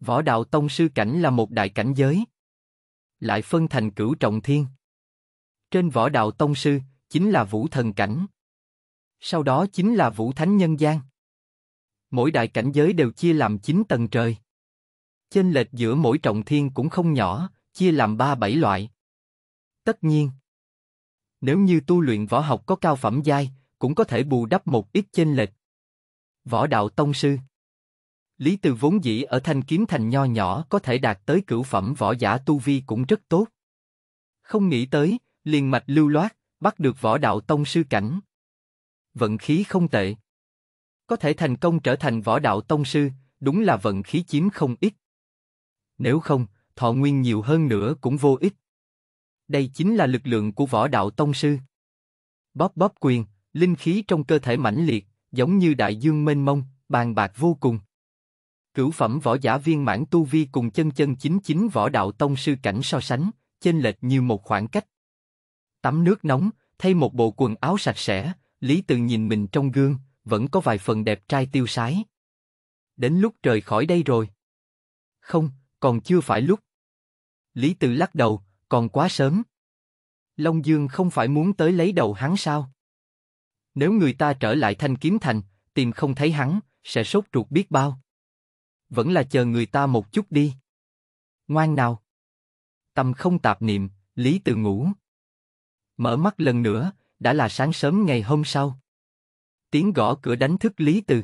Võ đạo tông sư cảnh là một đại cảnh giới. Lại phân thành cửu trọng thiên. Trên võ đạo tông sư, chính là vũ thần cảnh. Sau đó chính là vũ thánh nhân gian. Mỗi đại cảnh giới đều chia làm 9 tầng trời. Chênh lệch giữa mỗi trọng thiên cũng không nhỏ, chia làm ba bảy loại. Tất nhiên, nếu như tu luyện võ học có cao phẩm giai, cũng có thể bù đắp một ít chênh lệch. Võ đạo tông sư Lý Từ vốn dĩ ở thanh kiếm thành nho nhỏ có thể đạt tới cửu phẩm võ giả tu vi cũng rất tốt. Không nghĩ tới, liền mạch lưu loát, bắt được võ đạo tông sư cảnh. Vận khí không tệ. Có thể thành công trở thành võ đạo tông sư, đúng là vận khí chiếm không ít nếu không, thọ nguyên nhiều hơn nữa cũng vô ích. Đây chính là lực lượng của võ đạo tông sư. Bóp bóp quyền, linh khí trong cơ thể mãnh liệt, giống như đại dương mênh mông, bàn bạc vô cùng. Cửu phẩm võ giả viên mãn tu vi cùng chân chân chính chính võ đạo tông sư cảnh so sánh, chênh lệch như một khoảng cách. Tắm nước nóng, thay một bộ quần áo sạch sẽ, Lý Tự nhìn mình trong gương, vẫn có vài phần đẹp trai tiêu sái. Đến lúc trời khỏi đây rồi. Không, còn chưa phải lúc. Lý Tự lắc đầu, còn quá sớm. Long Dương không phải muốn tới lấy đầu hắn sao? Nếu người ta trở lại thanh kiếm thành, tìm không thấy hắn, sẽ sốt ruột biết bao. Vẫn là chờ người ta một chút đi. Ngoan nào. Tâm không tạp niệm, Lý Tự ngủ. Mở mắt lần nữa, đã là sáng sớm ngày hôm sau. Tiếng gõ cửa đánh thức Lý Từ.